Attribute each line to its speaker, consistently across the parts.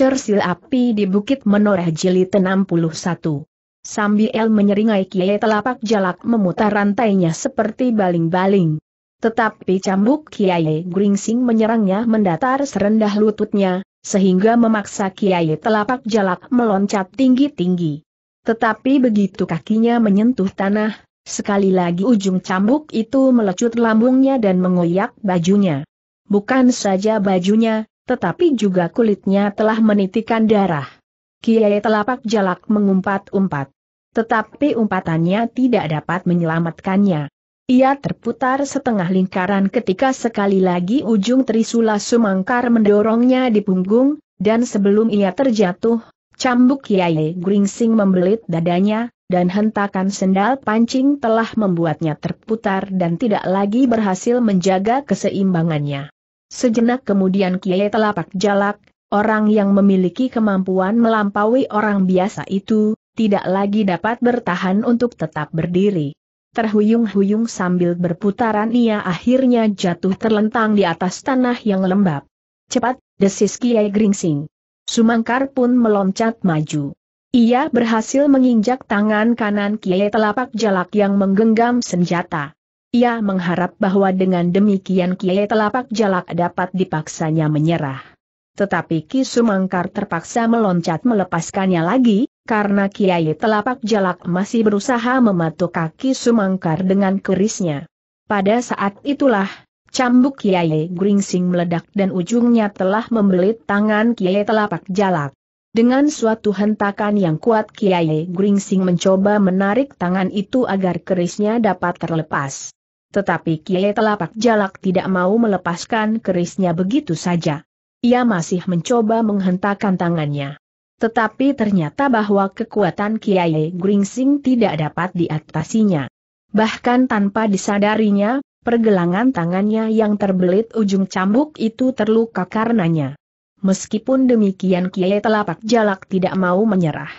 Speaker 1: Cersil api di Bukit Menoreh Jilid 61. Sambil menyeringai kiai telapak jalak memutar rantainya seperti baling-baling. Tetapi cambuk kiai Gringsing menyerangnya mendatar serendah lututnya, sehingga memaksa kiai telapak jalak meloncat tinggi-tinggi. Tetapi begitu kakinya menyentuh tanah, sekali lagi ujung cambuk itu melecut lambungnya dan mengoyak bajunya. Bukan saja bajunya, tetapi juga kulitnya telah menitikan darah. Kiai telapak jalak mengumpat-umpat. Tetapi umpatannya tidak dapat menyelamatkannya. Ia terputar setengah lingkaran ketika sekali lagi ujung Trisula Sumangkar mendorongnya di punggung, dan sebelum ia terjatuh, cambuk Kiai Gringsing membelit dadanya, dan hentakan sendal pancing telah membuatnya terputar dan tidak lagi berhasil menjaga keseimbangannya. Sejenak kemudian Kiai Telapak Jalak, orang yang memiliki kemampuan melampaui orang biasa itu, tidak lagi dapat bertahan untuk tetap berdiri. Terhuyung-huyung sambil berputaran ia akhirnya jatuh terlentang di atas tanah yang lembab. Cepat, desis Kiai Gringsing. Sumangkar pun meloncat maju. Ia berhasil menginjak tangan kanan Kiai Telapak Jalak yang menggenggam senjata. Ia mengharap bahwa dengan demikian Kiai Telapak Jalak dapat dipaksanya menyerah. Tetapi Ki Sumangkar terpaksa meloncat melepaskannya lagi, karena Kiai Telapak Jalak masih berusaha mematuk kaki Sumangkar dengan kerisnya. Pada saat itulah, cambuk Kiai Gringsing meledak dan ujungnya telah membelit tangan Kiai Telapak Jalak. Dengan suatu hentakan yang kuat Kiai Gringsing mencoba menarik tangan itu agar kerisnya dapat terlepas tetapi Kiai Telapak Jalak tidak mau melepaskan kerisnya begitu saja. Ia masih mencoba menghentakkan tangannya. Tetapi ternyata bahwa kekuatan Kiai Gringsing tidak dapat diatasinya. Bahkan tanpa disadarinya, pergelangan tangannya yang terbelit ujung cambuk itu terluka karenanya. Meskipun demikian Kiai Telapak Jalak tidak mau menyerah.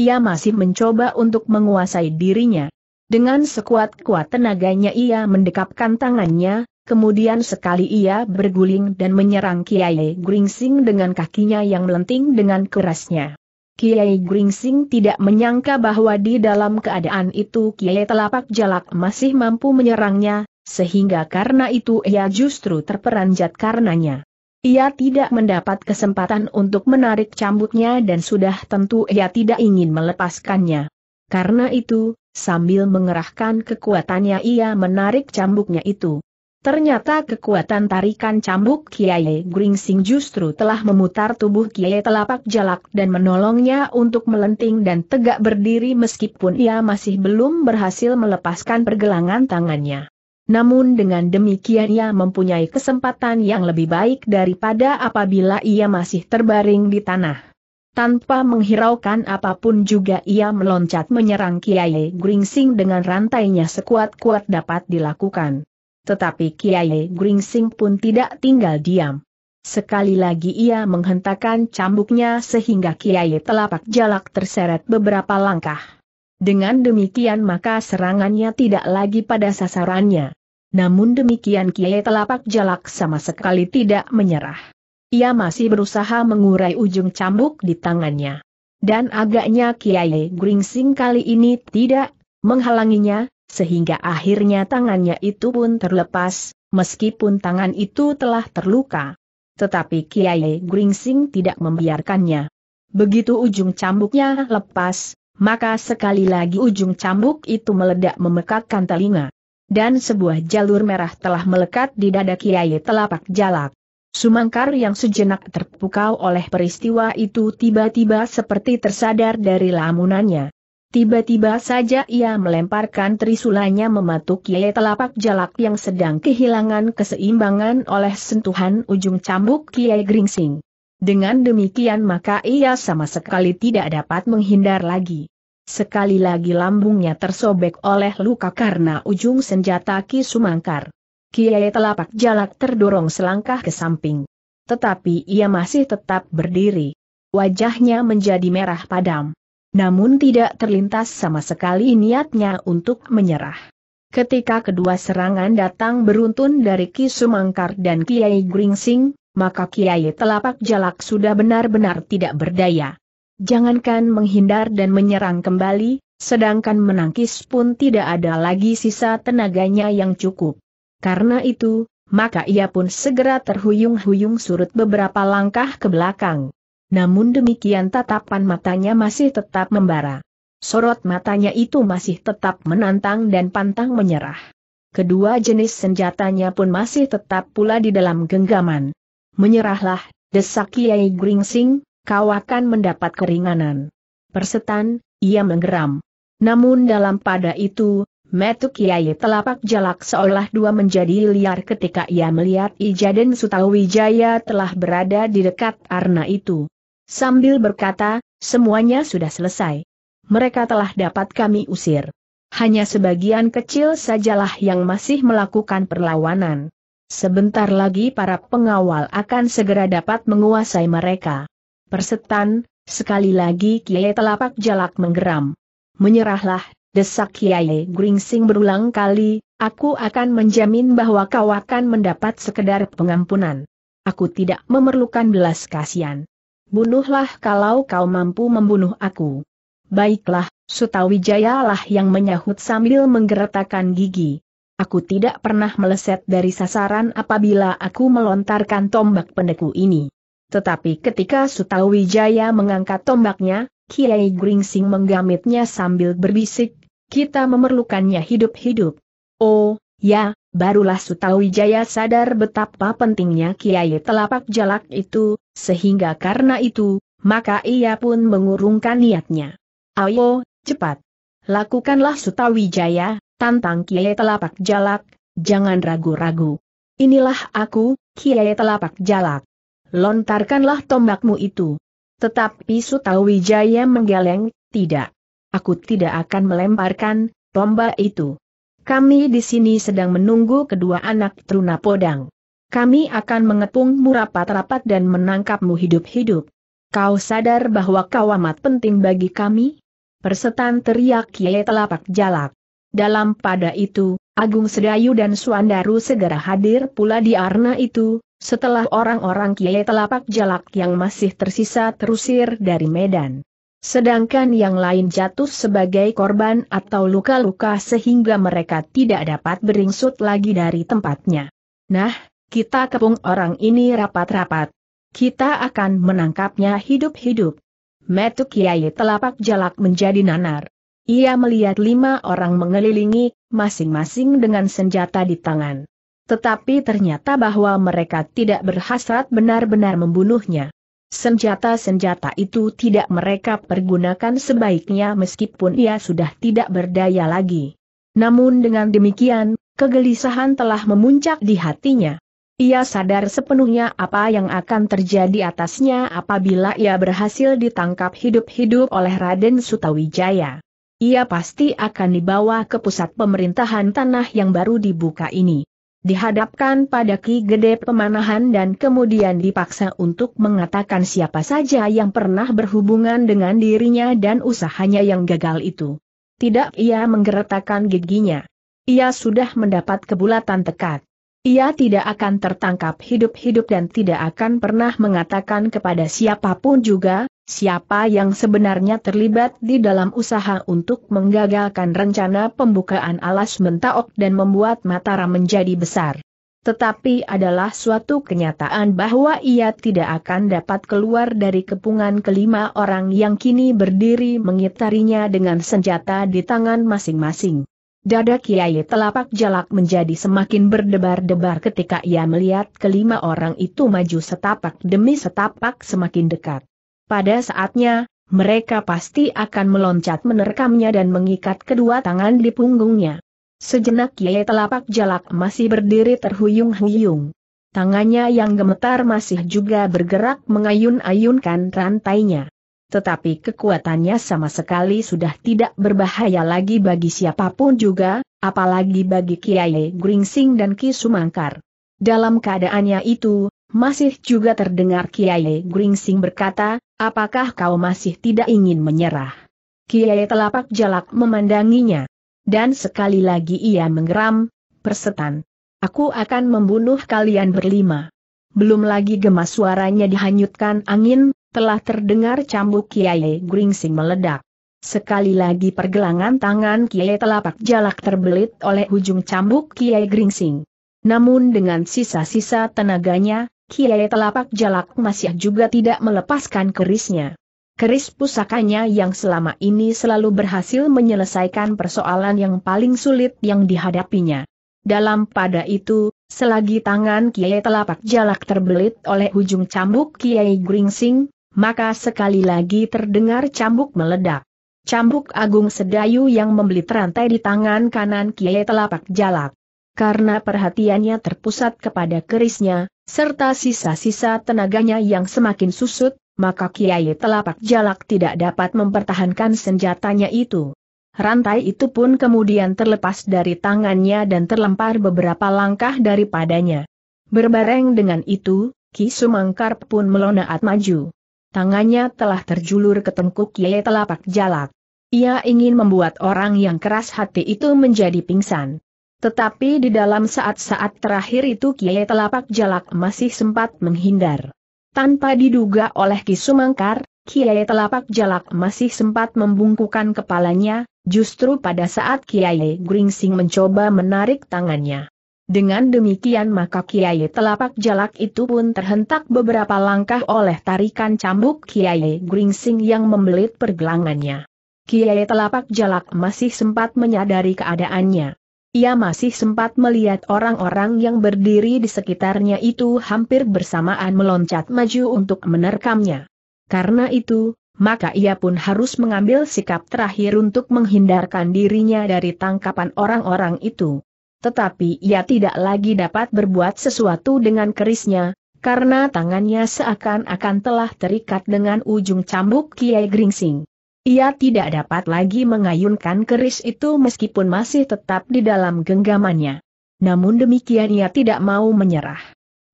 Speaker 1: Ia masih mencoba untuk menguasai dirinya, dengan sekuat-kuat tenaganya ia mendekapkan tangannya, kemudian sekali ia berguling dan menyerang Kiai Gringsing dengan kakinya yang melenting dengan kerasnya. Kiai Gringsing tidak menyangka bahwa di dalam keadaan itu Kiai Telapak Jalak masih mampu menyerangnya, sehingga karena itu ia justru terperanjat karenanya. Ia tidak mendapat kesempatan untuk menarik cambuknya dan sudah tentu ia tidak ingin melepaskannya. Karena itu, sambil mengerahkan kekuatannya ia menarik cambuknya itu. Ternyata kekuatan tarikan cambuk Kiai Gringsing justru telah memutar tubuh Kiai telapak jalak dan menolongnya untuk melenting dan tegak berdiri meskipun ia masih belum berhasil melepaskan pergelangan tangannya. Namun dengan demikian ia mempunyai kesempatan yang lebih baik daripada apabila ia masih terbaring di tanah. Tanpa menghiraukan apapun juga ia meloncat menyerang Kiai Gringsing dengan rantainya sekuat-kuat dapat dilakukan. Tetapi Kiai Gringsing pun tidak tinggal diam. Sekali lagi ia menghentakkan cambuknya sehingga Kiai telapak jalak terseret beberapa langkah. Dengan demikian maka serangannya tidak lagi pada sasarannya. Namun demikian Kiai telapak jalak sama sekali tidak menyerah. Ia masih berusaha mengurai ujung cambuk di tangannya. Dan agaknya Kiai Gringsing kali ini tidak menghalanginya, sehingga akhirnya tangannya itu pun terlepas, meskipun tangan itu telah terluka. Tetapi Kiai Gringsing tidak membiarkannya. Begitu ujung cambuknya lepas, maka sekali lagi ujung cambuk itu meledak memekakkan telinga. Dan sebuah jalur merah telah melekat di dada Kiai telapak jalak. Sumangkar yang sejenak terpukau oleh peristiwa itu tiba-tiba seperti tersadar dari lamunannya. Tiba-tiba saja ia melemparkan trisulanya mematuk Ye telapak jalak yang sedang kehilangan keseimbangan oleh sentuhan ujung cambuk Kiai Gringsing. Dengan demikian maka ia sama sekali tidak dapat menghindar lagi. Sekali lagi lambungnya tersobek oleh luka karena ujung senjata Ki Sumangkar. Kiai telapak jalak terdorong selangkah ke samping. Tetapi ia masih tetap berdiri. Wajahnya menjadi merah padam. Namun tidak terlintas sama sekali niatnya untuk menyerah. Ketika kedua serangan datang beruntun dari Ki Sumangkar dan Kiai Gringsing, maka Kiai telapak jalak sudah benar-benar tidak berdaya. Jangankan menghindar dan menyerang kembali, sedangkan menangkis pun tidak ada lagi sisa tenaganya yang cukup. Karena itu, maka ia pun segera terhuyung-huyung surut beberapa langkah ke belakang. Namun demikian tatapan matanya masih tetap membara. Sorot matanya itu masih tetap menantang dan pantang menyerah. Kedua jenis senjatanya pun masih tetap pula di dalam genggaman. Menyerahlah, desak Kiai Gringsing, kau akan mendapat keringanan. Persetan, ia menggeram. Namun dalam pada itu, Metu Kiai telapak jalak seolah dua menjadi liar ketika ia melihat Ijaden Sutawijaya telah berada di dekat arna itu. Sambil berkata, semuanya sudah selesai. Mereka telah dapat kami usir. Hanya sebagian kecil sajalah yang masih melakukan perlawanan. Sebentar lagi para pengawal akan segera dapat menguasai mereka. Persetan, sekali lagi Kiai telapak jalak menggeram. Menyerahlah desak Kiai Gringsing berulang kali, aku akan menjamin bahwa kau akan mendapat sekedar pengampunan. Aku tidak memerlukan belas kasihan. Bunuhlah kalau kau mampu membunuh aku. Baiklah, lah yang menyahut sambil menggeretakkan gigi. Aku tidak pernah meleset dari sasaran apabila aku melontarkan tombak pendeku ini. Tetapi ketika Sutawijaya mengangkat tombaknya, Kiai Gringsing menggamitnya sambil berbisik, kita memerlukannya hidup-hidup. Oh, ya, barulah Sutawijaya sadar betapa pentingnya Kiai telapak jalak itu, sehingga karena itu, maka ia pun mengurungkan niatnya. Ayo, cepat. Lakukanlah Sutawijaya, tantang Kiai telapak jalak, jangan ragu-ragu. Inilah aku, Kiai telapak jalak. Lontarkanlah tombakmu itu. Tetapi Sutawijaya menggeleng, tidak aku tidak akan melemparkan tombak itu. Kami di sini sedang menunggu kedua anak Truna Podang. Kami akan mengepungmu rapat-rapat dan menangkapmu hidup-hidup. Kau sadar bahwa kau amat penting bagi kami? Persetan teriak Kiai Telapak Jalak. Dalam pada itu, Agung Sedayu dan Suandaru segera hadir pula di arna itu, setelah orang-orang Kiai Telapak Jalak yang masih tersisa terusir dari Medan. Sedangkan yang lain jatuh sebagai korban atau luka-luka sehingga mereka tidak dapat beringsut lagi dari tempatnya. Nah, kita kepung orang ini rapat-rapat. Kita akan menangkapnya hidup-hidup. Metuk Kiai telapak jalak menjadi nanar. Ia melihat lima orang mengelilingi, masing-masing dengan senjata di tangan. Tetapi ternyata bahwa mereka tidak berhasrat benar-benar membunuhnya. Senjata-senjata itu tidak mereka pergunakan sebaiknya meskipun ia sudah tidak berdaya lagi. Namun dengan demikian, kegelisahan telah memuncak di hatinya. Ia sadar sepenuhnya apa yang akan terjadi atasnya apabila ia berhasil ditangkap hidup-hidup oleh Raden Sutawijaya. Ia pasti akan dibawa ke pusat pemerintahan tanah yang baru dibuka ini dihadapkan pada Ki Gede Pemanahan dan kemudian dipaksa untuk mengatakan siapa saja yang pernah berhubungan dengan dirinya dan usahanya yang gagal itu. Tidak ia menggeretakkan giginya. Ia sudah mendapat kebulatan tekad. Ia tidak akan tertangkap hidup-hidup dan tidak akan pernah mengatakan kepada siapapun juga, Siapa yang sebenarnya terlibat di dalam usaha untuk menggagalkan rencana pembukaan alas mentaok dan membuat Mataram menjadi besar? Tetapi adalah suatu kenyataan bahwa ia tidak akan dapat keluar dari kepungan kelima orang yang kini berdiri mengitarinya dengan senjata di tangan masing-masing. Dada Kiai telapak jalak menjadi semakin berdebar-debar ketika ia melihat kelima orang itu maju setapak demi setapak semakin dekat. Pada saatnya, mereka pasti akan meloncat menerkamnya dan mengikat kedua tangan di punggungnya. Sejenak Ye telapak jalak masih berdiri terhuyung-huyung. Tangannya yang gemetar masih juga bergerak mengayun-ayunkan rantainya. Tetapi kekuatannya sama sekali sudah tidak berbahaya lagi bagi siapapun juga, apalagi bagi Kiai Gringsing dan Ki Sumangkar. Dalam keadaannya itu, masih juga terdengar Kiai Gringsing berkata, apakah kau masih tidak ingin menyerah? Kiai telapak jalak memandanginya. Dan sekali lagi ia menggeram, persetan. Aku akan membunuh kalian berlima. Belum lagi gemas suaranya dihanyutkan angin, telah terdengar cambuk Kiai Gringsing meledak. Sekali lagi pergelangan tangan Kiai telapak jalak terbelit oleh ujung cambuk Kiai Gringsing. Namun dengan sisa-sisa tenaganya, Kiai telapak jalak masih juga tidak melepaskan kerisnya. Keris pusakanya yang selama ini selalu berhasil menyelesaikan persoalan yang paling sulit yang dihadapinya. Dalam pada itu, selagi tangan Kiai telapak jalak terbelit oleh ujung cambuk Kiai Gringsing, maka sekali lagi terdengar cambuk meledak. Cambuk Agung Sedayu yang membelit rantai di tangan kanan Kiai Telapak Jalak. Karena perhatiannya terpusat kepada kerisnya, serta sisa-sisa tenaganya yang semakin susut, maka Kiai Telapak Jalak tidak dapat mempertahankan senjatanya itu. Rantai itu pun kemudian terlepas dari tangannya dan terlempar beberapa langkah daripadanya. Berbareng dengan itu, Ki Sumangkar pun melonaat maju. Tangannya telah terjulur ke tengkuk Kiai Telapak Jalak. Ia ingin membuat orang yang keras hati itu menjadi pingsan. Tetapi di dalam saat-saat terakhir itu Kiai Telapak Jalak masih sempat menghindar. Tanpa diduga oleh Ki Kiai Telapak Jalak masih sempat membungkukan kepalanya, justru pada saat Kiai Gringsing mencoba menarik tangannya. Dengan demikian maka Kiai Telapak Jalak itu pun terhentak beberapa langkah oleh tarikan cambuk Kiai Gringsing yang membelit pergelangannya. Kiai Telapak Jalak masih sempat menyadari keadaannya. Ia masih sempat melihat orang-orang yang berdiri di sekitarnya itu hampir bersamaan meloncat maju untuk menerkamnya. Karena itu, maka ia pun harus mengambil sikap terakhir untuk menghindarkan dirinya dari tangkapan orang-orang itu. Tetapi ia tidak lagi dapat berbuat sesuatu dengan kerisnya, karena tangannya seakan-akan telah terikat dengan ujung cambuk Kiai Gringsing. Ia tidak dapat lagi mengayunkan keris itu meskipun masih tetap di dalam genggamannya. Namun demikian ia tidak mau menyerah.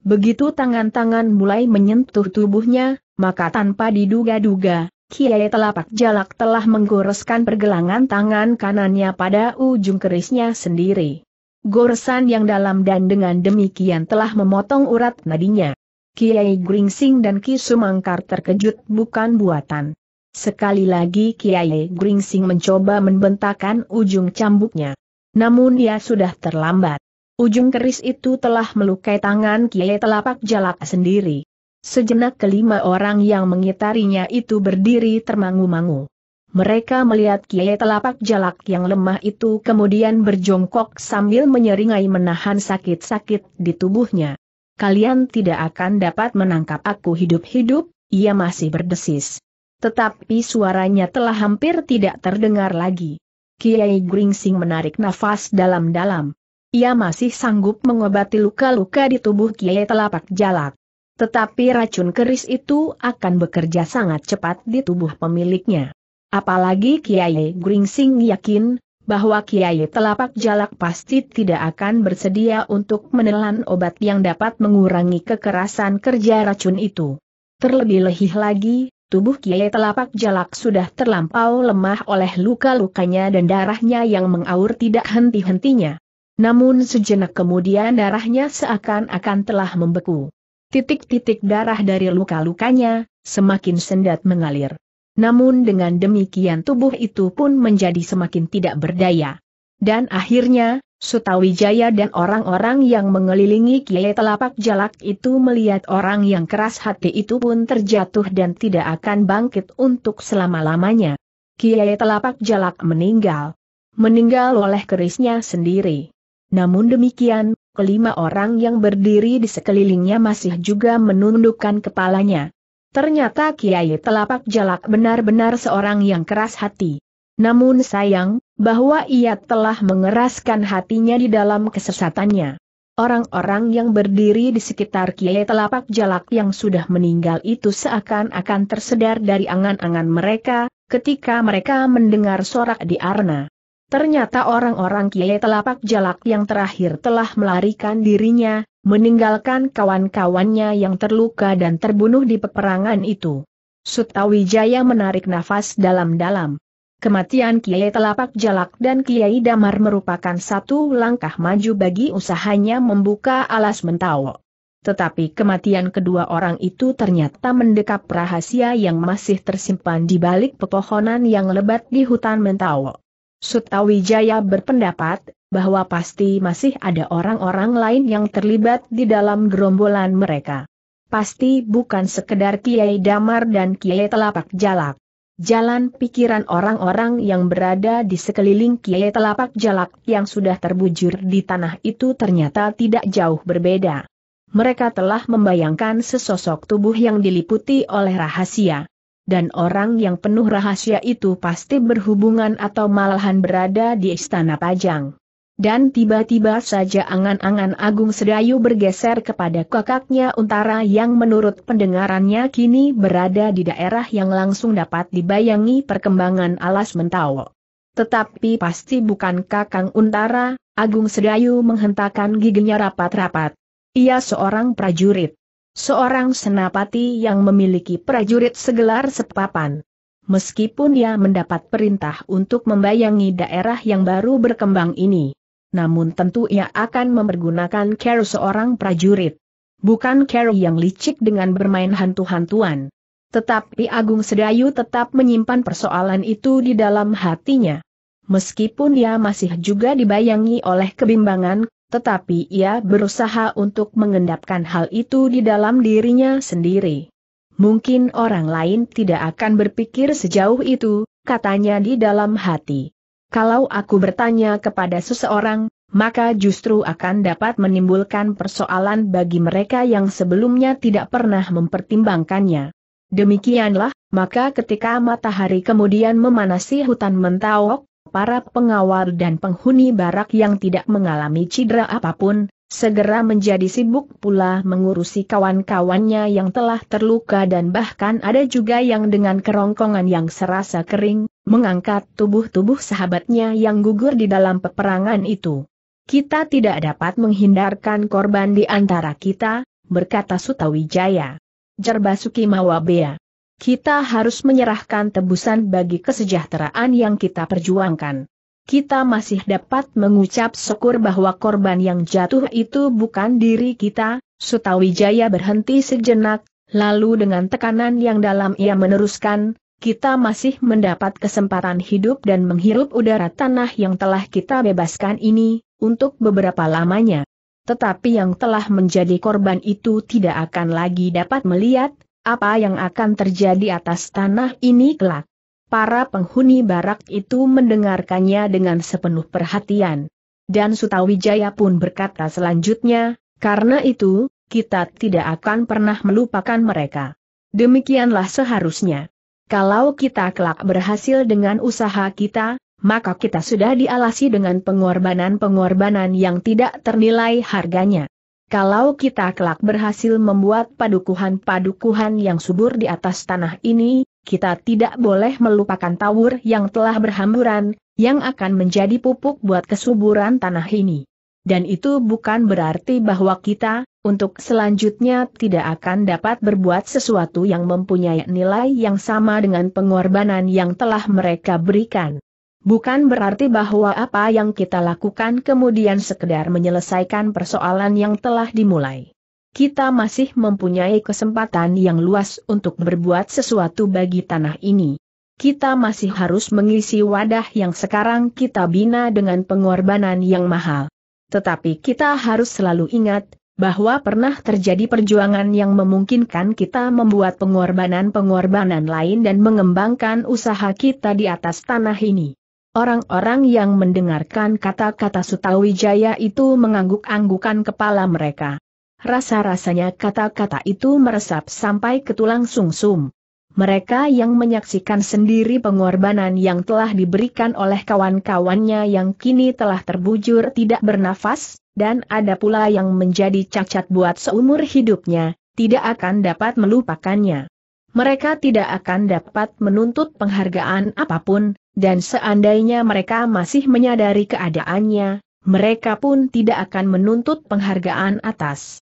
Speaker 1: Begitu tangan-tangan mulai menyentuh tubuhnya, maka tanpa diduga-duga, Kiai telapak jalak telah menggoreskan pergelangan tangan kanannya pada ujung kerisnya sendiri. Goresan yang dalam dan dengan demikian telah memotong urat nadinya. Kiai Gringsing dan Ki Sumangkar terkejut bukan buatan. Sekali lagi Kiai Gringsing mencoba membentakkan ujung cambuknya. Namun dia sudah terlambat. Ujung keris itu telah melukai tangan Kiai telapak jalak sendiri. Sejenak kelima orang yang mengitarinya itu berdiri termangu-mangu. Mereka melihat Kiai telapak jalak yang lemah itu kemudian berjongkok sambil menyeringai menahan sakit-sakit di tubuhnya. Kalian tidak akan dapat menangkap aku hidup-hidup, ia masih berdesis tetapi suaranya telah hampir tidak terdengar lagi. Kiai Gringsing menarik nafas dalam-dalam. Ia masih sanggup mengobati luka-luka di tubuh Kiai Telapak Jalak. Tetapi racun keris itu akan bekerja sangat cepat di tubuh pemiliknya. Apalagi Kiai Gringsing yakin, bahwa Kiai Telapak Jalak pasti tidak akan bersedia untuk menelan obat yang dapat mengurangi kekerasan kerja racun itu. Terlebih lebih lagi, Tubuh Kiai Telapak Jalak sudah terlampau lemah oleh luka-lukanya dan darahnya yang mengaur tidak henti-hentinya. Namun sejenak kemudian darahnya seakan-akan telah membeku. Titik-titik darah dari luka-lukanya semakin sendat mengalir. Namun dengan demikian tubuh itu pun menjadi semakin tidak berdaya. Dan akhirnya, Sutawijaya dan orang-orang yang mengelilingi Kiai Telapak Jalak itu melihat orang yang keras hati itu pun terjatuh dan tidak akan bangkit untuk selama-lamanya. Kiai Telapak Jalak meninggal. Meninggal oleh kerisnya sendiri. Namun demikian, kelima orang yang berdiri di sekelilingnya masih juga menundukkan kepalanya. Ternyata Kiai Telapak Jalak benar-benar seorang yang keras hati. Namun sayang, bahwa ia telah mengeraskan hatinya di dalam kesesatannya. Orang-orang yang berdiri di sekitar Kiai Telapak Jalak yang sudah meninggal itu seakan-akan tersedar dari angan-angan mereka, ketika mereka mendengar sorak di arna. Ternyata orang-orang Kiai Telapak Jalak yang terakhir telah melarikan dirinya, meninggalkan kawan-kawannya yang terluka dan terbunuh di peperangan itu. Sutawijaya menarik nafas dalam-dalam. Kematian Kiai Telapak Jalak dan Kiai Damar merupakan satu langkah maju bagi usahanya membuka alas Mentawo. Tetapi kematian kedua orang itu ternyata mendekap rahasia yang masih tersimpan di balik pepohonan yang lebat di hutan Mentawo. Sutawijaya berpendapat, bahwa pasti masih ada orang-orang lain yang terlibat di dalam gerombolan mereka. Pasti bukan sekedar Kiai Damar dan Kiai Telapak Jalak. Jalan pikiran orang-orang yang berada di sekeliling Kiai Telapak Jalak yang sudah terbujur di tanah itu ternyata tidak jauh berbeda. Mereka telah membayangkan sesosok tubuh yang diliputi oleh rahasia. Dan orang yang penuh rahasia itu pasti berhubungan atau malahan berada di istana Pajang. Dan tiba-tiba saja angan-angan Agung Sedayu bergeser kepada kakaknya Untara yang menurut pendengarannya kini berada di daerah yang langsung dapat dibayangi perkembangan alas mentawo. Tetapi pasti bukan kakang Untara, Agung Sedayu menghentakkan giginya rapat-rapat. Ia seorang prajurit. Seorang senapati yang memiliki prajurit segelar sepapan. Meskipun ia mendapat perintah untuk membayangi daerah yang baru berkembang ini namun tentu ia akan mempergunakan Carol seorang prajurit. Bukan Carol yang licik dengan bermain hantu-hantuan. Tetapi Agung Sedayu tetap menyimpan persoalan itu di dalam hatinya. Meskipun ia masih juga dibayangi oleh kebimbangan, tetapi ia berusaha untuk mengendapkan hal itu di dalam dirinya sendiri. Mungkin orang lain tidak akan berpikir sejauh itu, katanya di dalam hati. Kalau aku bertanya kepada seseorang, maka justru akan dapat menimbulkan persoalan bagi mereka yang sebelumnya tidak pernah mempertimbangkannya. Demikianlah, maka ketika matahari kemudian memanasi hutan mentawok, para pengawal dan penghuni barak yang tidak mengalami cedera apapun, segera menjadi sibuk pula mengurusi kawan-kawannya yang telah terluka dan bahkan ada juga yang dengan kerongkongan yang serasa kering, mengangkat tubuh-tubuh sahabatnya yang gugur di dalam peperangan itu. Kita tidak dapat menghindarkan korban di antara kita, berkata Sutawijaya. Jerbasuki Mawabea. Kita harus menyerahkan tebusan bagi kesejahteraan yang kita perjuangkan. Kita masih dapat mengucap syukur bahwa korban yang jatuh itu bukan diri kita, Sutawijaya berhenti sejenak, lalu dengan tekanan yang dalam ia meneruskan, kita masih mendapat kesempatan hidup dan menghirup udara tanah yang telah kita bebaskan ini, untuk beberapa lamanya. Tetapi yang telah menjadi korban itu tidak akan lagi dapat melihat, apa yang akan terjadi atas tanah ini kelak. Para penghuni barak itu mendengarkannya dengan sepenuh perhatian. Dan Sutawijaya pun berkata selanjutnya, karena itu, kita tidak akan pernah melupakan mereka. Demikianlah seharusnya. Kalau kita kelak berhasil dengan usaha kita, maka kita sudah dialasi dengan pengorbanan-pengorbanan yang tidak ternilai harganya. Kalau kita kelak berhasil membuat padukuhan-padukuhan yang subur di atas tanah ini, kita tidak boleh melupakan tawur yang telah berhamburan, yang akan menjadi pupuk buat kesuburan tanah ini. Dan itu bukan berarti bahwa kita, untuk selanjutnya tidak akan dapat berbuat sesuatu yang mempunyai nilai yang sama dengan pengorbanan yang telah mereka berikan. Bukan berarti bahwa apa yang kita lakukan kemudian sekedar menyelesaikan persoalan yang telah dimulai. Kita masih mempunyai kesempatan yang luas untuk berbuat sesuatu bagi tanah ini. Kita masih harus mengisi wadah yang sekarang kita bina dengan pengorbanan yang mahal. Tetapi kita harus selalu ingat, bahwa pernah terjadi perjuangan yang memungkinkan kita membuat pengorbanan-pengorbanan lain dan mengembangkan usaha kita di atas tanah ini. Orang-orang yang mendengarkan kata-kata Sutawijaya itu mengangguk-anggukan kepala mereka. Rasa-rasanya kata-kata itu meresap sampai ke tulang sungsum mereka yang menyaksikan sendiri pengorbanan yang telah diberikan oleh kawan-kawannya yang kini telah terbujur tidak bernafas, dan ada pula yang menjadi cacat buat seumur hidupnya, tidak akan dapat melupakannya. Mereka tidak akan dapat menuntut penghargaan apapun, dan seandainya mereka masih menyadari keadaannya, mereka pun tidak akan menuntut penghargaan atas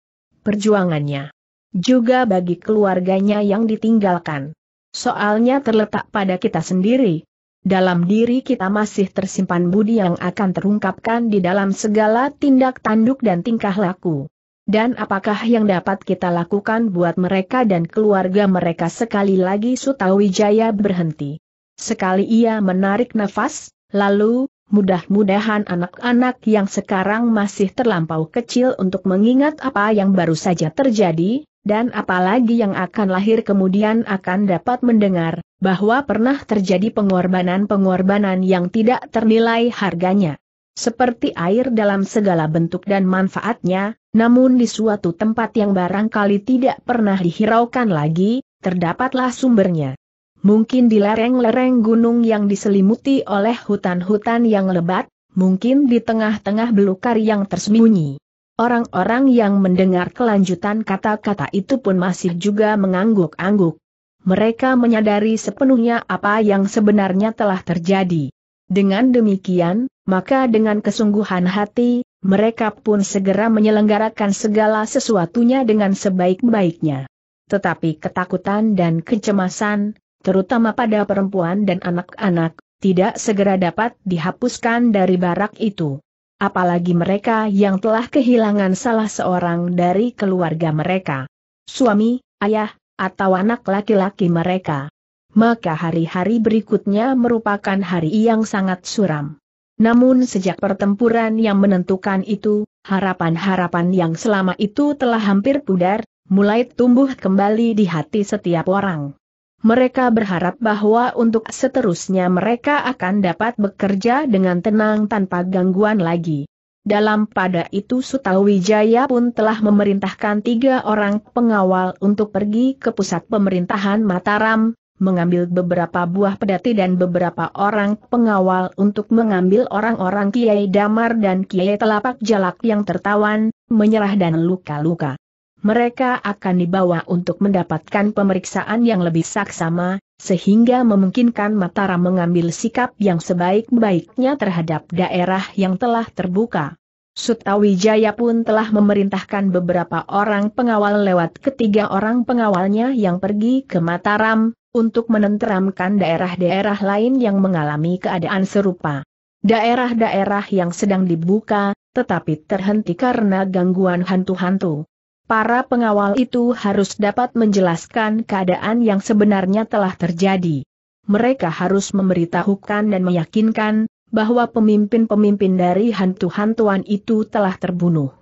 Speaker 1: perjuangannya juga bagi keluarganya yang ditinggalkan. Soalnya terletak pada kita sendiri. Dalam diri kita masih tersimpan budi yang akan terungkapkan di dalam segala tindak tanduk dan tingkah laku. Dan apakah yang dapat kita lakukan buat mereka dan keluarga mereka sekali lagi Sutawijaya berhenti. Sekali ia menarik nafas, lalu, mudah-mudahan anak-anak yang sekarang masih terlampau kecil untuk mengingat apa yang baru saja terjadi, dan apalagi yang akan lahir kemudian akan dapat mendengar, bahwa pernah terjadi pengorbanan-pengorbanan yang tidak ternilai harganya. Seperti air dalam segala bentuk dan manfaatnya, namun di suatu tempat yang barangkali tidak pernah dihiraukan lagi, terdapatlah sumbernya. Mungkin di lereng-lereng gunung yang diselimuti oleh hutan-hutan yang lebat, mungkin di tengah-tengah belukar yang tersembunyi. Orang-orang yang mendengar kelanjutan kata-kata itu pun masih juga mengangguk-angguk. Mereka menyadari sepenuhnya apa yang sebenarnya telah terjadi. Dengan demikian, maka dengan kesungguhan hati, mereka pun segera menyelenggarakan segala sesuatunya dengan sebaik-baiknya. Tetapi ketakutan dan kecemasan, terutama pada perempuan dan anak-anak, tidak segera dapat dihapuskan dari barak itu apalagi mereka yang telah kehilangan salah seorang dari keluarga mereka, suami, ayah, atau anak laki-laki mereka. Maka hari-hari berikutnya merupakan hari yang sangat suram. Namun sejak pertempuran yang menentukan itu, harapan-harapan yang selama itu telah hampir pudar, mulai tumbuh kembali di hati setiap orang mereka berharap bahwa untuk seterusnya mereka akan dapat bekerja dengan tenang tanpa gangguan lagi. Dalam pada itu Sutawijaya pun telah memerintahkan tiga orang pengawal untuk pergi ke pusat pemerintahan Mataram, mengambil beberapa buah pedati dan beberapa orang pengawal untuk mengambil orang-orang Kiai Damar dan Kiai Telapak Jalak yang tertawan, menyerah dan luka-luka mereka akan dibawa untuk mendapatkan pemeriksaan yang lebih saksama, sehingga memungkinkan Mataram mengambil sikap yang sebaik-baiknya terhadap daerah yang telah terbuka. Sutawijaya pun telah memerintahkan beberapa orang pengawal lewat ketiga orang pengawalnya yang pergi ke Mataram, untuk menenteramkan daerah-daerah lain yang mengalami keadaan serupa. Daerah-daerah yang sedang dibuka, tetapi terhenti karena gangguan hantu-hantu para pengawal itu harus dapat menjelaskan keadaan yang sebenarnya telah terjadi. Mereka harus memberitahukan dan meyakinkan bahwa pemimpin-pemimpin dari hantu-hantuan itu telah terbunuh.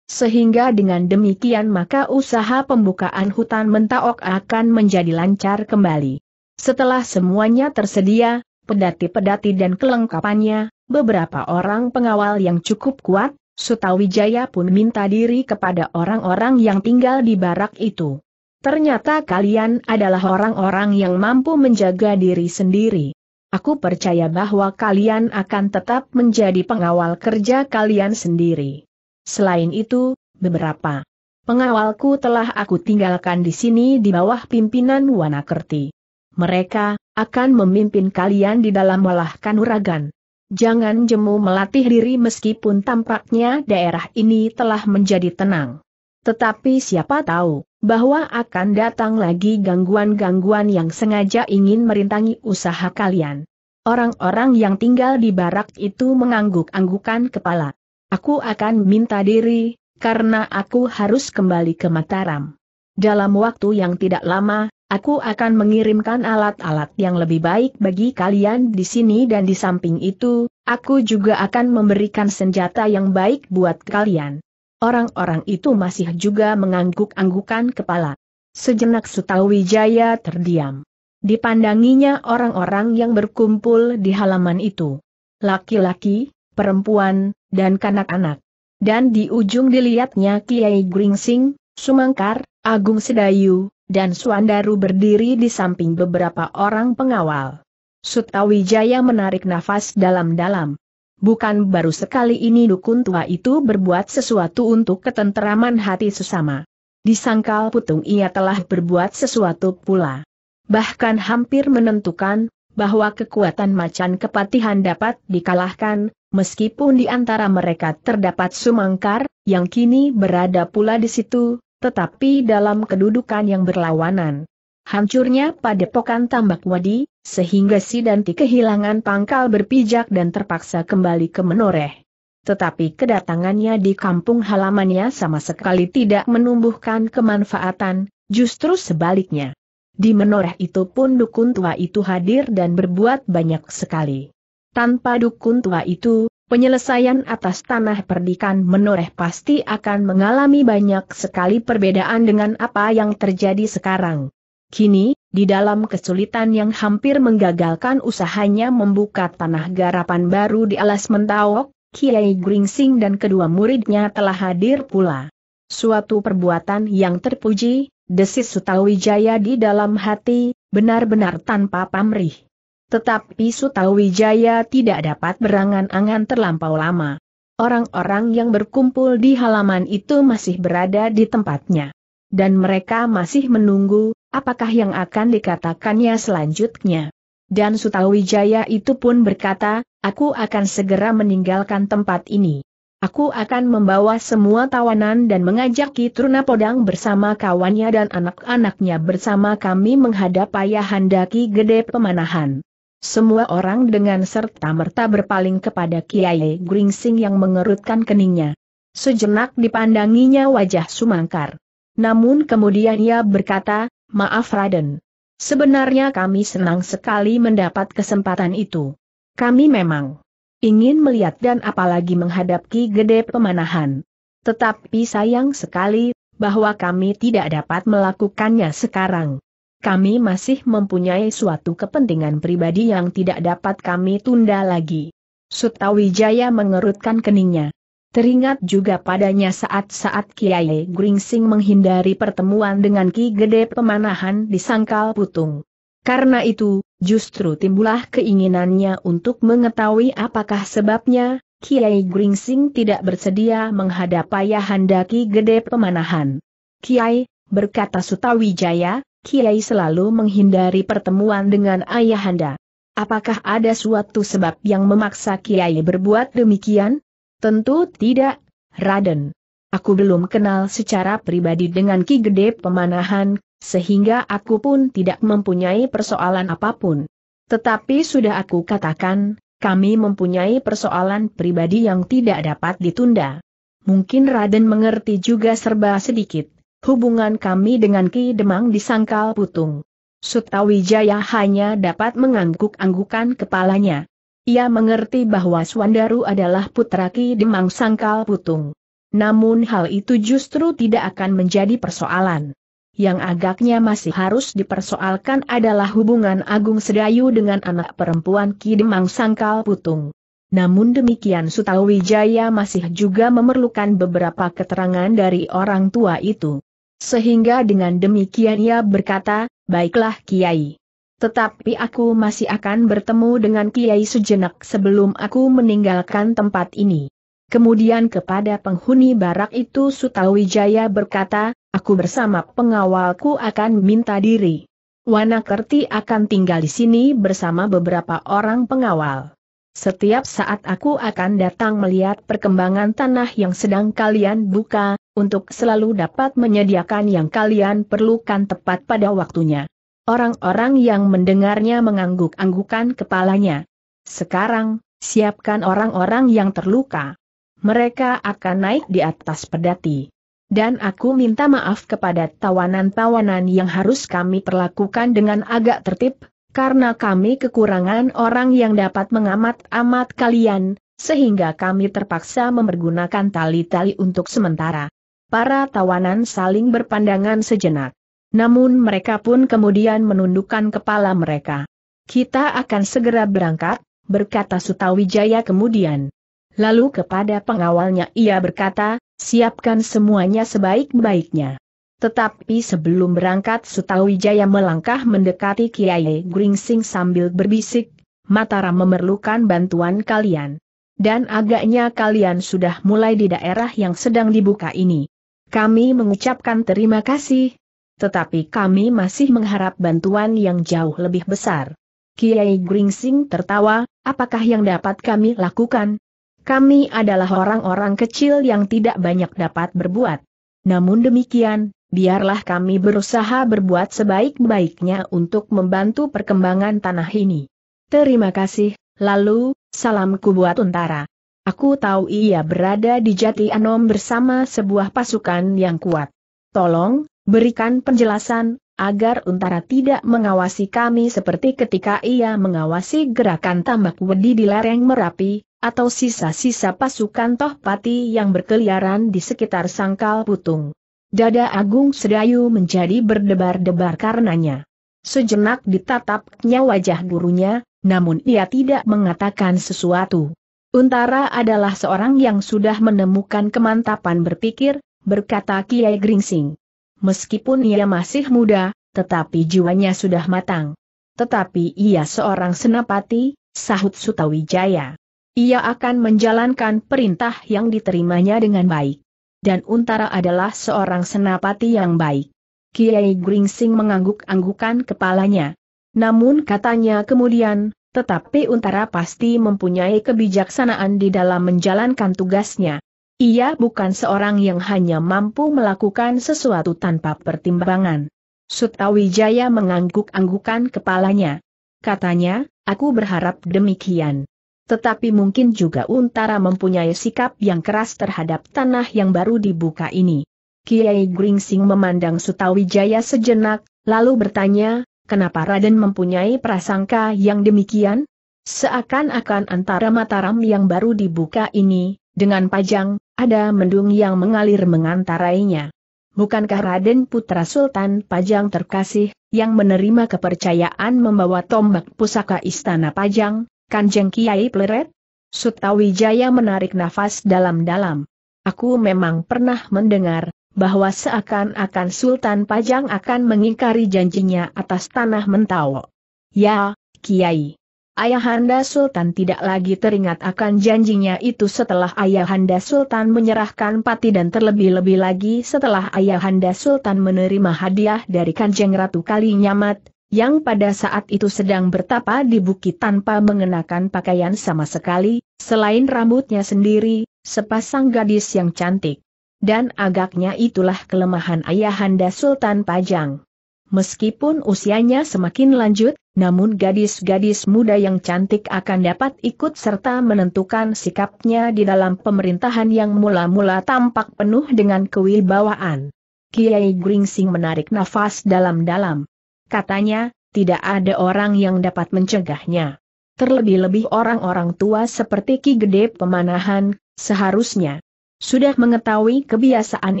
Speaker 1: Sehingga dengan demikian maka usaha pembukaan hutan mentaok akan menjadi lancar kembali. Setelah semuanya tersedia, pedati-pedati dan kelengkapannya, beberapa orang pengawal yang cukup kuat, Sutawijaya pun minta diri kepada orang-orang yang tinggal di barak itu. Ternyata kalian adalah orang-orang yang mampu menjaga diri sendiri. Aku percaya bahwa kalian akan tetap menjadi pengawal kerja kalian sendiri. Selain itu, beberapa pengawalku telah aku tinggalkan di sini di bawah pimpinan Wanakerti. Mereka akan memimpin kalian di dalam melahkan uragan. Jangan jemu melatih diri meskipun tampaknya daerah ini telah menjadi tenang. Tetapi siapa tahu, bahwa akan datang lagi gangguan-gangguan yang sengaja ingin merintangi usaha kalian. Orang-orang yang tinggal di barak itu mengangguk-anggukan kepala. Aku akan minta diri, karena aku harus kembali ke Mataram. Dalam waktu yang tidak lama, aku akan mengirimkan alat-alat yang lebih baik bagi kalian di sini dan di samping itu, aku juga akan memberikan senjata yang baik buat kalian. Orang-orang itu masih juga mengangguk-anggukan kepala. Sejenak Sutawijaya terdiam. Dipandanginya orang-orang yang berkumpul di halaman itu. Laki-laki, perempuan, dan kanak-anak. Dan di ujung dilihatnya Kiai Gringsing, Sumangkar, Agung Sedayu, dan Suandaru berdiri di samping beberapa orang pengawal. Sutawijaya menarik nafas dalam-dalam. Bukan baru sekali ini dukun tua itu berbuat sesuatu untuk ketenteraman hati sesama. Disangkal putung ia telah berbuat sesuatu pula. Bahkan hampir menentukan bahwa kekuatan macan kepatihan dapat dikalahkan, meskipun di antara mereka terdapat Sumangkar, yang kini berada pula di situ, tetapi dalam kedudukan yang berlawanan. Hancurnya padepokan tambak wadi, sehingga si Danti kehilangan pangkal berpijak dan terpaksa kembali ke menoreh. Tetapi kedatangannya di kampung halamannya sama sekali tidak menumbuhkan kemanfaatan, justru sebaliknya. Di menoreh itu pun dukun tua itu hadir dan berbuat banyak sekali. Tanpa dukun tua itu, penyelesaian atas tanah perdikan menoreh pasti akan mengalami banyak sekali perbedaan dengan apa yang terjadi sekarang. Kini, di dalam kesulitan yang hampir menggagalkan usahanya membuka tanah garapan baru di alas Mentawok, Kiai Gringsing dan kedua muridnya telah hadir pula. Suatu perbuatan yang terpuji, desis Sutawijaya di dalam hati, benar-benar tanpa pamrih. Tetapi Sutawijaya tidak dapat berangan-angan terlampau lama. Orang-orang yang berkumpul di halaman itu masih berada di tempatnya. Dan mereka masih menunggu, apakah yang akan dikatakannya selanjutnya. Dan Sutawijaya itu pun berkata, aku akan segera meninggalkan tempat ini. Aku akan membawa semua tawanan dan mengajak Kitruna Podang bersama kawannya dan anak-anaknya bersama kami menghadap Ayahanda Ki Gede Pemanahan. Semua orang dengan serta-merta berpaling kepada Kiai Gringsing yang mengerutkan keningnya. Sejenak dipandanginya wajah Sumangkar. Namun kemudian ia berkata, maaf Raden. Sebenarnya kami senang sekali mendapat kesempatan itu. Kami memang ingin melihat dan apalagi menghadapi Gede Pemanahan. Tetapi sayang sekali, bahwa kami tidak dapat melakukannya sekarang. Kami masih mempunyai suatu kepentingan pribadi yang tidak dapat kami tunda lagi. Sutawijaya mengerutkan keningnya. Teringat juga padanya saat-saat Kiai Gringsing menghindari pertemuan dengan Ki Gede Pemanahan di Sangkal Putung. Karena itu, justru timbullah keinginannya untuk mengetahui apakah sebabnya, Kiai Gringsing tidak bersedia menghadap ayahanda Ki Gede Pemanahan. Kiai, berkata Sutawijaya, Kiai selalu menghindari pertemuan dengan ayahanda. Apakah ada suatu sebab yang memaksa Kiai berbuat demikian? Tentu tidak, Raden. Aku belum kenal secara pribadi dengan Ki Gede Pemanahan, sehingga aku pun tidak mempunyai persoalan apapun. Tetapi sudah aku katakan, kami mempunyai persoalan pribadi yang tidak dapat ditunda. Mungkin Raden mengerti juga serba sedikit hubungan kami dengan Ki Demang disangkal putung. Sutawijaya hanya dapat mengangguk-anggukan kepalanya. Ia mengerti bahwa Swandaru adalah putra Ki Demang sangkal putung. Namun hal itu justru tidak akan menjadi persoalan. Yang agaknya masih harus dipersoalkan adalah hubungan Agung Sedayu dengan anak perempuan Ki Demang Sangkal Putung. Namun demikian Sutawijaya masih juga memerlukan beberapa keterangan dari orang tua itu. Sehingga dengan demikian ia berkata, baiklah Kiai. Tetapi aku masih akan bertemu dengan Kiai sejenak sebelum aku meninggalkan tempat ini. Kemudian kepada penghuni barak itu Sutawijaya berkata, aku bersama pengawalku akan minta diri. Wanakerti akan tinggal di sini bersama beberapa orang pengawal. Setiap saat aku akan datang melihat perkembangan tanah yang sedang kalian buka, untuk selalu dapat menyediakan yang kalian perlukan tepat pada waktunya. Orang-orang yang mendengarnya mengangguk-anggukan kepalanya. Sekarang, siapkan orang-orang yang terluka. Mereka akan naik di atas pedati. Dan aku minta maaf kepada tawanan-tawanan yang harus kami perlakukan dengan agak tertib, karena kami kekurangan orang yang dapat mengamat-amat kalian, sehingga kami terpaksa mempergunakan tali-tali untuk sementara para tawanan saling berpandangan sejenak. Namun mereka pun kemudian menundukkan kepala mereka. Kita akan segera berangkat, berkata Sutawijaya kemudian. Lalu kepada pengawalnya ia berkata, siapkan semuanya sebaik-baiknya. Tetapi sebelum berangkat Sutawijaya melangkah mendekati Kiai Gringsing sambil berbisik, Mataram memerlukan bantuan kalian. Dan agaknya kalian sudah mulai di daerah yang sedang dibuka ini. Kami mengucapkan terima kasih. Tetapi kami masih mengharap bantuan yang jauh lebih besar. Kiai Gringsing tertawa, apakah yang dapat kami lakukan? Kami adalah orang-orang kecil yang tidak banyak dapat berbuat. Namun demikian, biarlah kami berusaha berbuat sebaik-baiknya untuk membantu perkembangan tanah ini. Terima kasih, lalu, salamku buat Untara. Aku tahu ia berada di Jati Anom bersama sebuah pasukan yang kuat. Tolong, berikan penjelasan, agar Untara tidak mengawasi kami seperti ketika ia mengawasi gerakan tambak wedi di lereng Merapi, atau sisa-sisa pasukan Tohpati yang berkeliaran di sekitar sangkal putung. Dada Agung Sedayu menjadi berdebar-debar karenanya. Sejenak ditatapnya wajah gurunya, namun ia tidak mengatakan sesuatu. Untara adalah seorang yang sudah menemukan kemantapan berpikir, berkata Kiai Gringsing. Meskipun ia masih muda, tetapi jiwanya sudah matang. Tetapi ia seorang senapati, sahut Sutawijaya. Ia akan menjalankan perintah yang diterimanya dengan baik. Dan Untara adalah seorang senapati yang baik. Kiai Gringsing mengangguk-anggukan kepalanya. Namun katanya kemudian, tetapi Untara pasti mempunyai kebijaksanaan di dalam menjalankan tugasnya. Ia bukan seorang yang hanya mampu melakukan sesuatu tanpa pertimbangan. Sutawijaya mengangguk-anggukan kepalanya. Katanya, aku berharap demikian. Tetapi mungkin juga Untara mempunyai sikap yang keras terhadap tanah yang baru dibuka ini. Kiai Gringsing memandang Sutawijaya sejenak, lalu bertanya, Kenapa Raden mempunyai prasangka yang demikian? Seakan-akan antara Mataram yang baru dibuka ini, dengan Pajang, ada mendung yang mengalir mengantarainya. Bukankah Raden Putra Sultan Pajang terkasih, yang menerima kepercayaan membawa tombak pusaka Istana Pajang, Kanjeng Kiai Pleret? Sutawijaya menarik nafas dalam-dalam. Aku memang pernah mendengar, bahwa seakan-akan Sultan Pajang akan mengingkari janjinya atas tanah mentawa. Ya, Kiai. Ayahanda Sultan tidak lagi teringat akan janjinya itu setelah Ayahanda Sultan menyerahkan pati dan terlebih-lebih lagi setelah Ayahanda Sultan menerima hadiah dari Kanjeng Ratu Kali Nyamat, yang pada saat itu sedang bertapa di bukit tanpa mengenakan pakaian sama sekali, selain rambutnya sendiri, sepasang gadis yang cantik dan agaknya itulah kelemahan ayahanda Sultan Pajang. Meskipun usianya semakin lanjut, namun gadis-gadis muda yang cantik akan dapat ikut serta menentukan sikapnya di dalam pemerintahan yang mula-mula tampak penuh dengan kewibawaan. Kiai Gringsing menarik nafas dalam-dalam. Katanya, tidak ada orang yang dapat mencegahnya. Terlebih-lebih orang-orang tua seperti Ki Gede Pemanahan, seharusnya sudah mengetahui kebiasaan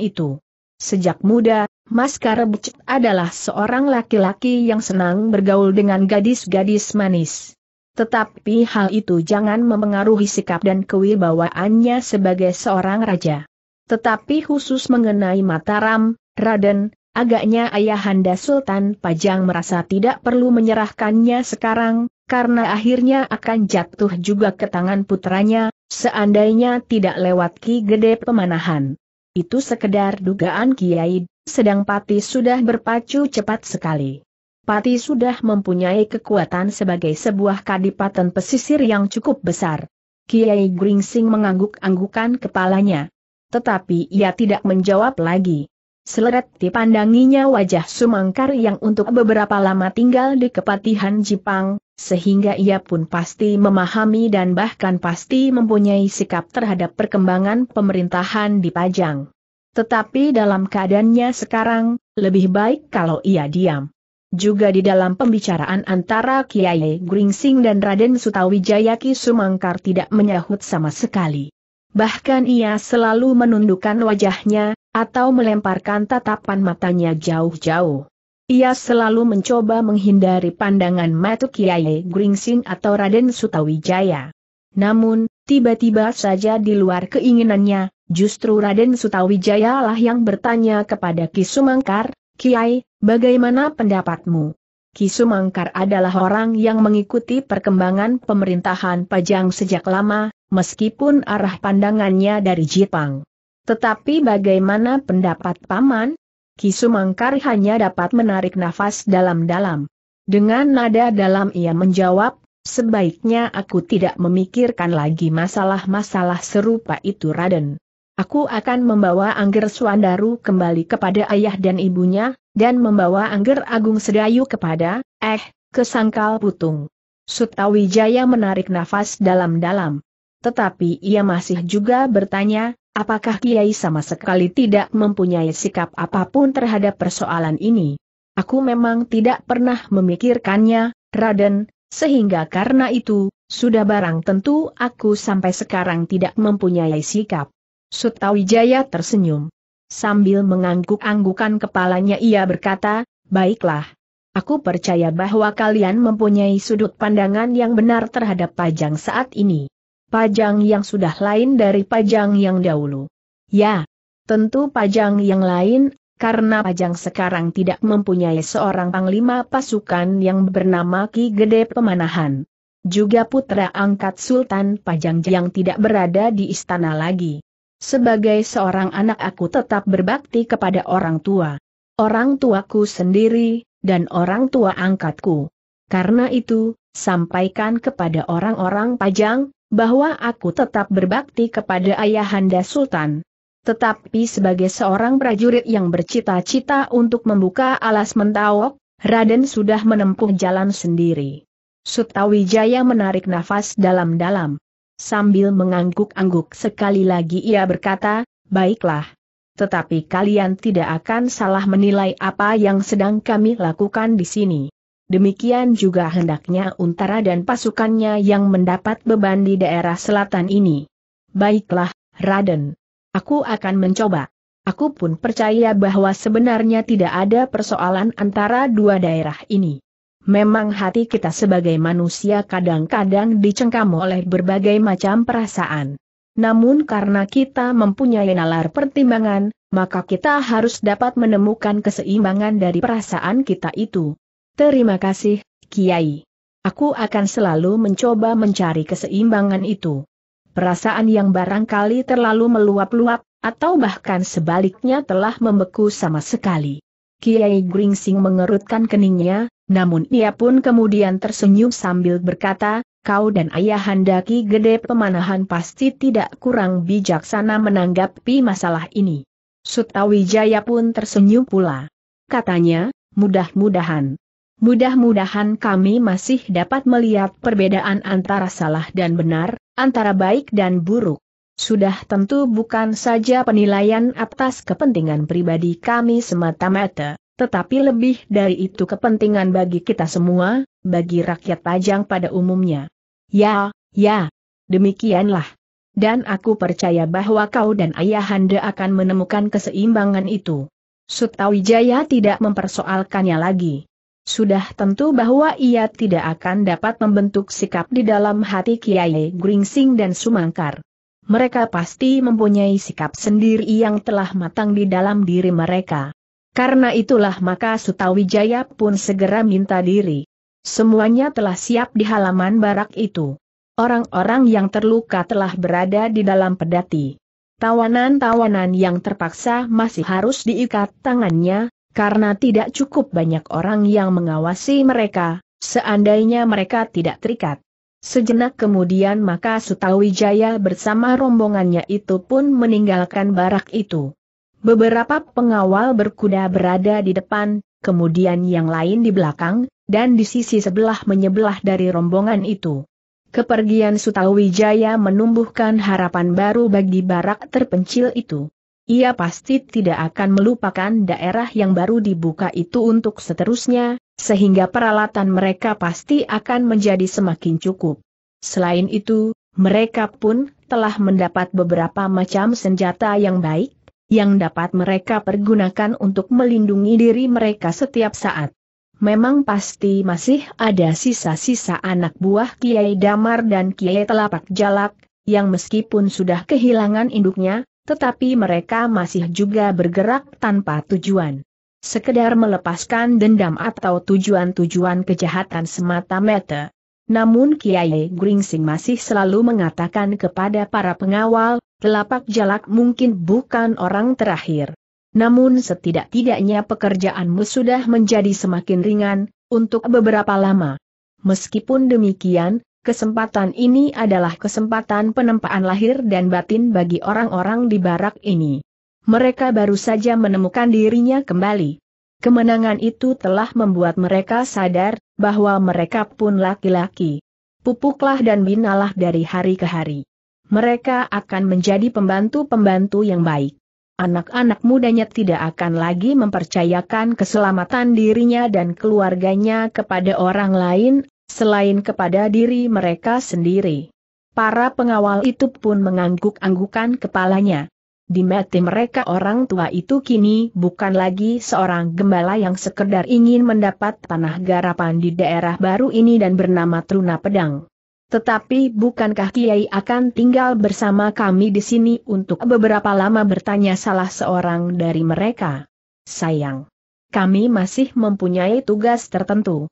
Speaker 1: itu. Sejak muda, Mas Karebecet adalah seorang laki-laki yang senang bergaul dengan gadis-gadis manis. Tetapi hal itu jangan memengaruhi sikap dan kewibawaannya sebagai seorang raja. Tetapi khusus mengenai Mataram, Raden, agaknya ayahanda Sultan Pajang merasa tidak perlu menyerahkannya sekarang, karena akhirnya akan jatuh juga ke tangan putranya, Seandainya tidak lewat Ki Gede Pemanahan. Itu sekedar dugaan Kiai, sedang Pati sudah berpacu cepat sekali. Pati sudah mempunyai kekuatan sebagai sebuah kadipaten pesisir yang cukup besar. Kiai Gringsing mengangguk-anggukan kepalanya. Tetapi ia tidak menjawab lagi. Seleret dipandanginya wajah Sumangkar yang untuk beberapa lama tinggal di Kepatihan Jepang sehingga ia pun pasti memahami dan bahkan pasti mempunyai sikap terhadap perkembangan pemerintahan di Pajang. Tetapi dalam keadaannya sekarang, lebih baik kalau ia diam. Juga di dalam pembicaraan antara Kiai Gringsing dan Raden Sutawijaya Ki Sumangkar tidak menyahut sama sekali. Bahkan ia selalu menundukkan wajahnya, atau melemparkan tatapan matanya jauh-jauh. Ia selalu mencoba menghindari pandangan Matu Kiai Gringsing atau Raden Sutawijaya. Namun, tiba-tiba saja di luar keinginannya, justru Raden Sutawijaya lah yang bertanya kepada Kisumangkar, Kiai, bagaimana pendapatmu? Kisumangkar adalah orang yang mengikuti perkembangan pemerintahan Pajang sejak lama, meskipun arah pandangannya dari Jepang. Tetapi bagaimana pendapat Paman? Kisumangkar hanya dapat menarik nafas dalam-dalam. Dengan nada dalam ia menjawab, sebaiknya aku tidak memikirkan lagi masalah-masalah serupa itu Raden. Aku akan membawa Angger Swandaru kembali kepada ayah dan ibunya, dan membawa Angger Agung Sedayu kepada, eh, kesangkal putung. Sutawijaya menarik nafas dalam-dalam. Tetapi ia masih juga bertanya, Apakah Kiai sama sekali tidak mempunyai sikap apapun terhadap persoalan ini? Aku memang tidak pernah memikirkannya, Raden, sehingga karena itu, sudah barang tentu aku sampai sekarang tidak mempunyai sikap. Sutawijaya tersenyum. Sambil mengangguk-anggukan kepalanya ia berkata, baiklah. Aku percaya bahwa kalian mempunyai sudut pandangan yang benar terhadap pajang saat ini pajang yang sudah lain dari pajang yang dahulu. Ya, tentu pajang yang lain, karena pajang sekarang tidak mempunyai seorang panglima pasukan yang bernama Ki Gede Pemanahan. Juga putra angkat Sultan Pajang yang tidak berada di istana lagi. Sebagai seorang anak aku tetap berbakti kepada orang tua. Orang tuaku sendiri, dan orang tua angkatku. Karena itu, sampaikan kepada orang-orang Pajang, bahwa aku tetap berbakti kepada Ayahanda Sultan. Tetapi sebagai seorang prajurit yang bercita-cita untuk membuka alas mentawok, Raden sudah menempuh jalan sendiri. Sutawijaya menarik nafas dalam-dalam. Sambil mengangguk-angguk sekali lagi ia berkata, baiklah. Tetapi kalian tidak akan salah menilai apa yang sedang kami lakukan di sini demikian juga hendaknya Untara dan pasukannya yang mendapat beban di daerah selatan ini. Baiklah, Raden. Aku akan mencoba. Aku pun percaya bahwa sebenarnya tidak ada persoalan antara dua daerah ini. Memang hati kita sebagai manusia kadang-kadang dicengkam oleh berbagai macam perasaan. Namun karena kita mempunyai nalar pertimbangan, maka kita harus dapat menemukan keseimbangan dari perasaan kita itu. Terima kasih, Kiai. Aku akan selalu mencoba mencari keseimbangan itu. Perasaan yang barangkali terlalu meluap-luap, atau bahkan sebaliknya telah membeku sama sekali. Kiai Gringsing mengerutkan keningnya, namun ia pun kemudian tersenyum sambil berkata, kau dan Ayah Handaki, Gede Pemanahan pasti tidak kurang bijaksana menanggapi masalah ini. Sutawijaya pun tersenyum pula. Katanya, mudah-mudahan, Mudah-mudahan kami masih dapat melihat perbedaan antara salah dan benar, antara baik dan buruk. Sudah tentu bukan saja penilaian atas kepentingan pribadi kami semata-mata, tetapi lebih dari itu kepentingan bagi kita semua, bagi rakyat Pajang pada umumnya. Ya, ya, demikianlah. Dan aku percaya bahwa kau dan ayahanda akan menemukan keseimbangan itu. Sutawijaya tidak mempersoalkannya lagi. Sudah tentu bahwa ia tidak akan dapat membentuk sikap di dalam hati Kiai Gringsing dan Sumangkar. Mereka pasti mempunyai sikap sendiri yang telah matang di dalam diri mereka. Karena itulah maka Sutawijaya pun segera minta diri. Semuanya telah siap di halaman barak itu. Orang-orang yang terluka telah berada di dalam pedati. Tawanan-tawanan yang terpaksa masih harus diikat tangannya, karena tidak cukup banyak orang yang mengawasi mereka, seandainya mereka tidak terikat. Sejenak kemudian maka Sutawijaya bersama rombongannya itu pun meninggalkan barak itu. Beberapa pengawal berkuda berada di depan, kemudian yang lain di belakang, dan di sisi sebelah menyebelah dari rombongan itu. Kepergian Sutawijaya menumbuhkan harapan baru bagi barak terpencil itu. Ia pasti tidak akan melupakan daerah yang baru dibuka itu untuk seterusnya, sehingga peralatan mereka pasti akan menjadi semakin cukup. Selain itu, mereka pun telah mendapat beberapa macam senjata yang baik, yang dapat mereka pergunakan untuk melindungi diri mereka setiap saat. Memang pasti masih ada sisa-sisa anak buah Kiai Damar dan Kiai Telapak Jalak, yang meskipun sudah kehilangan induknya, tetapi mereka masih juga bergerak tanpa tujuan. Sekedar melepaskan dendam atau tujuan-tujuan kejahatan semata-mata. Namun Kiai Gringsing masih selalu mengatakan kepada para pengawal, telapak jalak mungkin bukan orang terakhir. Namun setidak-tidaknya pekerjaanmu sudah menjadi semakin ringan, untuk beberapa lama. Meskipun demikian, kesempatan ini adalah kesempatan penempaan lahir dan batin bagi orang-orang di barak ini. Mereka baru saja menemukan dirinya kembali. Kemenangan itu telah membuat mereka sadar, bahwa mereka pun laki-laki. Pupuklah dan binalah dari hari ke hari. Mereka akan menjadi pembantu-pembantu yang baik anak-anak mudanya tidak akan lagi mempercayakan keselamatan dirinya dan keluarganya kepada orang lain, selain kepada diri mereka sendiri. Para pengawal itu pun mengangguk-anggukan kepalanya. Di mati mereka orang tua itu kini bukan lagi seorang gembala yang sekedar ingin mendapat tanah garapan di daerah baru ini dan bernama Truna Pedang. Tetapi bukankah Kiai akan tinggal bersama kami di sini untuk beberapa lama bertanya salah seorang dari mereka? Sayang. Kami masih mempunyai tugas tertentu.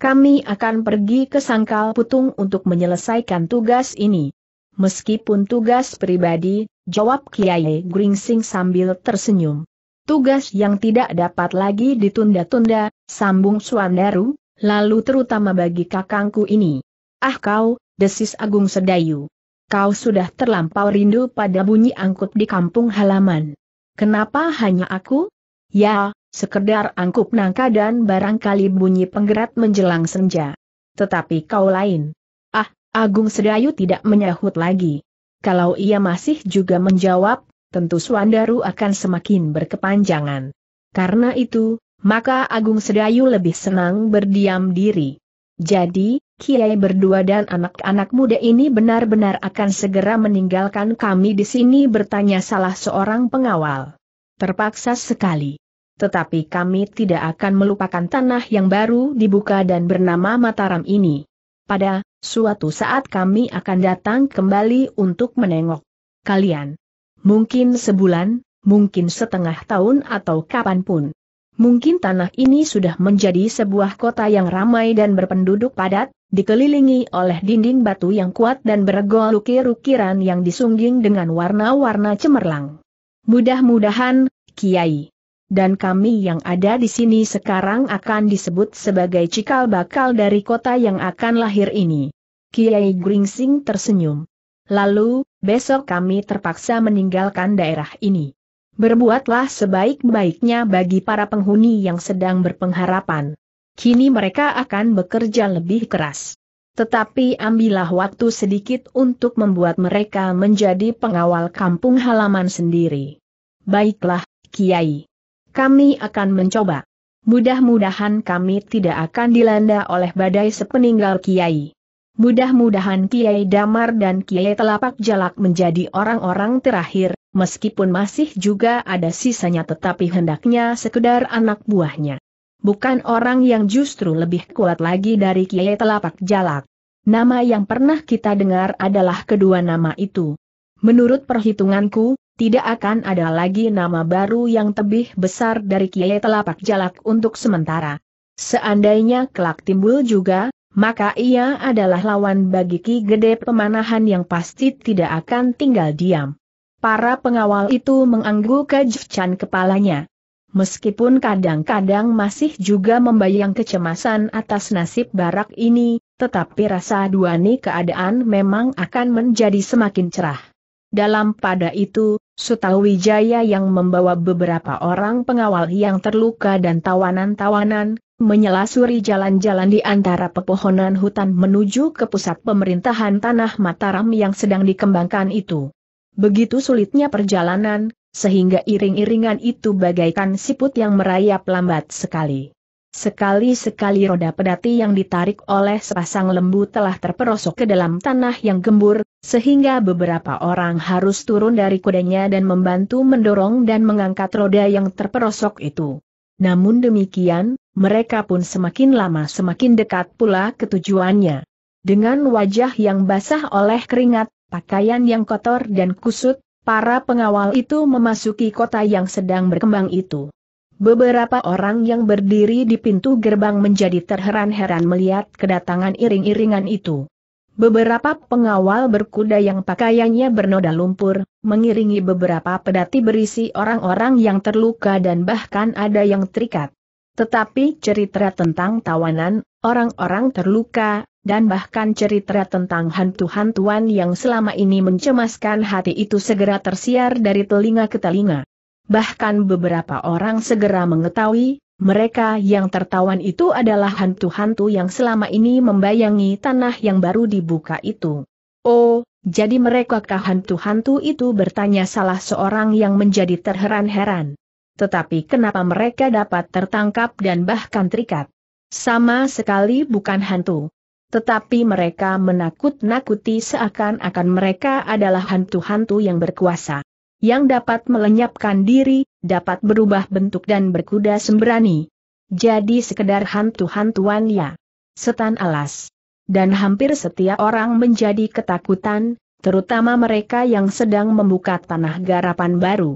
Speaker 1: Kami akan pergi ke Sangkal Putung untuk menyelesaikan tugas ini. Meskipun tugas pribadi, jawab Kiai Gringsing sambil tersenyum. Tugas yang tidak dapat lagi ditunda-tunda, sambung Suandaru, lalu terutama bagi kakangku ini. Ah kau, desis Agung Sedayu. Kau sudah terlampau rindu pada bunyi angkut di kampung halaman. Kenapa hanya aku? Ya, Sekedar angkup nangka dan barangkali bunyi penggerat menjelang senja. Tetapi kau lain. Ah, Agung Sedayu tidak menyahut lagi. Kalau ia masih juga menjawab, tentu Swandaru akan semakin berkepanjangan. Karena itu, maka Agung Sedayu lebih senang berdiam diri. Jadi, Kiai berdua dan anak-anak muda ini benar-benar akan segera meninggalkan kami di sini bertanya salah seorang pengawal. Terpaksa sekali tetapi kami tidak akan melupakan tanah yang baru dibuka dan bernama Mataram ini. Pada suatu saat kami akan datang kembali untuk menengok kalian. Mungkin sebulan, mungkin setengah tahun atau kapanpun. Mungkin tanah ini sudah menjadi sebuah kota yang ramai dan berpenduduk padat, dikelilingi oleh dinding batu yang kuat dan beregol ukir-ukiran yang disungging dengan warna-warna cemerlang. Mudah-mudahan, Kiai dan kami yang ada di sini sekarang akan disebut sebagai cikal bakal dari kota yang akan lahir ini. Kiai Gringsing tersenyum. Lalu, besok kami terpaksa meninggalkan daerah ini. Berbuatlah sebaik-baiknya bagi para penghuni yang sedang berpengharapan. Kini mereka akan bekerja lebih keras. Tetapi ambillah waktu sedikit untuk membuat mereka menjadi pengawal kampung halaman sendiri. Baiklah, Kiai. Kami akan mencoba. Mudah-mudahan kami tidak akan dilanda oleh badai sepeninggal Kiai. Mudah-mudahan Kiai Damar dan Kiai Telapak Jalak menjadi orang-orang terakhir, meskipun masih juga ada sisanya tetapi hendaknya sekedar anak buahnya. Bukan orang yang justru lebih kuat lagi dari Kiai Telapak Jalak. Nama yang pernah kita dengar adalah kedua nama itu. Menurut perhitunganku, tidak akan ada lagi nama baru yang lebih besar dari Kiai Telapak Jalak untuk sementara. Seandainya kelak timbul juga, maka ia adalah lawan bagi Ki Gede Pemanahan yang pasti tidak akan tinggal diam. Para pengawal itu mengangguk kejefcan kepalanya. Meskipun kadang-kadang masih juga membayang kecemasan atas nasib barak ini, tetapi rasa duani keadaan memang akan menjadi semakin cerah. Dalam pada itu, Sutawijaya yang membawa beberapa orang pengawal yang terluka dan tawanan-tawanan, menyelasuri jalan-jalan di antara pepohonan hutan menuju ke pusat pemerintahan tanah Mataram yang sedang dikembangkan itu. Begitu sulitnya perjalanan, sehingga iring-iringan itu bagaikan siput yang merayap lambat sekali. Sekali-sekali roda pedati yang ditarik oleh sepasang lembu telah terperosok ke dalam tanah yang gembur, sehingga beberapa orang harus turun dari kudanya dan membantu mendorong dan mengangkat roda yang terperosok itu. Namun demikian, mereka pun semakin lama semakin dekat pula ke tujuannya. Dengan wajah yang basah oleh keringat, pakaian yang kotor dan kusut, para pengawal itu memasuki kota yang sedang berkembang itu. Beberapa orang yang berdiri di pintu gerbang menjadi terheran-heran melihat kedatangan iring-iringan itu. Beberapa pengawal berkuda yang pakaiannya bernoda lumpur, mengiringi beberapa pedati berisi orang-orang yang terluka dan bahkan ada yang terikat. Tetapi cerita tentang tawanan, orang-orang terluka, dan bahkan cerita tentang hantu-hantuan yang selama ini mencemaskan hati itu segera tersiar dari telinga ke telinga bahkan beberapa orang segera mengetahui, mereka yang tertawan itu adalah hantu-hantu yang selama ini membayangi tanah yang baru dibuka itu. Oh, jadi mereka merekakah hantu-hantu itu bertanya salah seorang yang menjadi terheran-heran. Tetapi kenapa mereka dapat tertangkap dan bahkan terikat? Sama sekali bukan hantu. Tetapi mereka menakut-nakuti seakan-akan mereka adalah hantu-hantu yang berkuasa yang dapat melenyapkan diri, dapat berubah bentuk dan berkuda sembrani. Jadi sekedar hantu-hantuan ya. Setan alas. Dan hampir setiap orang menjadi ketakutan, terutama mereka yang sedang membuka tanah garapan baru.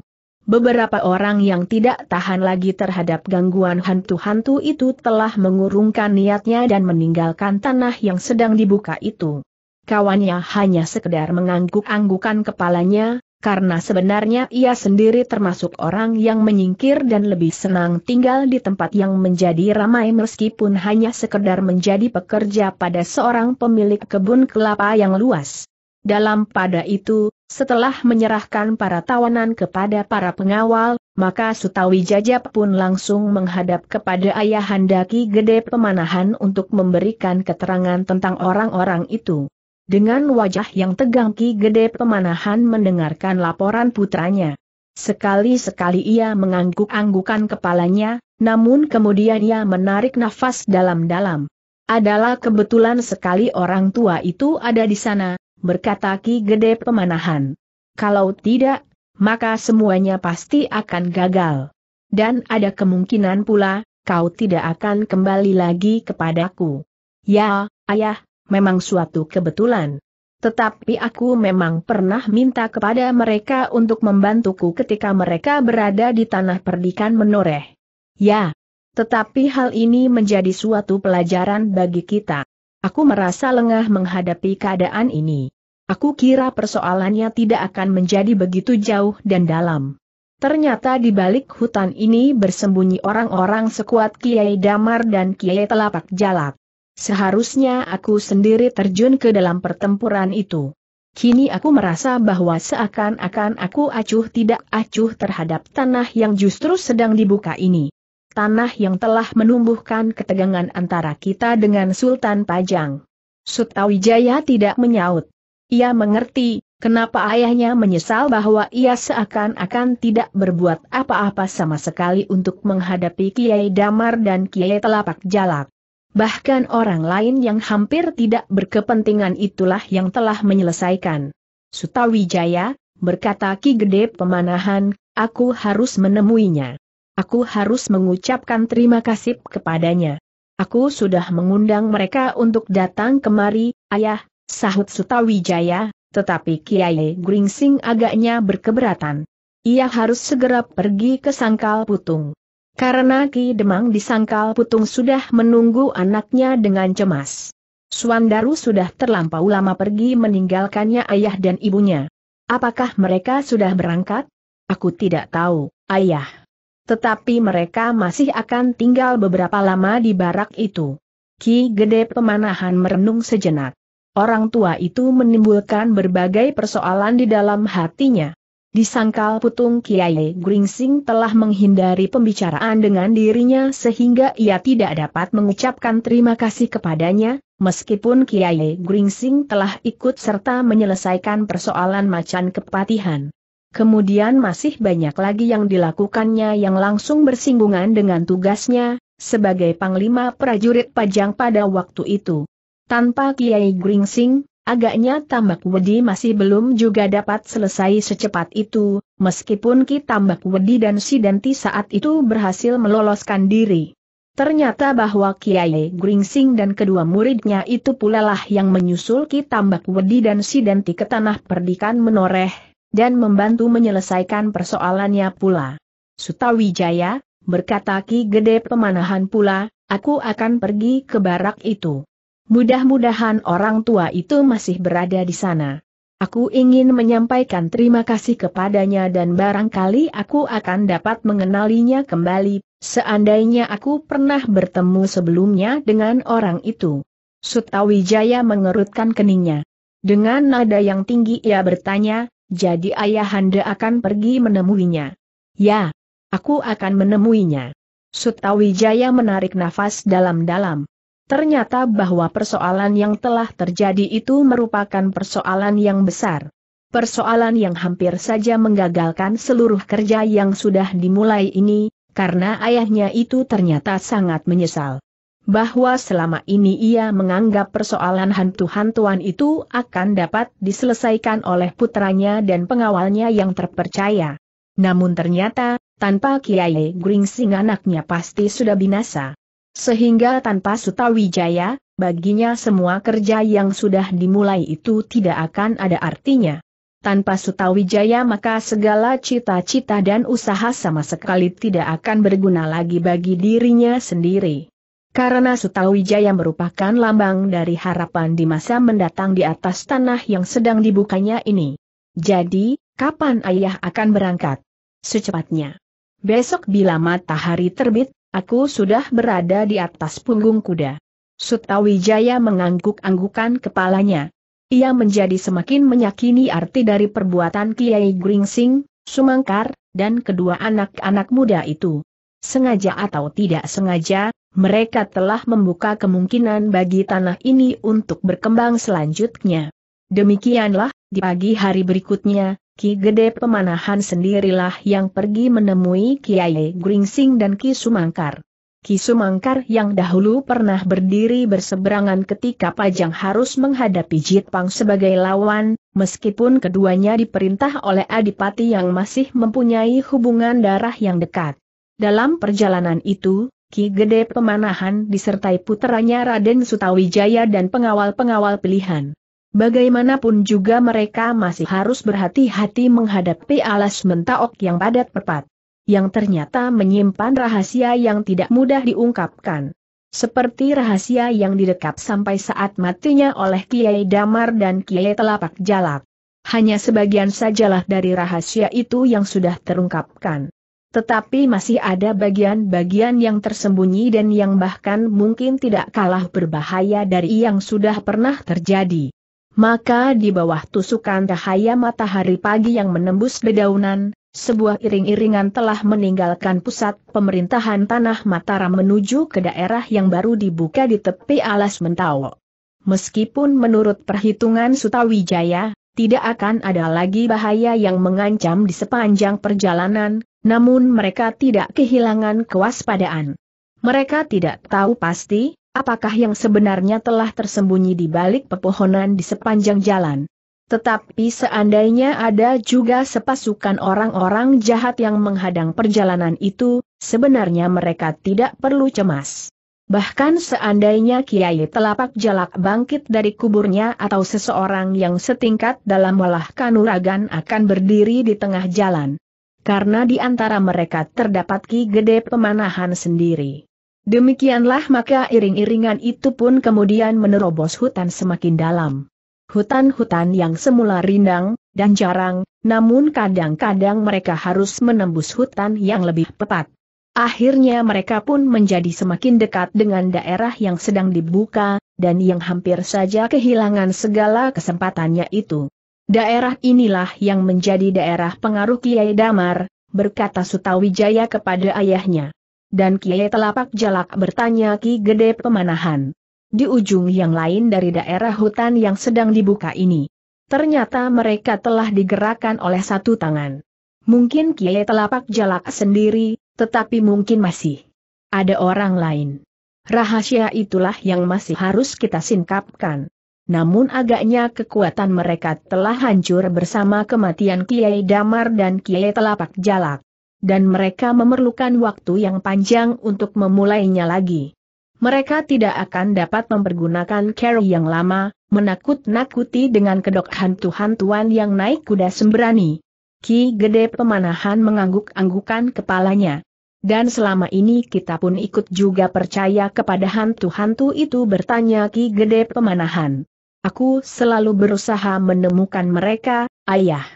Speaker 1: Beberapa orang yang tidak tahan lagi terhadap gangguan hantu-hantu itu telah mengurungkan niatnya dan meninggalkan tanah yang sedang dibuka itu. Kawannya hanya sekedar mengangguk-anggukan kepalanya, karena sebenarnya ia sendiri termasuk orang yang menyingkir dan lebih senang tinggal di tempat yang menjadi ramai meskipun hanya sekedar menjadi pekerja pada seorang pemilik kebun kelapa yang luas. Dalam pada itu, setelah menyerahkan para tawanan kepada para pengawal, maka Sutawi Jajab pun langsung menghadap kepada Ayahanda Ki Gede Pemanahan untuk memberikan keterangan tentang orang-orang itu. Dengan wajah yang tegang Ki Gede Pemanahan mendengarkan laporan putranya. Sekali-sekali ia mengangguk-anggukan kepalanya, namun kemudian ia menarik nafas dalam-dalam. Adalah kebetulan sekali orang tua itu ada di sana, berkata Ki Gede Pemanahan. Kalau tidak, maka semuanya pasti akan gagal. Dan ada kemungkinan pula, kau tidak akan kembali lagi kepadaku. Ya, ayah, memang suatu kebetulan. Tetapi aku memang pernah minta kepada mereka untuk membantuku ketika mereka berada di tanah perdikan menoreh. Ya, tetapi hal ini menjadi suatu pelajaran bagi kita. Aku merasa lengah menghadapi keadaan ini. Aku kira persoalannya tidak akan menjadi begitu jauh dan dalam. Ternyata di balik hutan ini bersembunyi orang-orang sekuat Kiai Damar dan Kiai Telapak Jalak. Seharusnya aku sendiri terjun ke dalam pertempuran itu. Kini aku merasa bahwa seakan-akan aku acuh tidak acuh terhadap tanah yang justru sedang dibuka ini. Tanah yang telah menumbuhkan ketegangan antara kita dengan Sultan Pajang. Sutawijaya tidak menyaut. Ia mengerti, kenapa ayahnya menyesal bahwa ia seakan-akan tidak berbuat apa-apa sama sekali untuk menghadapi Kiai Damar dan Kiai Telapak Jalak. Bahkan orang lain yang hampir tidak berkepentingan itulah yang telah menyelesaikan. Sutawijaya, berkata Ki Gede Pemanahan, aku harus menemuinya. Aku harus mengucapkan terima kasih kepadanya. Aku sudah mengundang mereka untuk datang kemari, ayah, sahut Sutawijaya, tetapi Kiai Gringsing agaknya berkeberatan. Ia harus segera pergi ke Sangkal Putung. Karena Ki Demang disangkal putung sudah menunggu anaknya dengan cemas. Suandaru sudah terlampau lama pergi meninggalkannya ayah dan ibunya. Apakah mereka sudah berangkat? Aku tidak tahu, ayah. Tetapi mereka masih akan tinggal beberapa lama di barak itu. Ki Gede Pemanahan merenung sejenak. Orang tua itu menimbulkan berbagai persoalan di dalam hatinya. Disangkal putung Kiai Gringsing telah menghindari pembicaraan dengan dirinya sehingga ia tidak dapat mengucapkan terima kasih kepadanya, meskipun Kiai Gringsing telah ikut serta menyelesaikan persoalan macan kepatihan. Kemudian masih banyak lagi yang dilakukannya yang langsung bersinggungan dengan tugasnya, sebagai panglima prajurit pajang pada waktu itu. Tanpa Kiai Gringsing, Agaknya tambak wedi masih belum juga dapat selesai secepat itu, meskipun Ki Tambak Wedi dan Sidanti saat itu berhasil meloloskan diri. Ternyata bahwa Kiai Gringsing dan kedua muridnya itu pula lah yang menyusul Ki Tambak Wedi dan Sidanti ke tanah perdikan menoreh, dan membantu menyelesaikan persoalannya pula. Sutawijaya, berkata Ki Gede Pemanahan pula, aku akan pergi ke barak itu. Mudah-mudahan orang tua itu masih berada di sana. Aku ingin menyampaikan terima kasih kepadanya dan barangkali aku akan dapat mengenalinya kembali, seandainya aku pernah bertemu sebelumnya dengan orang itu. Sutawijaya mengerutkan keningnya. Dengan nada yang tinggi ia bertanya, jadi ayahanda akan pergi menemuinya. Ya, aku akan menemuinya. Sutawijaya menarik nafas dalam-dalam. Ternyata bahwa persoalan yang telah terjadi itu merupakan persoalan yang besar. Persoalan yang hampir saja menggagalkan seluruh kerja yang sudah dimulai ini, karena ayahnya itu ternyata sangat menyesal. Bahwa selama ini ia menganggap persoalan hantu-hantuan itu akan dapat diselesaikan oleh putranya dan pengawalnya yang terpercaya. Namun ternyata, tanpa Kiai Gringsing anaknya pasti sudah binasa. Sehingga tanpa Sutawijaya, baginya semua kerja yang sudah dimulai itu tidak akan ada artinya. Tanpa Sutawijaya maka segala cita-cita dan usaha sama sekali tidak akan berguna lagi bagi dirinya sendiri. Karena Sutawijaya merupakan lambang dari harapan di masa mendatang di atas tanah yang sedang dibukanya ini. Jadi, kapan ayah akan berangkat? Secepatnya. Besok bila matahari terbit, Aku sudah berada di atas punggung kuda. Sutawijaya mengangguk-anggukan kepalanya. Ia menjadi semakin menyakini arti dari perbuatan Kiai Gringsing, Sumangkar, dan kedua anak-anak muda itu. Sengaja atau tidak sengaja, mereka telah membuka kemungkinan bagi tanah ini untuk berkembang selanjutnya. Demikianlah, di pagi hari berikutnya, Ki Gede Pemanahan sendirilah yang pergi menemui Kiai Gringsing dan Ki Sumangkar. Ki Sumangkar yang dahulu pernah berdiri berseberangan ketika Pajang harus menghadapi Jitpang sebagai lawan, meskipun keduanya diperintah oleh Adipati yang masih mempunyai hubungan darah yang dekat. Dalam perjalanan itu, Ki Gede Pemanahan disertai putranya Raden Sutawijaya dan pengawal-pengawal pilihan. Bagaimanapun juga mereka masih harus berhati-hati menghadapi alas mentaok yang padat perpat. Yang ternyata menyimpan rahasia yang tidak mudah diungkapkan. Seperti rahasia yang didekap sampai saat matinya oleh Kiai Damar dan Kiai Telapak Jalak. Hanya sebagian sajalah dari rahasia itu yang sudah terungkapkan. Tetapi masih ada bagian-bagian yang tersembunyi dan yang bahkan mungkin tidak kalah berbahaya dari yang sudah pernah terjadi. Maka di bawah tusukan cahaya matahari pagi yang menembus dedaunan, sebuah iring-iringan telah meninggalkan pusat pemerintahan Tanah Mataram menuju ke daerah yang baru dibuka di tepi alas Mentawo. Meskipun menurut perhitungan Sutawijaya, tidak akan ada lagi bahaya yang mengancam di sepanjang perjalanan, namun mereka tidak kehilangan kewaspadaan. Mereka tidak tahu pasti, apakah yang sebenarnya telah tersembunyi di balik pepohonan di sepanjang jalan. Tetapi seandainya ada juga sepasukan orang-orang jahat yang menghadang perjalanan itu, sebenarnya mereka tidak perlu cemas. Bahkan seandainya Kiai Telapak Jalak bangkit dari kuburnya atau seseorang yang setingkat dalam walah kanuragan akan berdiri di tengah jalan. Karena di antara mereka terdapat Ki Gede Pemanahan sendiri. Demikianlah maka iring-iringan itu pun kemudian menerobos hutan semakin dalam. Hutan-hutan yang semula rindang, dan jarang, namun kadang-kadang mereka harus menembus hutan yang lebih tepat. Akhirnya mereka pun menjadi semakin dekat dengan daerah yang sedang dibuka, dan yang hampir saja kehilangan segala kesempatannya itu. Daerah inilah yang menjadi daerah pengaruh Kiai Damar, berkata Sutawijaya kepada ayahnya dan Kiai Telapak Jalak bertanya Ki Gede Pemanahan. Di ujung yang lain dari daerah hutan yang sedang dibuka ini. Ternyata mereka telah digerakkan oleh satu tangan. Mungkin Kiai Telapak Jalak sendiri, tetapi mungkin masih ada orang lain. Rahasia itulah yang masih harus kita singkapkan. Namun agaknya kekuatan mereka telah hancur bersama kematian Kiai Damar dan Kiai Telapak Jalak dan mereka memerlukan waktu yang panjang untuk memulainya lagi. Mereka tidak akan dapat mempergunakan care yang lama, menakut-nakuti dengan kedok hantu-hantuan yang naik kuda sembrani. Ki Gede Pemanahan mengangguk-anggukan kepalanya. Dan selama ini kita pun ikut juga percaya kepada hantu-hantu itu bertanya Ki Gede Pemanahan. Aku selalu berusaha menemukan mereka, ayah.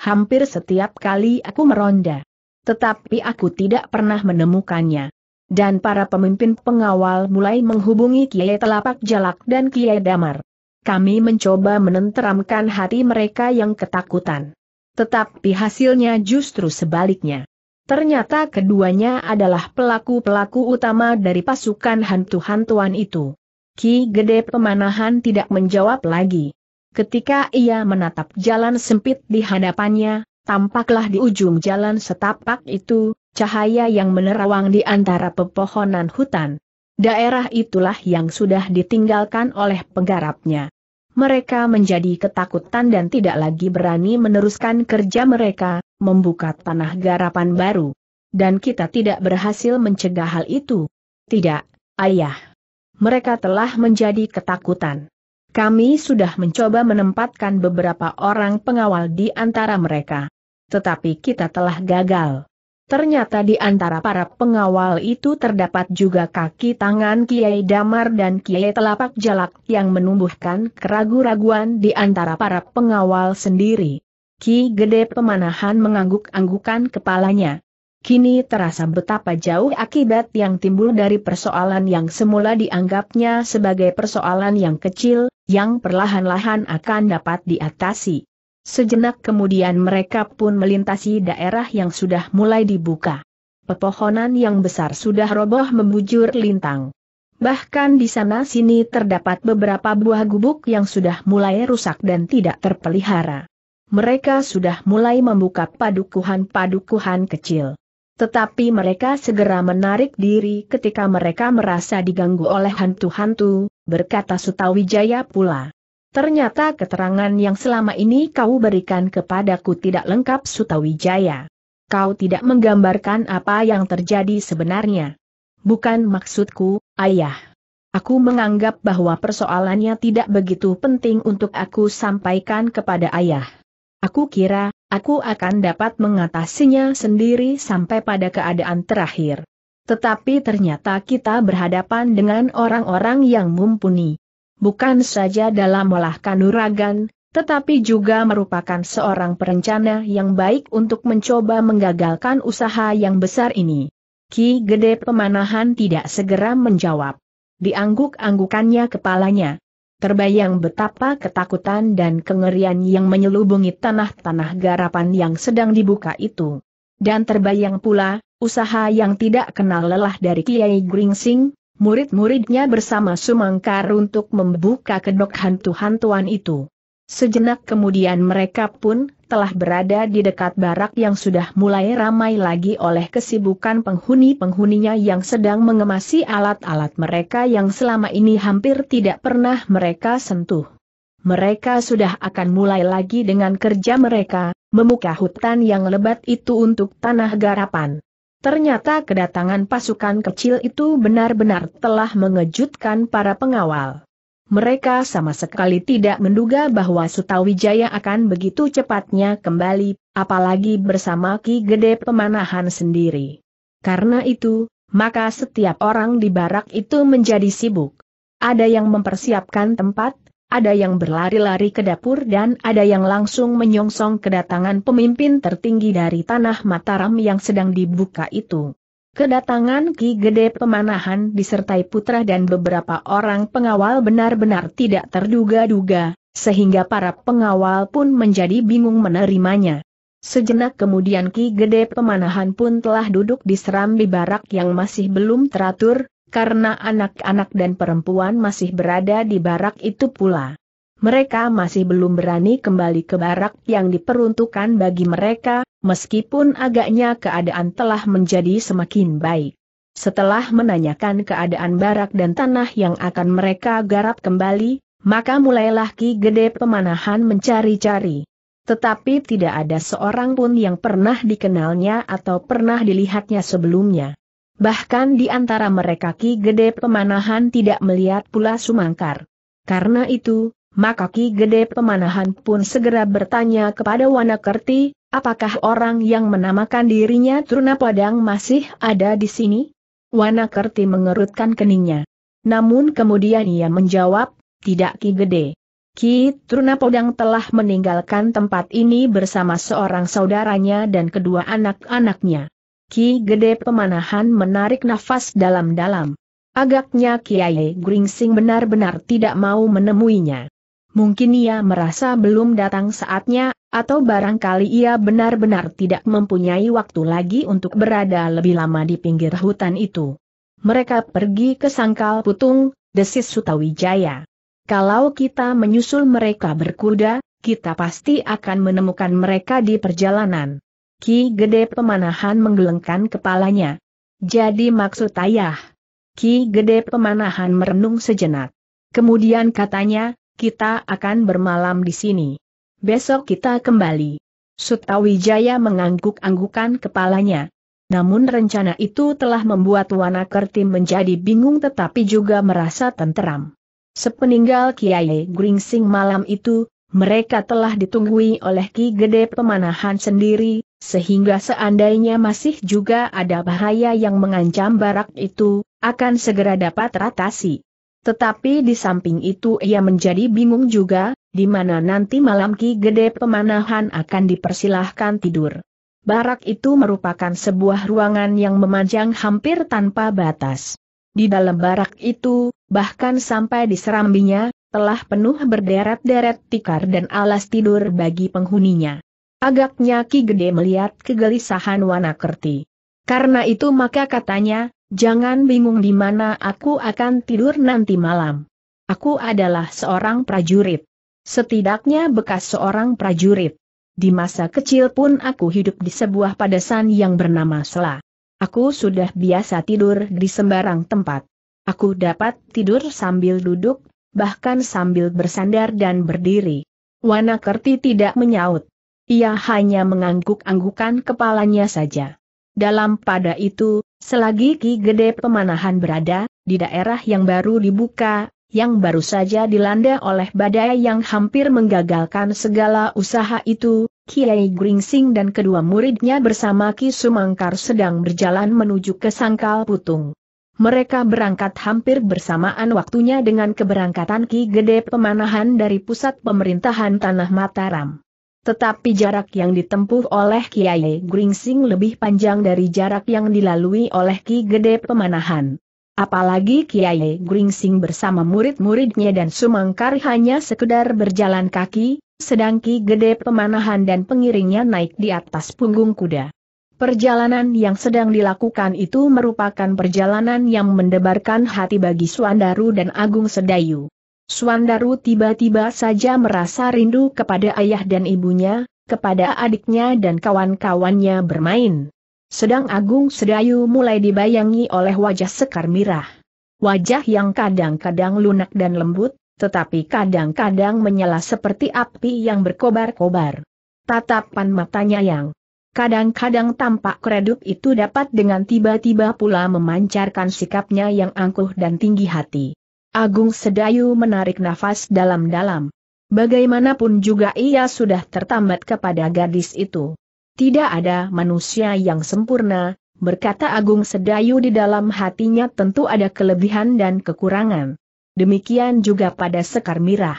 Speaker 1: Hampir setiap kali aku meronda tetapi aku tidak pernah menemukannya. Dan para pemimpin pengawal mulai menghubungi Kiai Telapak Jalak dan Kiai Damar. Kami mencoba menenteramkan hati mereka yang ketakutan. Tetapi hasilnya justru sebaliknya. Ternyata keduanya adalah pelaku-pelaku utama dari pasukan hantu-hantuan itu. Ki Gede Pemanahan tidak menjawab lagi. Ketika ia menatap jalan sempit di hadapannya, tampaklah di ujung jalan setapak itu, cahaya yang menerawang di antara pepohonan hutan. Daerah itulah yang sudah ditinggalkan oleh penggarapnya. Mereka menjadi ketakutan dan tidak lagi berani meneruskan kerja mereka, membuka tanah garapan baru. Dan kita tidak berhasil mencegah hal itu. Tidak, ayah. Mereka telah menjadi ketakutan. Kami sudah mencoba menempatkan beberapa orang pengawal di antara mereka. Tetapi kita telah gagal. Ternyata di antara para pengawal itu terdapat juga kaki tangan Kiai Damar dan Kiai Telapak Jalak yang menumbuhkan keraguan-raguan di antara para pengawal sendiri. Ki Gede Pemanahan mengangguk-anggukan kepalanya. Kini terasa betapa jauh akibat yang timbul dari persoalan yang semula dianggapnya sebagai persoalan yang kecil, yang perlahan-lahan akan dapat diatasi. Sejenak kemudian mereka pun melintasi daerah yang sudah mulai dibuka. Pepohonan yang besar sudah roboh membujur lintang. Bahkan di sana-sini terdapat beberapa buah gubuk yang sudah mulai rusak dan tidak terpelihara. Mereka sudah mulai membuka padukuhan-padukuhan kecil. Tetapi mereka segera menarik diri ketika mereka merasa diganggu oleh hantu-hantu, berkata Sutawijaya pula. Ternyata keterangan yang selama ini kau berikan kepadaku tidak lengkap Sutawijaya. Kau tidak menggambarkan apa yang terjadi sebenarnya. Bukan maksudku, ayah. Aku menganggap bahwa persoalannya tidak begitu penting untuk aku sampaikan kepada ayah. Aku kira, aku akan dapat mengatasinya sendiri sampai pada keadaan terakhir. Tetapi ternyata kita berhadapan dengan orang-orang yang mumpuni. Bukan saja dalam olah kanuragan, tetapi juga merupakan seorang perencana yang baik untuk mencoba menggagalkan usaha yang besar ini. Ki Gede Pemanahan tidak segera menjawab. Diangguk-anggukannya kepalanya. Terbayang betapa ketakutan dan kengerian yang menyelubungi tanah-tanah garapan yang sedang dibuka itu. Dan terbayang pula, usaha yang tidak kenal lelah dari Kiai Gringsing, murid-muridnya bersama Sumangkar untuk membuka kedok hantu-hantuan itu. Sejenak kemudian mereka pun telah berada di dekat barak yang sudah mulai ramai lagi oleh kesibukan penghuni-penghuninya yang sedang mengemasi alat-alat mereka yang selama ini hampir tidak pernah mereka sentuh. Mereka sudah akan mulai lagi dengan kerja mereka, memuka hutan yang lebat itu untuk tanah garapan. Ternyata kedatangan pasukan kecil itu benar-benar telah mengejutkan para pengawal. Mereka sama sekali tidak menduga bahwa Sutawijaya akan begitu cepatnya kembali, apalagi bersama Ki Gede Pemanahan sendiri. Karena itu, maka setiap orang di barak itu menjadi sibuk. Ada yang mempersiapkan tempat, ada yang berlari-lari ke dapur dan ada yang langsung menyongsong kedatangan pemimpin tertinggi dari tanah Mataram yang sedang dibuka itu. Kedatangan Ki Gede Pemanahan disertai putra dan beberapa orang pengawal benar-benar tidak terduga-duga, sehingga para pengawal pun menjadi bingung menerimanya. Sejenak kemudian Ki Gede Pemanahan pun telah duduk di serambi barak yang masih belum teratur, karena anak-anak dan perempuan masih berada di barak itu pula. Mereka masih belum berani kembali ke barak yang diperuntukkan bagi mereka, meskipun agaknya keadaan telah menjadi semakin baik. Setelah menanyakan keadaan barak dan tanah yang akan mereka garap kembali, maka mulailah Ki Gede Pemanahan mencari-cari. Tetapi tidak ada seorang pun yang pernah dikenalnya atau pernah dilihatnya sebelumnya. Bahkan di antara mereka Ki Gede Pemanahan tidak melihat pula Sumangkar. Karena itu, maka Ki Gede Pemanahan pun segera bertanya kepada Wanakerti, apakah orang yang menamakan dirinya Truna masih ada di sini? Wanakerti mengerutkan keningnya. Namun kemudian ia menjawab, tidak Ki Gede. Ki Trunapodang telah meninggalkan tempat ini bersama seorang saudaranya dan kedua anak-anaknya. Ki Gede Pemanahan menarik nafas dalam-dalam. Agaknya Kiai Gringsing benar-benar tidak mau menemuinya. Mungkin ia merasa belum datang saatnya, atau barangkali ia benar-benar tidak mempunyai waktu lagi untuk berada lebih lama di pinggir hutan itu. Mereka pergi ke Sangkal Putung, desis Sutawijaya. Kalau kita menyusul mereka berkuda, kita pasti akan menemukan mereka di perjalanan. Ki Gede Pemanahan menggelengkan kepalanya. Jadi maksud ayah. Ki Gede Pemanahan merenung sejenak. Kemudian katanya, kita akan bermalam di sini. Besok kita kembali. Sutawijaya mengangguk-anggukan kepalanya. Namun rencana itu telah membuat Wanakerti menjadi bingung tetapi juga merasa tenteram. Sepeninggal Kiai Gringsing malam itu, mereka telah ditunggui oleh Ki Gede Pemanahan sendiri, sehingga seandainya masih juga ada bahaya yang mengancam barak itu, akan segera dapat teratasi. Tetapi di samping itu ia menjadi bingung juga, di mana nanti malam Ki Gede Pemanahan akan dipersilahkan tidur. Barak itu merupakan sebuah ruangan yang memanjang hampir tanpa batas. Di dalam barak itu, bahkan sampai di serambinya, telah penuh berderet-deret tikar dan alas tidur bagi penghuninya. Agaknya Ki Gede melihat kegelisahan Wanakerti. Karena itu maka katanya, jangan bingung di mana aku akan tidur nanti malam. Aku adalah seorang prajurit. Setidaknya bekas seorang prajurit. Di masa kecil pun aku hidup di sebuah padasan yang bernama Sela. Aku sudah biasa tidur di sembarang tempat. Aku dapat tidur sambil duduk bahkan sambil bersandar dan berdiri. Wanakerti tidak menyaut. Ia hanya mengangguk-anggukan kepalanya saja. Dalam pada itu, selagi Ki Gede Pemanahan berada, di daerah yang baru dibuka, yang baru saja dilanda oleh badai yang hampir menggagalkan segala usaha itu, Kiai Gringsing dan kedua muridnya bersama Ki Sumangkar sedang berjalan menuju ke Sangkal Putung. Mereka berangkat hampir bersamaan waktunya dengan keberangkatan Ki Gede Pemanahan dari pusat pemerintahan Tanah Mataram. Tetapi jarak yang ditempuh oleh Kiai Gringsing lebih panjang dari jarak yang dilalui oleh Ki Gede Pemanahan. Apalagi Kiai Gringsing bersama murid-muridnya dan Sumangkar hanya sekedar berjalan kaki, sedang Ki Gede Pemanahan dan pengiringnya naik di atas punggung kuda. Perjalanan yang sedang dilakukan itu merupakan perjalanan yang mendebarkan hati bagi Suandaru dan Agung Sedayu. Suandaru tiba-tiba saja merasa rindu kepada ayah dan ibunya, kepada adiknya dan kawan-kawannya bermain. Sedang Agung Sedayu mulai dibayangi oleh wajah sekar mirah. Wajah yang kadang-kadang lunak dan lembut, tetapi kadang-kadang menyala seperti api yang berkobar-kobar. Tatapan matanya yang Kadang-kadang tampak redup itu dapat dengan tiba-tiba pula memancarkan sikapnya yang angkuh dan tinggi hati. Agung Sedayu menarik nafas dalam-dalam. Bagaimanapun juga ia sudah tertambat kepada gadis itu. Tidak ada manusia yang sempurna, berkata Agung Sedayu di dalam hatinya tentu ada kelebihan dan kekurangan. Demikian juga pada Sekar Mirah.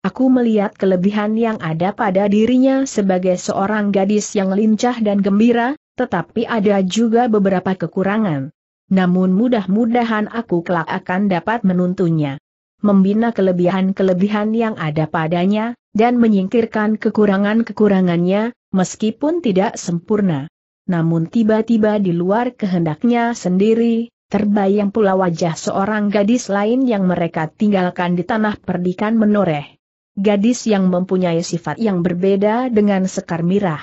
Speaker 1: Aku melihat kelebihan yang ada pada dirinya sebagai seorang gadis yang lincah dan gembira, tetapi ada juga beberapa kekurangan. Namun mudah-mudahan aku kelak akan dapat menuntunnya. Membina kelebihan-kelebihan yang ada padanya, dan menyingkirkan kekurangan-kekurangannya, meskipun tidak sempurna. Namun tiba-tiba di luar kehendaknya sendiri, terbayang pula wajah seorang gadis lain yang mereka tinggalkan di tanah perdikan menoreh gadis yang mempunyai sifat yang berbeda dengan Sekar Mirah.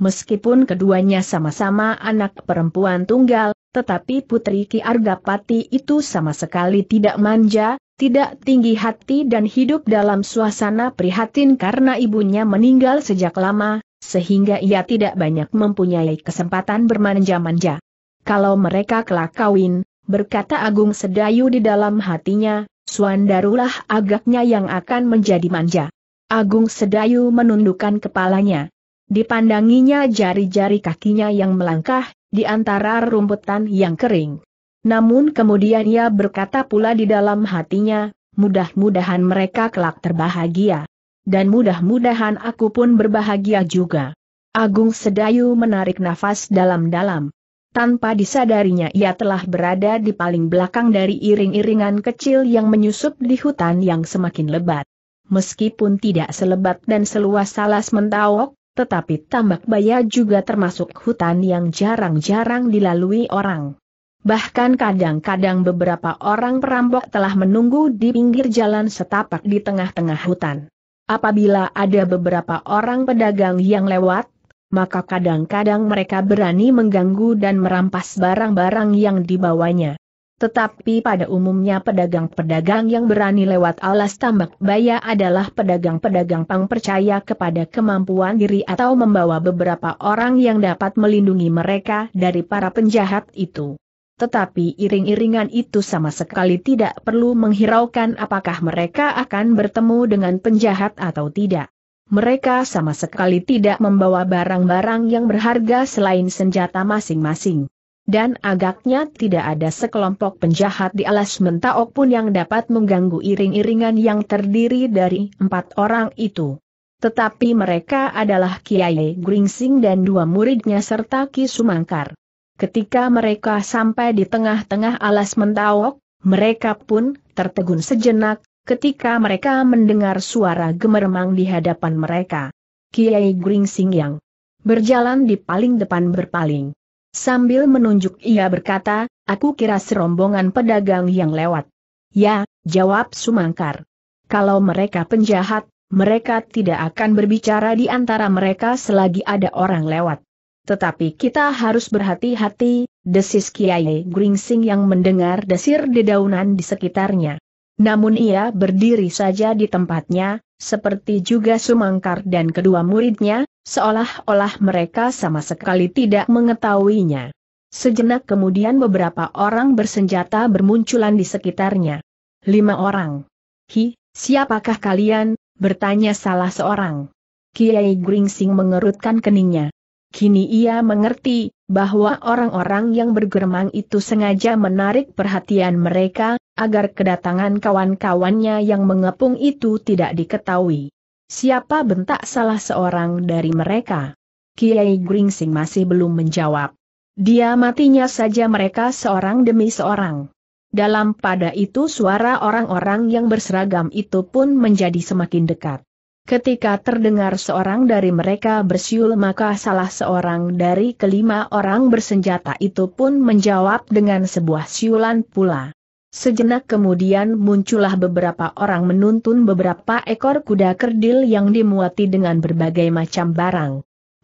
Speaker 1: Meskipun keduanya sama-sama anak perempuan tunggal, tetapi Putri Ki Argapati itu sama sekali tidak manja, tidak tinggi hati dan hidup dalam suasana prihatin karena ibunya meninggal sejak lama, sehingga ia tidak banyak mempunyai kesempatan bermanja-manja. Kalau mereka kelak kawin, berkata Agung Sedayu di dalam hatinya, Suandarulah agaknya yang akan menjadi manja. Agung Sedayu menundukkan kepalanya. Dipandanginya jari-jari kakinya yang melangkah, di antara rumputan yang kering. Namun kemudian ia berkata pula di dalam hatinya, mudah-mudahan mereka kelak terbahagia. Dan mudah-mudahan aku pun berbahagia juga. Agung Sedayu menarik nafas dalam-dalam. Tanpa disadarinya ia telah berada di paling belakang dari iring-iringan kecil yang menyusup di hutan yang semakin lebat. Meskipun tidak selebat dan seluas salas mentawok, tetapi tambak baya juga termasuk hutan yang jarang-jarang dilalui orang. Bahkan kadang-kadang beberapa orang perampok telah menunggu di pinggir jalan setapak di tengah-tengah hutan. Apabila ada beberapa orang pedagang yang lewat, maka kadang-kadang mereka berani mengganggu dan merampas barang-barang yang dibawanya. Tetapi pada umumnya pedagang-pedagang yang berani lewat alas tambak baya adalah pedagang-pedagang pang percaya kepada kemampuan diri atau membawa beberapa orang yang dapat melindungi mereka dari para penjahat itu. Tetapi iring-iringan itu sama sekali tidak perlu menghiraukan apakah mereka akan bertemu dengan penjahat atau tidak mereka sama sekali tidak membawa barang-barang yang berharga selain senjata masing-masing. Dan agaknya tidak ada sekelompok penjahat di alas mentaok pun yang dapat mengganggu iring-iringan yang terdiri dari empat orang itu. Tetapi mereka adalah Kiai Gringsing dan dua muridnya serta Ki Sumangkar. Ketika mereka sampai di tengah-tengah alas mentaok, mereka pun tertegun sejenak, ketika mereka mendengar suara gemeremang di hadapan mereka. Kiai Gringsing yang berjalan di paling depan berpaling. Sambil menunjuk ia berkata, aku kira serombongan pedagang yang lewat. Ya, jawab Sumangkar. Kalau mereka penjahat, mereka tidak akan berbicara di antara mereka selagi ada orang lewat. Tetapi kita harus berhati-hati, desis Kiai Gringsing yang mendengar desir dedaunan di sekitarnya. Namun ia berdiri saja di tempatnya, seperti juga Sumangkar dan kedua muridnya, seolah-olah mereka sama sekali tidak mengetahuinya. Sejenak kemudian beberapa orang bersenjata bermunculan di sekitarnya. Lima orang. Hi, siapakah kalian? bertanya salah seorang. Kiai Gringsing mengerutkan keningnya. Kini ia mengerti, bahwa orang-orang yang bergermang itu sengaja menarik perhatian mereka, agar kedatangan kawan-kawannya yang mengepung itu tidak diketahui. Siapa bentak salah seorang dari mereka? Kiai Gringsing masih belum menjawab. Dia matinya saja mereka seorang demi seorang. Dalam pada itu suara orang-orang yang berseragam itu pun menjadi semakin dekat. Ketika terdengar seorang dari mereka bersiul maka salah seorang dari kelima orang bersenjata itu pun menjawab dengan sebuah siulan pula. Sejenak kemudian muncullah beberapa orang menuntun beberapa ekor kuda kerdil yang dimuati dengan berbagai macam barang.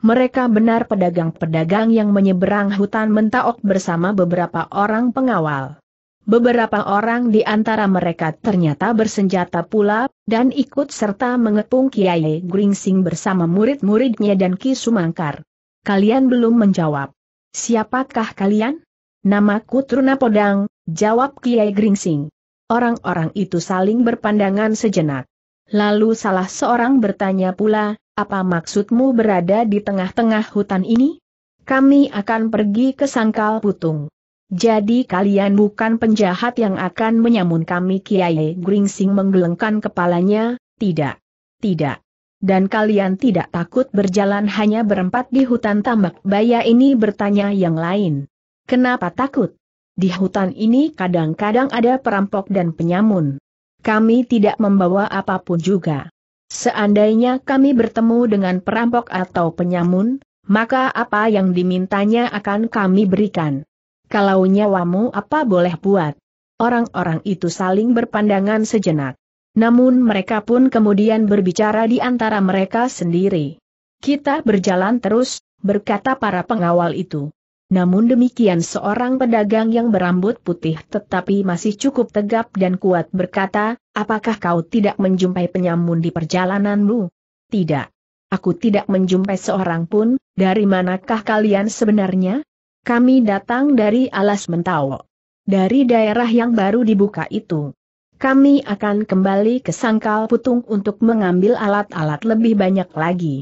Speaker 1: Mereka benar pedagang-pedagang yang menyeberang hutan mentaok bersama beberapa orang pengawal. Beberapa orang di antara mereka ternyata bersenjata pula, dan ikut serta mengepung Kiai Gringsing bersama murid-muridnya dan Ki Sumangkar. Kalian belum menjawab. Siapakah kalian? Namaku Trunapodang, jawab Kiai Gringsing. Orang-orang itu saling berpandangan sejenak. Lalu salah seorang bertanya pula, apa maksudmu berada di tengah-tengah hutan ini? Kami akan pergi ke Sangkal Putung. Jadi kalian bukan penjahat yang akan menyamun kami Kiai Gringsing menggelengkan kepalanya, tidak. Tidak. Dan kalian tidak takut berjalan hanya berempat di hutan tambak baya ini bertanya yang lain. Kenapa takut? Di hutan ini kadang-kadang ada perampok dan penyamun. Kami tidak membawa apapun juga. Seandainya kami bertemu dengan perampok atau penyamun, maka apa yang dimintanya akan kami berikan kalau nyawamu apa boleh buat. Orang-orang itu saling berpandangan sejenak. Namun mereka pun kemudian berbicara di antara mereka sendiri. Kita berjalan terus, berkata para pengawal itu. Namun demikian seorang pedagang yang berambut putih tetapi masih cukup tegap dan kuat berkata, apakah kau tidak menjumpai penyamun di perjalananmu? Tidak. Aku tidak menjumpai seorang pun, dari manakah kalian sebenarnya? Kami datang dari Alas Mentawo. Dari daerah yang baru dibuka itu. Kami akan kembali ke Sangkal Putung untuk mengambil alat-alat lebih banyak lagi.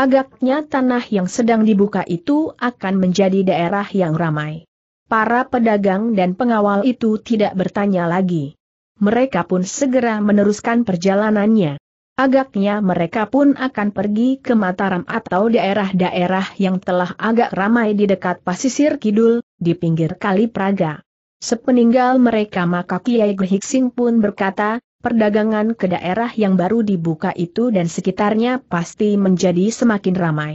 Speaker 1: Agaknya tanah yang sedang dibuka itu akan menjadi daerah yang ramai. Para pedagang dan pengawal itu tidak bertanya lagi. Mereka pun segera meneruskan perjalanannya. Agaknya mereka pun akan pergi ke Mataram atau daerah-daerah yang telah agak ramai di dekat pasisir kidul, di pinggir kali Praga. Sepeninggal mereka maka Kiai Gehiksing pun berkata, perdagangan ke daerah yang baru dibuka itu dan sekitarnya pasti menjadi semakin ramai.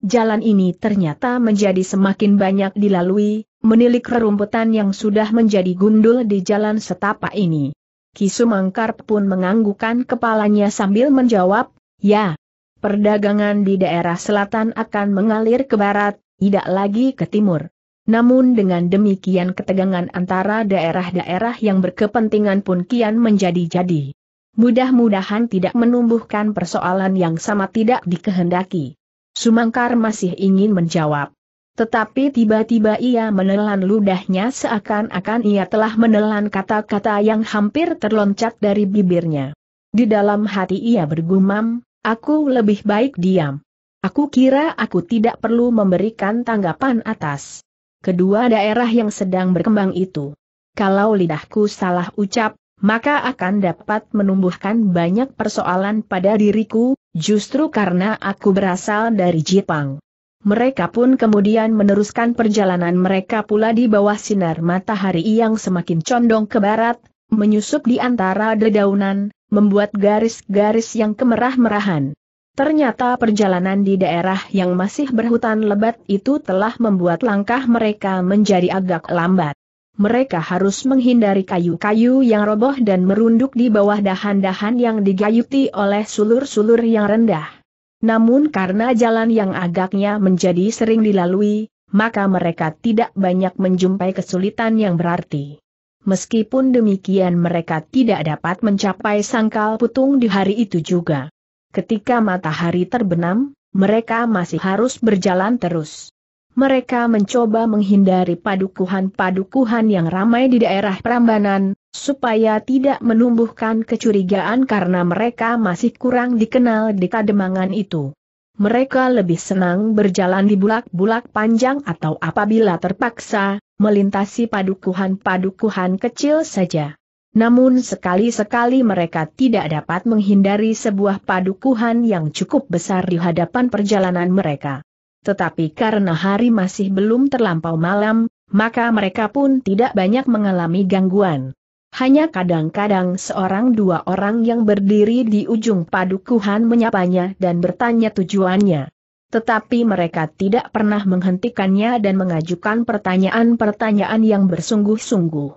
Speaker 1: Jalan ini ternyata menjadi semakin banyak dilalui, menilik rerumputan yang sudah menjadi gundul di jalan setapak ini. Kisumangkar pun menganggukkan kepalanya sambil menjawab, ya. Perdagangan di daerah selatan akan mengalir ke barat, tidak lagi ke timur. Namun dengan demikian ketegangan antara daerah-daerah yang berkepentingan pun kian menjadi-jadi. Mudah-mudahan tidak menumbuhkan persoalan yang sama tidak dikehendaki. Sumangkar masih ingin menjawab. Tetapi tiba-tiba ia menelan ludahnya seakan-akan ia telah menelan kata-kata yang hampir terloncat dari bibirnya. Di dalam hati ia bergumam, aku lebih baik diam. Aku kira aku tidak perlu memberikan tanggapan atas kedua daerah yang sedang berkembang itu. Kalau lidahku salah ucap, maka akan dapat menumbuhkan banyak persoalan pada diriku, justru karena aku berasal dari Jepang. Mereka pun kemudian meneruskan perjalanan mereka pula di bawah sinar matahari yang semakin condong ke barat, menyusup di antara dedaunan, membuat garis-garis yang kemerah-merahan. Ternyata perjalanan di daerah yang masih berhutan lebat itu telah membuat langkah mereka menjadi agak lambat. Mereka harus menghindari kayu-kayu yang roboh dan merunduk di bawah dahan-dahan yang digayuti oleh sulur-sulur yang rendah. Namun karena jalan yang agaknya menjadi sering dilalui, maka mereka tidak banyak menjumpai kesulitan yang berarti. Meskipun demikian mereka tidak dapat mencapai sangkal putung di hari itu juga. Ketika matahari terbenam, mereka masih harus berjalan terus mereka mencoba menghindari padukuhan-padukuhan yang ramai di daerah Prambanan, supaya tidak menumbuhkan kecurigaan karena mereka masih kurang dikenal di Kademangan itu. Mereka lebih senang berjalan di bulak-bulak panjang atau apabila terpaksa, melintasi padukuhan-padukuhan kecil saja. Namun sekali-sekali mereka tidak dapat menghindari sebuah padukuhan yang cukup besar di hadapan perjalanan mereka tetapi karena hari masih belum terlampau malam, maka mereka pun tidak banyak mengalami gangguan. Hanya kadang-kadang seorang dua orang yang berdiri di ujung padukuhan menyapanya dan bertanya tujuannya. Tetapi mereka tidak pernah menghentikannya dan mengajukan pertanyaan-pertanyaan yang bersungguh-sungguh.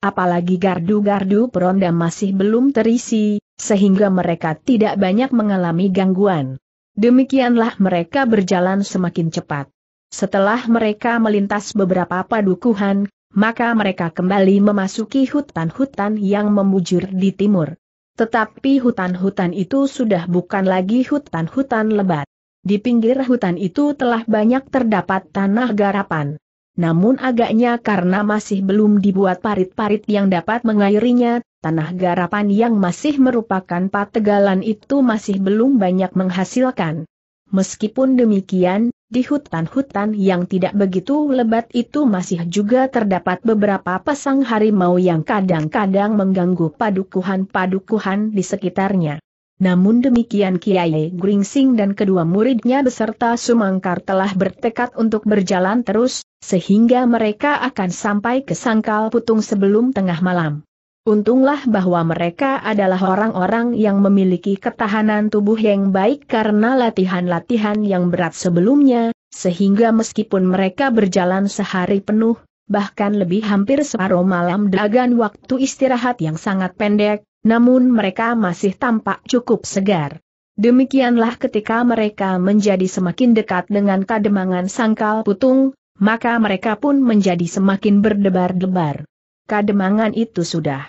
Speaker 1: Apalagi gardu-gardu peronda masih belum terisi, sehingga mereka tidak banyak mengalami gangguan. Demikianlah mereka berjalan semakin cepat. Setelah mereka melintas beberapa padukuhan, maka mereka kembali memasuki hutan-hutan yang membujur di timur. Tetapi hutan-hutan itu sudah bukan lagi hutan-hutan lebat. Di pinggir hutan itu telah banyak terdapat tanah garapan namun agaknya karena masih belum dibuat parit-parit yang dapat mengairinya, tanah garapan yang masih merupakan pategalan itu masih belum banyak menghasilkan. Meskipun demikian, di hutan-hutan yang tidak begitu lebat itu masih juga terdapat beberapa pasang harimau yang kadang-kadang mengganggu padukuhan-padukuhan di sekitarnya. Namun demikian Kiai Gringsing dan kedua muridnya beserta Sumangkar telah bertekad untuk berjalan terus, sehingga mereka akan sampai ke sangkal putung sebelum tengah malam. Untunglah bahwa mereka adalah orang-orang yang memiliki ketahanan tubuh yang baik karena latihan-latihan yang berat sebelumnya, sehingga meskipun mereka berjalan sehari penuh, bahkan lebih hampir separuh malam dagan waktu istirahat yang sangat pendek, namun mereka masih tampak cukup segar. Demikianlah ketika mereka menjadi semakin dekat dengan kademangan sangkal putung, maka mereka pun menjadi semakin berdebar-debar. Kademangan itu sudah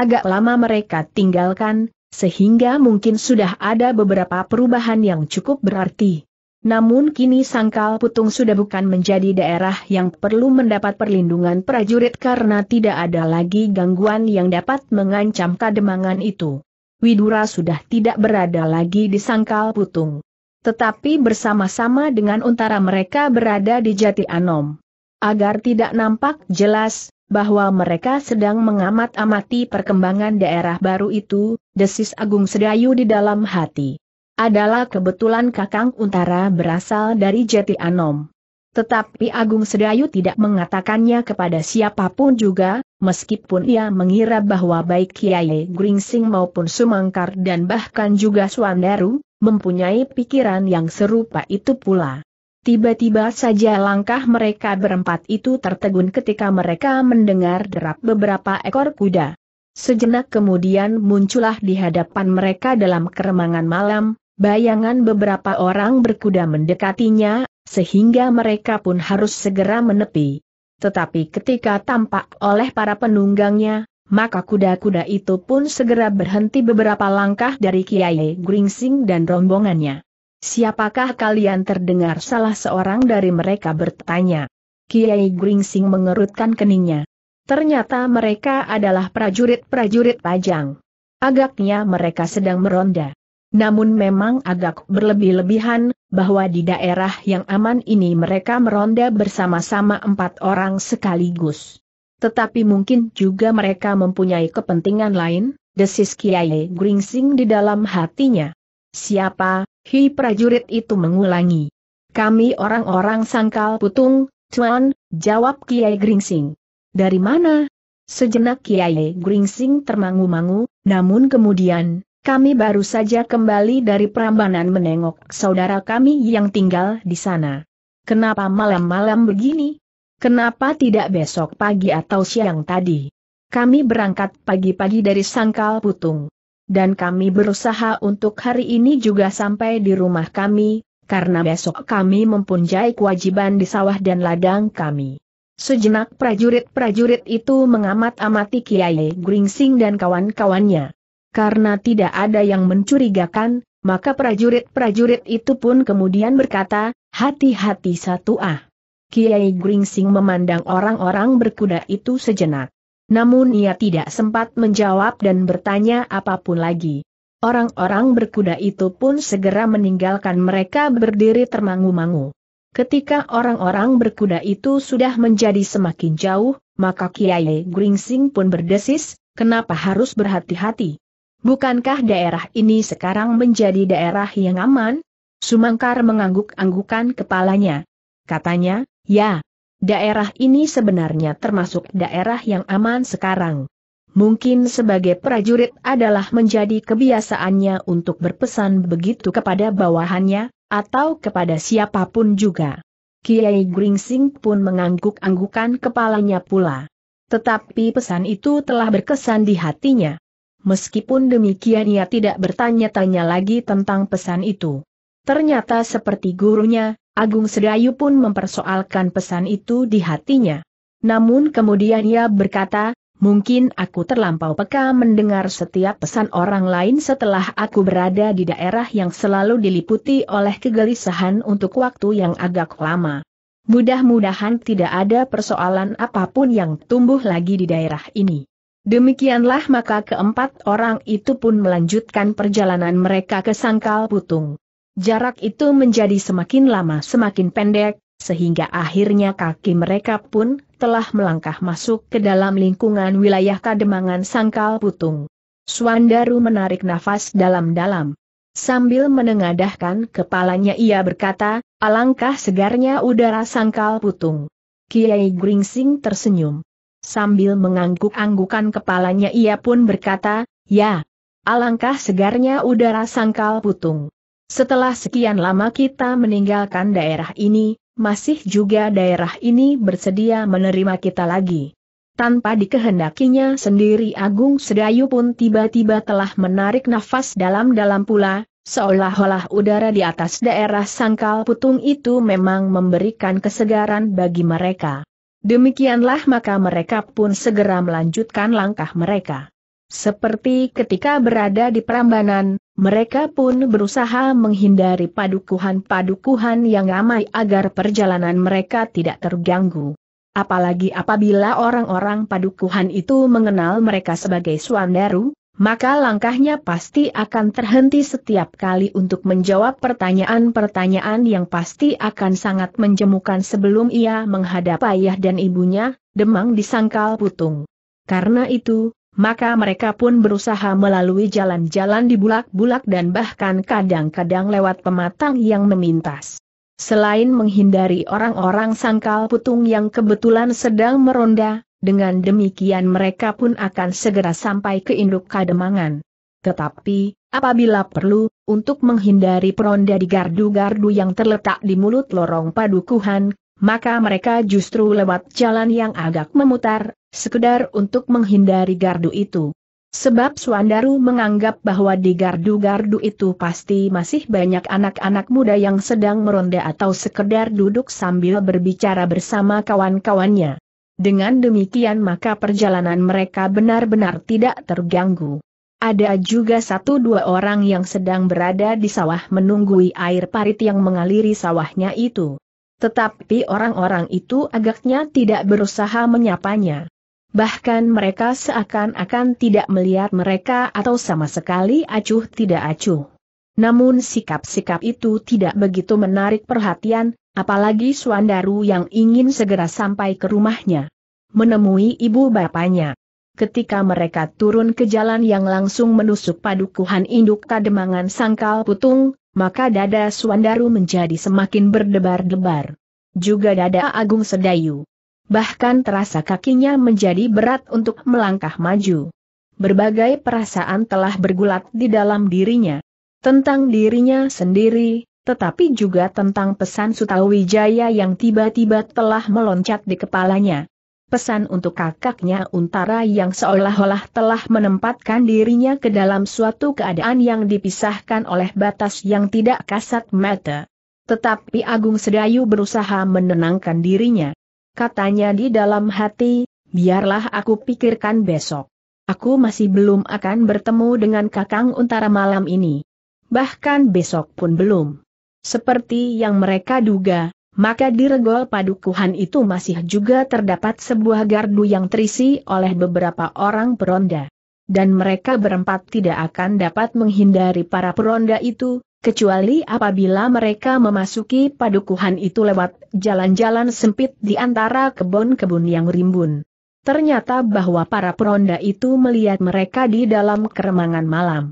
Speaker 1: agak lama mereka tinggalkan, sehingga mungkin sudah ada beberapa perubahan yang cukup berarti. Namun kini Sangkal Putung sudah bukan menjadi daerah yang perlu mendapat perlindungan prajurit karena tidak ada lagi gangguan yang dapat mengancam kademangan itu. Widura sudah tidak berada lagi di Sangkal Putung. Tetapi bersama-sama dengan untara mereka berada di Jati Anom. Agar tidak nampak jelas, bahwa mereka sedang mengamat-amati perkembangan daerah baru itu, desis Agung Sedayu di dalam hati. Adalah kebetulan Kakang Untara berasal dari Jati Anom. Tetapi Agung Sedayu tidak mengatakannya kepada siapapun juga, meskipun ia mengira bahwa baik Kiai Gringsing maupun Sumangkar dan bahkan juga Swandaru, mempunyai pikiran yang serupa itu pula. Tiba-tiba saja langkah mereka berempat itu tertegun ketika mereka mendengar derap beberapa ekor kuda. Sejenak kemudian muncullah di hadapan mereka dalam keremangan malam, bayangan beberapa orang berkuda mendekatinya, sehingga mereka pun harus segera menepi. Tetapi ketika tampak oleh para penunggangnya, maka kuda-kuda itu pun segera berhenti beberapa langkah dari Kiai Gringsing dan rombongannya. Siapakah kalian terdengar salah seorang dari mereka bertanya? Kiai Gringsing mengerutkan keningnya. Ternyata mereka adalah prajurit-prajurit pajang. Agaknya mereka sedang meronda. Namun memang agak berlebih-lebihan, bahwa di daerah yang aman ini mereka meronda bersama-sama empat orang sekaligus. Tetapi mungkin juga mereka mempunyai kepentingan lain, desis Kiai Gringsing di dalam hatinya. Siapa, hi prajurit itu mengulangi. Kami orang-orang sangkal putung, Tuan, jawab Kiai Gringsing. Dari mana? Sejenak Kiai Gringsing termangu-mangu, namun kemudian, kami baru saja kembali dari perambanan menengok saudara kami yang tinggal di sana. Kenapa malam-malam begini? Kenapa tidak besok pagi atau siang tadi? Kami berangkat pagi-pagi dari Sangkal Putung. Dan kami berusaha untuk hari ini juga sampai di rumah kami, karena besok kami mempunyai kewajiban di sawah dan ladang kami. Sejenak prajurit-prajurit itu mengamat-amati Kiai Gringsing dan kawan-kawannya. Karena tidak ada yang mencurigakan, maka prajurit-prajurit itu pun kemudian berkata, hati-hati satu ah. Kiai Gringsing memandang orang-orang berkuda itu sejenak. Namun ia tidak sempat menjawab dan bertanya apapun lagi. Orang-orang berkuda itu pun segera meninggalkan mereka berdiri termangu-mangu. Ketika orang-orang berkuda itu sudah menjadi semakin jauh, maka Kiai Gringsing pun berdesis, kenapa harus berhati-hati? Bukankah daerah ini sekarang menjadi daerah yang aman? Sumangkar mengangguk-anggukan kepalanya. Katanya, Ya, daerah ini sebenarnya termasuk daerah yang aman sekarang. Mungkin sebagai prajurit adalah menjadi kebiasaannya untuk berpesan begitu kepada bawahannya, atau kepada siapapun juga. Kiai Gringsing pun mengangguk-anggukan kepalanya pula. Tetapi pesan itu telah berkesan di hatinya. Meskipun demikian ia tidak bertanya-tanya lagi tentang pesan itu. Ternyata seperti gurunya, Agung Sedayu pun mempersoalkan pesan itu di hatinya. Namun kemudian ia berkata, mungkin aku terlampau peka mendengar setiap pesan orang lain setelah aku berada di daerah yang selalu diliputi oleh kegelisahan untuk waktu yang agak lama. Mudah-mudahan tidak ada persoalan apapun yang tumbuh lagi di daerah ini. Demikianlah maka keempat orang itu pun melanjutkan perjalanan mereka ke Sangkal Putung. Jarak itu menjadi semakin lama semakin pendek, sehingga akhirnya kaki mereka pun telah melangkah masuk ke dalam lingkungan wilayah Kademangan Sangkal Putung. Suandaru menarik nafas dalam-dalam. Sambil menengadahkan kepalanya ia berkata, alangkah segarnya udara Sangkal Putung. Kiai Gringsing tersenyum. Sambil mengangguk-anggukan kepalanya ia pun berkata, ya, alangkah segarnya udara Sangkal Putung. Setelah sekian lama kita meninggalkan daerah ini, masih juga daerah ini bersedia menerima kita lagi. Tanpa dikehendakinya sendiri Agung Sedayu pun tiba-tiba telah menarik nafas dalam-dalam pula, seolah-olah udara di atas daerah sangkal putung itu memang memberikan kesegaran bagi mereka. Demikianlah maka mereka pun segera melanjutkan langkah mereka. Seperti ketika berada di Prambanan, mereka pun berusaha menghindari padukuhan-padukuhan yang ramai agar perjalanan mereka tidak terganggu. Apalagi apabila orang-orang padukuhan itu mengenal mereka sebagai Suandaru, maka langkahnya pasti akan terhenti setiap kali untuk menjawab pertanyaan-pertanyaan yang pasti akan sangat menjemukan sebelum ia menghadap ayah dan ibunya, demang disangkal putung. Karena itu, maka mereka pun berusaha melalui jalan-jalan di bulak-bulak dan bahkan kadang-kadang lewat pematang yang memintas. Selain menghindari orang-orang sangkal putung yang kebetulan sedang meronda, dengan demikian mereka pun akan segera sampai ke induk kademangan. Tetapi, apabila perlu, untuk menghindari peronda di gardu-gardu yang terletak di mulut lorong padukuhan, maka mereka justru lewat jalan yang agak memutar, sekedar untuk menghindari gardu itu. Sebab Suandaru menganggap bahwa di gardu-gardu itu pasti masih banyak anak-anak muda yang sedang meronda atau sekedar duduk sambil berbicara bersama kawan-kawannya. Dengan demikian maka perjalanan mereka benar-benar tidak terganggu. Ada juga satu dua orang yang sedang berada di sawah menunggui air parit yang mengaliri sawahnya itu. Tetapi orang-orang itu agaknya tidak berusaha menyapanya. Bahkan mereka seakan-akan tidak melihat mereka atau sama sekali acuh tidak acuh. Namun sikap-sikap itu tidak begitu menarik perhatian, apalagi Suandaru yang ingin segera sampai ke rumahnya. Menemui ibu bapaknya. Ketika mereka turun ke jalan yang langsung menusuk padukuhan induk kademangan sangkal putung, maka dada Suandaru menjadi semakin berdebar-debar. Juga dada Agung Sedayu bahkan terasa kakinya menjadi berat untuk melangkah maju. Berbagai perasaan telah bergulat di dalam dirinya. Tentang dirinya sendiri, tetapi juga tentang pesan Sutawijaya yang tiba-tiba telah meloncat di kepalanya. Pesan untuk kakaknya Untara yang seolah-olah telah menempatkan dirinya ke dalam suatu keadaan yang dipisahkan oleh batas yang tidak kasat mata. Tetapi Agung Sedayu berusaha menenangkan dirinya katanya di dalam hati, biarlah aku pikirkan besok. Aku masih belum akan bertemu dengan Kakang Untara malam ini. Bahkan besok pun belum. Seperti yang mereka duga, maka di regol padukuhan itu masih juga terdapat sebuah gardu yang terisi oleh beberapa orang peronda. Dan mereka berempat tidak akan dapat menghindari para peronda itu, kecuali apabila mereka memasuki padukuhan itu lewat jalan-jalan sempit di antara kebun-kebun yang rimbun. Ternyata bahwa para peronda itu melihat mereka di dalam keremangan malam.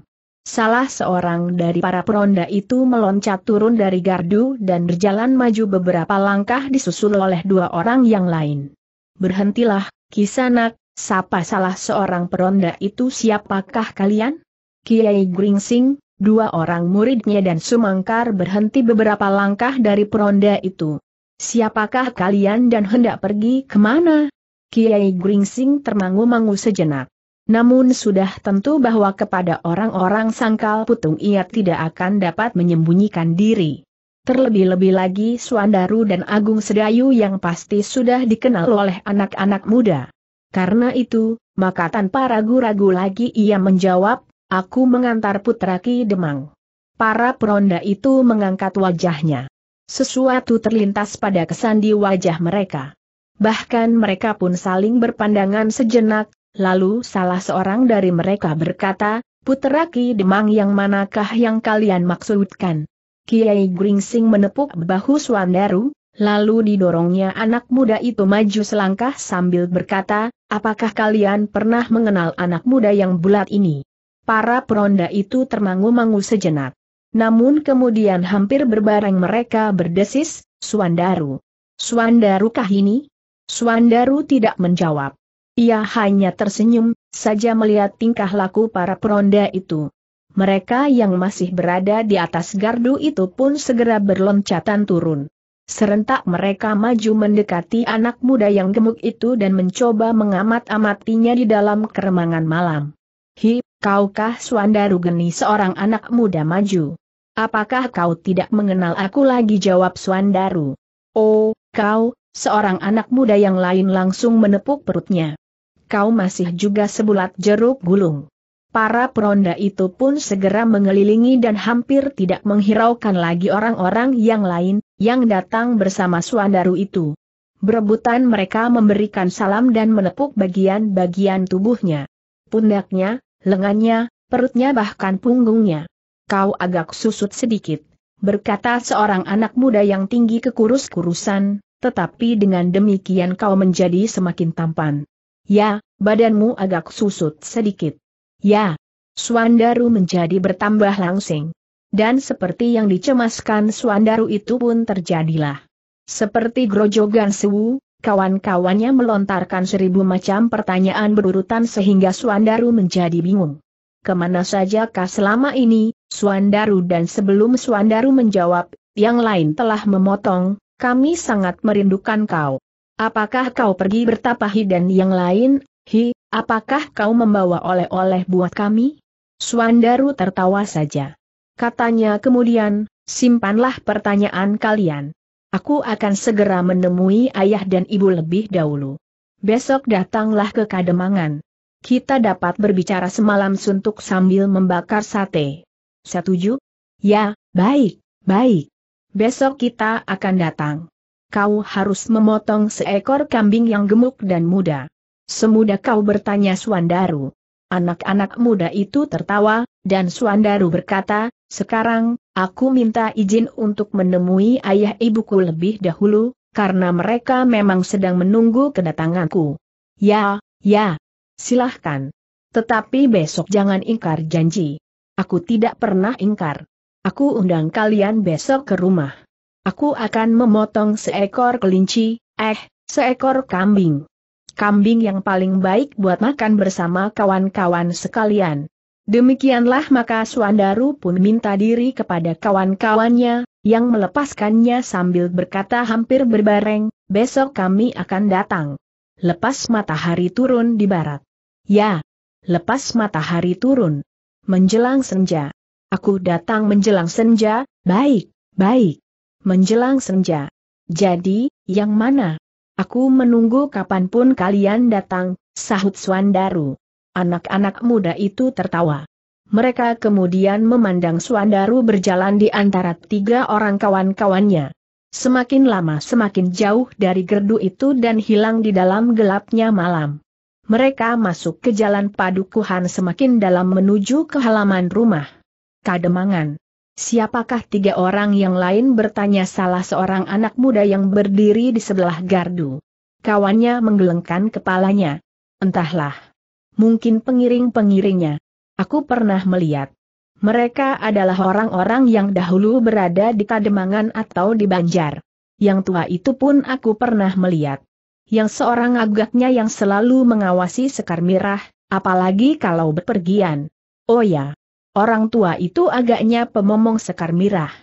Speaker 1: Salah seorang dari para peronda itu meloncat turun dari gardu dan berjalan maju beberapa langkah disusul oleh dua orang yang lain. Berhentilah, Kisanak, sapa salah seorang peronda itu siapakah kalian? Kiai Gringsing, Dua orang muridnya dan Sumangkar berhenti beberapa langkah dari peronda itu. Siapakah kalian dan hendak pergi kemana? Kiai Gringsing termangu-mangu sejenak. Namun sudah tentu bahwa kepada orang-orang sangkal putung ia tidak akan dapat menyembunyikan diri. Terlebih-lebih lagi Suandaru dan Agung Sedayu yang pasti sudah dikenal oleh anak-anak muda. Karena itu, maka tanpa ragu-ragu lagi ia menjawab, Aku mengantar putra Ki Demang. Para peronda itu mengangkat wajahnya. Sesuatu terlintas pada kesan di wajah mereka. Bahkan mereka pun saling berpandangan sejenak, lalu salah seorang dari mereka berkata, Putra Ki Demang yang manakah yang kalian maksudkan? Kiai Gringsing menepuk bahu Swandaru, Lalu didorongnya anak muda itu maju selangkah sambil berkata, apakah kalian pernah mengenal anak muda yang bulat ini? para peronda itu termangu-mangu sejenak. Namun kemudian hampir berbareng mereka berdesis, Suandaru. Suandaru ini? Suandaru tidak menjawab. Ia hanya tersenyum, saja melihat tingkah laku para peronda itu. Mereka yang masih berada di atas gardu itu pun segera berloncatan turun. Serentak mereka maju mendekati anak muda yang gemuk itu dan mencoba mengamat-amatinya di dalam keremangan malam. Hi, kaukah Suandaru Geni seorang anak muda maju? Apakah kau tidak mengenal aku lagi jawab Suandaru? Oh, kau, seorang anak muda yang lain langsung menepuk perutnya. Kau masih juga sebulat jeruk gulung. Para peronda itu pun segera mengelilingi dan hampir tidak menghiraukan lagi orang-orang yang lain, yang datang bersama Suandaru itu. Berebutan mereka memberikan salam dan menepuk bagian-bagian tubuhnya. Pundaknya, lengannya, perutnya bahkan punggungnya. Kau agak susut sedikit, berkata seorang anak muda yang tinggi kekurus-kurusan, tetapi dengan demikian kau menjadi semakin tampan. Ya, badanmu agak susut sedikit. Ya. Suandaru menjadi bertambah langsing. Dan seperti yang dicemaskan Suandaru itu pun terjadilah. Seperti grojogan sewu, Kawan-kawannya melontarkan seribu macam pertanyaan berurutan sehingga Suandaru menjadi bingung. Kemana sajakah selama ini, Suandaru dan sebelum Suandaru menjawab, yang lain telah memotong, kami sangat merindukan kau. Apakah kau pergi bertapahi dan yang lain, hi, apakah kau membawa oleh-oleh buat kami? Suandaru tertawa saja. Katanya kemudian, simpanlah pertanyaan kalian. Aku akan segera menemui ayah dan ibu lebih dahulu. Besok datanglah ke Kademangan. Kita dapat berbicara semalam suntuk sambil membakar sate. Setuju? Ya, baik, baik. Besok kita akan datang. Kau harus memotong seekor kambing yang gemuk dan muda. Semudah kau bertanya Suandaru, Anak-anak muda itu tertawa, dan Suandaru berkata, sekarang, aku minta izin untuk menemui ayah ibuku lebih dahulu, karena mereka memang sedang menunggu kedatanganku. Ya, ya, silahkan. Tetapi besok jangan ingkar janji. Aku tidak pernah ingkar. Aku undang kalian besok ke rumah. Aku akan memotong seekor kelinci, eh, seekor kambing kambing yang paling baik buat makan bersama kawan-kawan sekalian. Demikianlah maka Suandaru pun minta diri kepada kawan-kawannya, yang melepaskannya sambil berkata hampir berbareng, besok kami akan datang. Lepas matahari turun di barat. Ya, lepas matahari turun. Menjelang senja. Aku datang menjelang senja, baik, baik. Menjelang senja. Jadi, yang mana? Aku menunggu kapanpun kalian datang, sahut Suandaru. Anak-anak muda itu tertawa. Mereka kemudian memandang Suandaru berjalan di antara tiga orang kawan-kawannya. Semakin lama semakin jauh dari gerdu itu dan hilang di dalam gelapnya malam. Mereka masuk ke jalan padukuhan semakin dalam menuju ke halaman rumah. Kademangan. Siapakah tiga orang yang lain bertanya salah seorang anak muda yang berdiri di sebelah gardu. Kawannya menggelengkan kepalanya. Entahlah. Mungkin pengiring-pengiringnya. Aku pernah melihat. Mereka adalah orang-orang yang dahulu berada di Kademangan atau di Banjar. Yang tua itu pun aku pernah melihat. Yang seorang agaknya yang selalu mengawasi Sekar Mirah, apalagi kalau berpergian. Oh ya, Orang tua itu agaknya pemomong sekar mirah.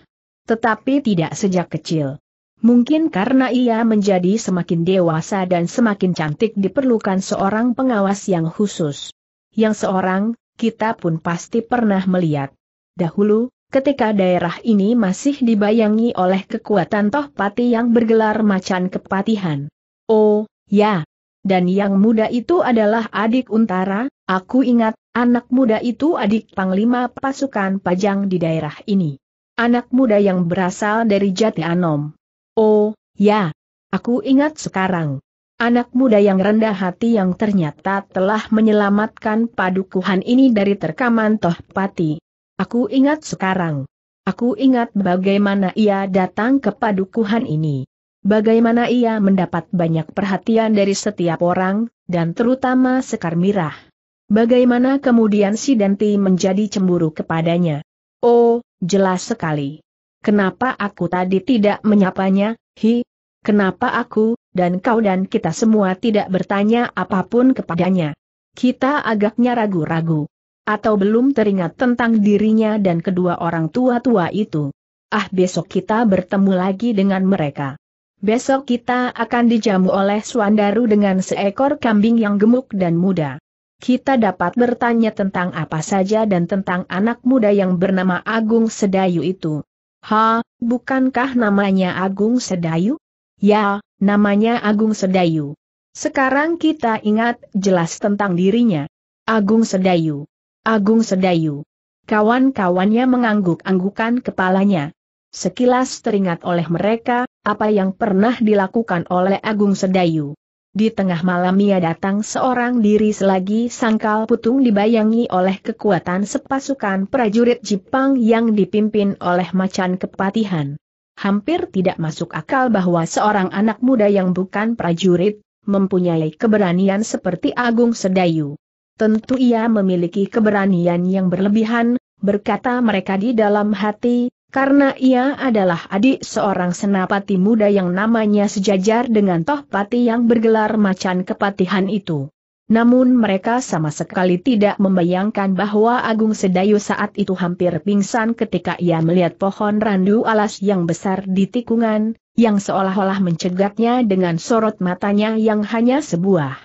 Speaker 1: Tetapi tidak sejak kecil. Mungkin karena ia menjadi semakin dewasa dan semakin cantik diperlukan seorang pengawas yang khusus. Yang seorang, kita pun pasti pernah melihat. Dahulu, ketika daerah ini masih dibayangi oleh kekuatan Tohpati yang bergelar macan kepatihan. Oh, ya. Dan yang muda itu adalah adik Untara, aku ingat, Anak muda itu adik Panglima Pasukan Pajang di daerah ini. Anak muda yang berasal dari Jatianom. Oh, ya. Aku ingat sekarang. Anak muda yang rendah hati yang ternyata telah menyelamatkan padukuhan ini dari terkaman pati. Aku ingat sekarang. Aku ingat bagaimana ia datang ke padukuhan ini. Bagaimana ia mendapat banyak perhatian dari setiap orang, dan terutama Sekar Mirah. Bagaimana kemudian si Denti menjadi cemburu kepadanya? Oh, jelas sekali. Kenapa aku tadi tidak menyapanya, hi? Kenapa aku, dan kau dan kita semua tidak bertanya apapun kepadanya? Kita agaknya ragu-ragu. Atau belum teringat tentang dirinya dan kedua orang tua-tua itu. Ah besok kita bertemu lagi dengan mereka. Besok kita akan dijamu oleh Suandaru dengan seekor kambing yang gemuk dan muda kita dapat bertanya tentang apa saja dan tentang anak muda yang bernama Agung Sedayu itu. Ha, bukankah namanya Agung Sedayu? Ya, namanya Agung Sedayu. Sekarang kita ingat jelas tentang dirinya. Agung Sedayu. Agung Sedayu. Kawan-kawannya mengangguk-anggukan kepalanya. Sekilas teringat oleh mereka, apa yang pernah dilakukan oleh Agung Sedayu. Di tengah malam ia datang seorang diri selagi sangkal putung dibayangi oleh kekuatan sepasukan prajurit Jepang yang dipimpin oleh macan kepatihan. Hampir tidak masuk akal bahwa seorang anak muda yang bukan prajurit, mempunyai keberanian seperti Agung Sedayu. Tentu ia memiliki keberanian yang berlebihan, berkata mereka di dalam hati, karena ia adalah adik seorang senapati muda yang namanya sejajar dengan Tohpati yang bergelar macan kepatihan itu. Namun mereka sama sekali tidak membayangkan bahwa Agung Sedayu saat itu hampir pingsan ketika ia melihat pohon randu alas yang besar di tikungan, yang seolah-olah mencegatnya dengan sorot matanya yang hanya sebuah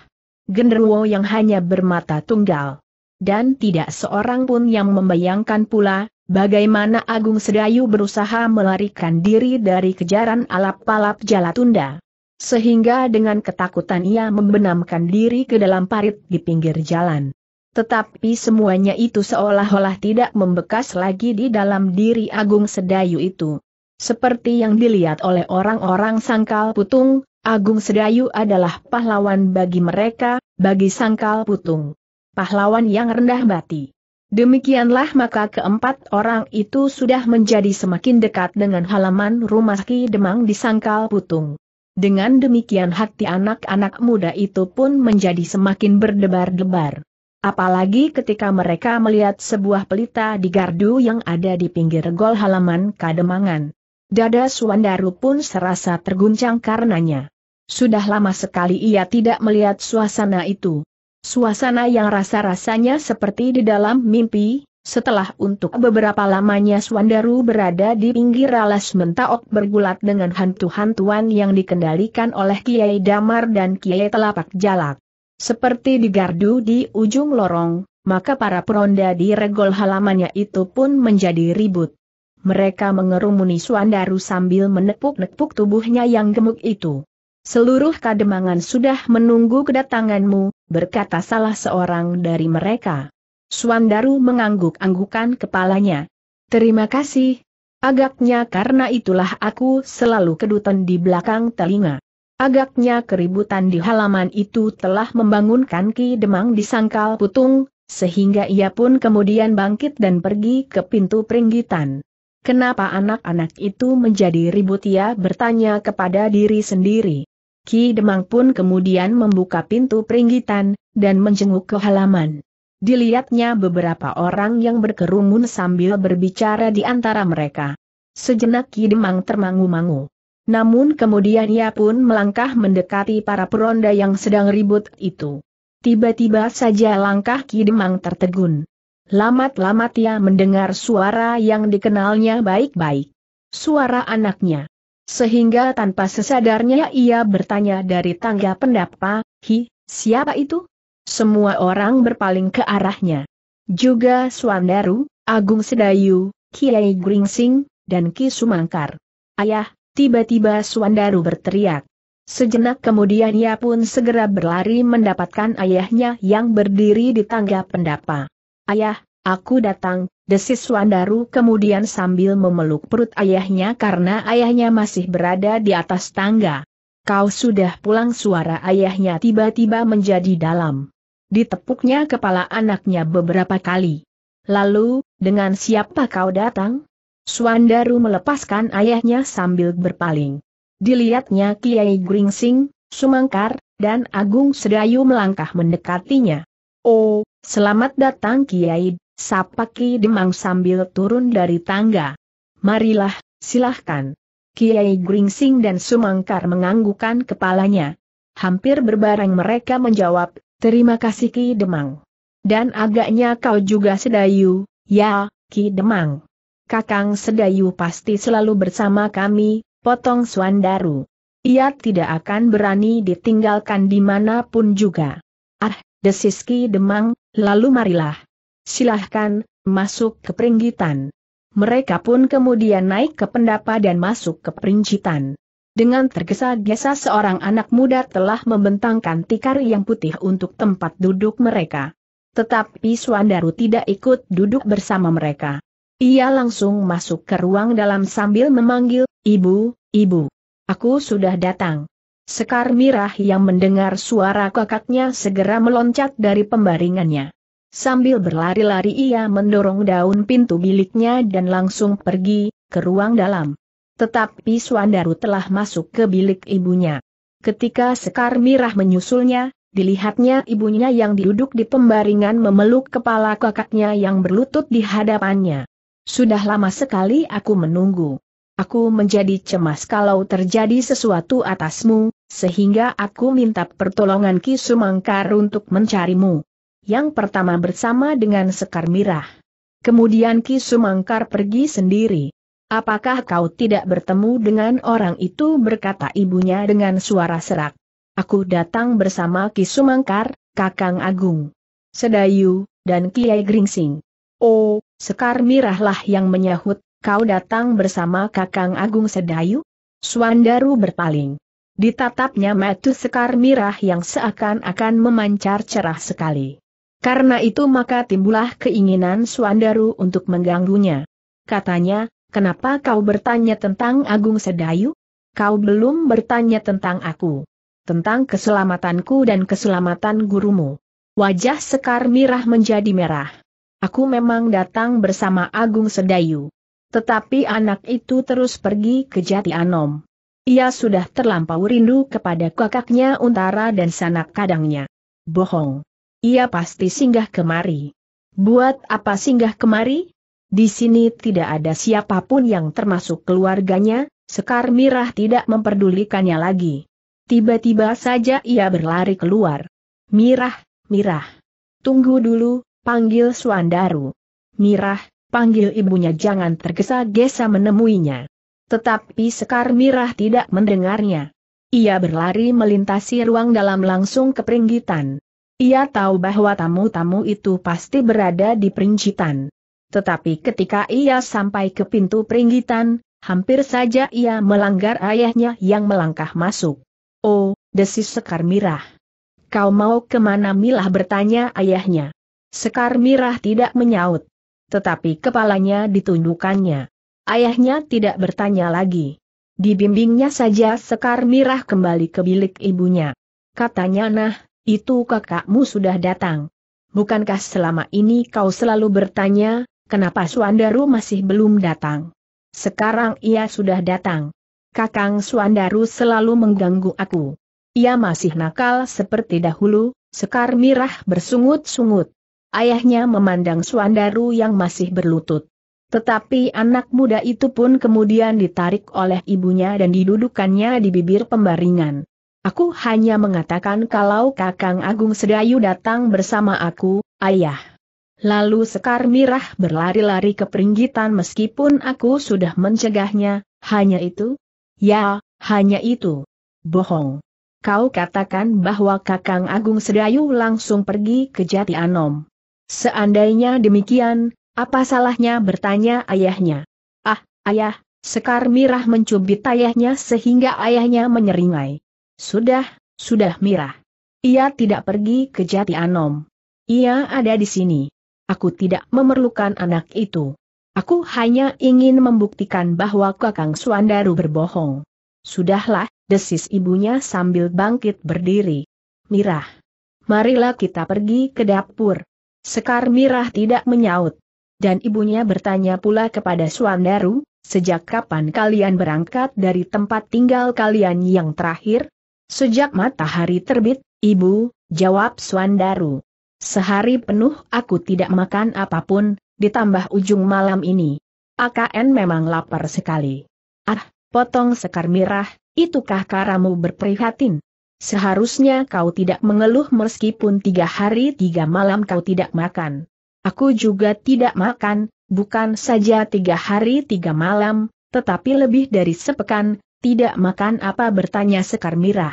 Speaker 1: genderuwo yang hanya bermata tunggal. Dan tidak seorang pun yang membayangkan pula, bagaimana Agung Sedayu berusaha melarikan diri dari kejaran alap-alap Jalatunda. Sehingga dengan ketakutan ia membenamkan diri ke dalam parit di pinggir jalan. Tetapi semuanya itu seolah-olah tidak membekas lagi di dalam diri Agung Sedayu itu. Seperti yang dilihat oleh orang-orang sangkal putung, Agung Sedayu adalah pahlawan bagi mereka, bagi sangkal putung. Pahlawan yang rendah bati. Demikianlah maka keempat orang itu sudah menjadi semakin dekat dengan halaman rumah Ki Demang di Sangkal Putung. Dengan demikian hati anak-anak muda itu pun menjadi semakin berdebar-debar. Apalagi ketika mereka melihat sebuah pelita di gardu yang ada di pinggir gol halaman Kademangan. Dada Suwandaru pun serasa terguncang karenanya. Sudah lama sekali ia tidak melihat suasana itu. Suasana yang rasa-rasanya seperti di dalam mimpi, setelah untuk beberapa lamanya Swandaru berada di pinggir alas mentaok bergulat dengan hantu-hantuan yang dikendalikan oleh Kiai Damar dan Kiai Telapak Jalak. Seperti di gardu di ujung lorong, maka para peronda di regol halamannya itu pun menjadi ribut. Mereka mengerumuni Swandaru sambil menepuk-nepuk tubuhnya yang gemuk itu. Seluruh kademangan sudah menunggu kedatanganmu, berkata salah seorang dari mereka. Suandaru mengangguk-anggukan kepalanya. Terima kasih. Agaknya karena itulah aku selalu kedutan di belakang telinga. Agaknya keributan di halaman itu telah membangunkan Ki Demang di sangkal putung, sehingga ia pun kemudian bangkit dan pergi ke pintu peringgitan. Kenapa anak-anak itu menjadi ribut ia bertanya kepada diri sendiri. Ki Demang pun kemudian membuka pintu peringgitan, dan menjenguk ke halaman. Dilihatnya beberapa orang yang berkerumun sambil berbicara di antara mereka. Sejenak Ki Demang termangu-mangu. Namun kemudian ia pun melangkah mendekati para peronda yang sedang ribut itu. Tiba-tiba saja langkah Ki Demang tertegun. Lamat-lamat ia mendengar suara yang dikenalnya baik-baik. Suara anaknya. Sehingga tanpa sesadarnya ia bertanya dari tangga pendapa, Hi, siapa itu? Semua orang berpaling ke arahnya. Juga Swandaru, Agung Sedayu, Kiai Gringsing, dan Ki Sumangkar. Ayah, tiba-tiba Swandaru berteriak. Sejenak kemudian ia pun segera berlari mendapatkan ayahnya yang berdiri di tangga pendapa. Ayah, Aku datang, desis Wandaru kemudian sambil memeluk perut ayahnya karena ayahnya masih berada di atas tangga. Kau sudah pulang suara ayahnya tiba-tiba menjadi dalam. Ditepuknya kepala anaknya beberapa kali. Lalu, dengan siapa kau datang? Swandaru melepaskan ayahnya sambil berpaling. Dilihatnya Kiai Gringsing, Sumangkar, dan Agung Sedayu melangkah mendekatinya. Oh, selamat datang Kiai Sapa Ki Demang sambil turun dari tangga. Marilah, silahkan. Kiai Gringsing dan Sumangkar menganggukan kepalanya. Hampir berbareng mereka menjawab, terima kasih Ki Demang. Dan agaknya kau juga sedayu, ya, Ki Demang. Kakang sedayu pasti selalu bersama kami, potong Suandaru. Ia tidak akan berani ditinggalkan dimanapun juga. Ah, desis Ki Demang, lalu marilah. Silahkan, masuk ke peringgitan. Mereka pun kemudian naik ke pendapa dan masuk ke perincitan. Dengan tergesa-gesa seorang anak muda telah membentangkan tikar yang putih untuk tempat duduk mereka. Tetapi Suandaru tidak ikut duduk bersama mereka. Ia langsung masuk ke ruang dalam sambil memanggil, Ibu, Ibu. Aku sudah datang. Sekar Mirah yang mendengar suara kakaknya segera meloncat dari pembaringannya. Sambil berlari-lari ia mendorong daun pintu biliknya dan langsung pergi, ke ruang dalam. Tetapi Swandaru telah masuk ke bilik ibunya. Ketika Sekar Mirah menyusulnya, dilihatnya ibunya yang duduk di pembaringan memeluk kepala kakaknya yang berlutut di hadapannya. Sudah lama sekali aku menunggu. Aku menjadi cemas kalau terjadi sesuatu atasmu, sehingga aku minta pertolongan Ki Sumangkar untuk mencarimu yang pertama bersama dengan Sekar Mirah. Kemudian Ki Sumangkar pergi sendiri. Apakah kau tidak bertemu dengan orang itu berkata ibunya dengan suara serak. Aku datang bersama Ki Sumangkar, Kakang Agung, Sedayu, dan Kiai Gringsing. Oh, Sekar Mirahlah yang menyahut, kau datang bersama Kakang Agung Sedayu? Suandaru berpaling. Ditatapnya metu Sekar Mirah yang seakan-akan memancar cerah sekali. Karena itu maka timbullah keinginan Suandaru untuk mengganggunya. Katanya, kenapa kau bertanya tentang Agung Sedayu? Kau belum bertanya tentang aku. Tentang keselamatanku dan keselamatan gurumu. Wajah Sekar Mirah menjadi merah. Aku memang datang bersama Agung Sedayu. Tetapi anak itu terus pergi ke Jati Anom. Ia sudah terlampau rindu kepada kakaknya Untara dan sanak kadangnya. Bohong ia pasti singgah kemari. Buat apa singgah kemari? Di sini tidak ada siapapun yang termasuk keluarganya, Sekar Mirah tidak memperdulikannya lagi. Tiba-tiba saja ia berlari keluar. Mirah, Mirah. Tunggu dulu, panggil Suandaru. Mirah, panggil ibunya jangan tergesa-gesa menemuinya. Tetapi Sekar Mirah tidak mendengarnya. Ia berlari melintasi ruang dalam langsung ke peringgitan. Ia tahu bahwa tamu-tamu itu pasti berada di peringgitan. Tetapi ketika ia sampai ke pintu peringitan, hampir saja ia melanggar ayahnya yang melangkah masuk. Oh, desis Sekar Mirah. Kau mau kemana Milah bertanya ayahnya. Sekar Mirah tidak menyaut. Tetapi kepalanya ditundukannya. Ayahnya tidak bertanya lagi. Dibimbingnya saja Sekar Mirah kembali ke bilik ibunya. Katanya nah, itu kakakmu sudah datang. Bukankah selama ini kau selalu bertanya, kenapa Suandaru masih belum datang? Sekarang ia sudah datang. Kakang Suandaru selalu mengganggu aku. Ia masih nakal seperti dahulu, Sekar Mirah bersungut-sungut. Ayahnya memandang Suandaru yang masih berlutut. Tetapi anak muda itu pun kemudian ditarik oleh ibunya dan didudukannya di bibir pembaringan. Aku hanya mengatakan kalau Kakang Agung Sedayu datang bersama aku, ayah. Lalu Sekar Mirah berlari-lari ke peringgitan meskipun aku sudah mencegahnya, hanya itu? Ya, hanya itu. Bohong. Kau katakan bahwa Kakang Agung Sedayu langsung pergi ke Jati Anom. Seandainya demikian, apa salahnya bertanya ayahnya? Ah, ayah, Sekar Mirah mencubit ayahnya sehingga ayahnya menyeringai. Sudah, sudah Mirah. Ia tidak pergi ke Jati Anom. Ia ada di sini. Aku tidak memerlukan anak itu. Aku hanya ingin membuktikan bahwa Kakang Suandaru berbohong. Sudahlah, desis ibunya sambil bangkit berdiri. Mirah. Marilah kita pergi ke dapur. Sekar Mirah tidak menyaut. Dan ibunya bertanya pula kepada Suandaru, sejak kapan kalian berangkat dari tempat tinggal kalian yang terakhir? Sejak matahari terbit, Ibu, jawab Swandaru. Sehari penuh aku tidak makan apapun, ditambah ujung malam ini. AKN memang lapar sekali. Ah, potong sekar mirah, itukah karamu berprihatin? Seharusnya kau tidak mengeluh meskipun tiga hari tiga malam kau tidak makan. Aku juga tidak makan, bukan saja tiga hari tiga malam, tetapi lebih dari sepekan, tidak makan apa bertanya Sekar Mirah.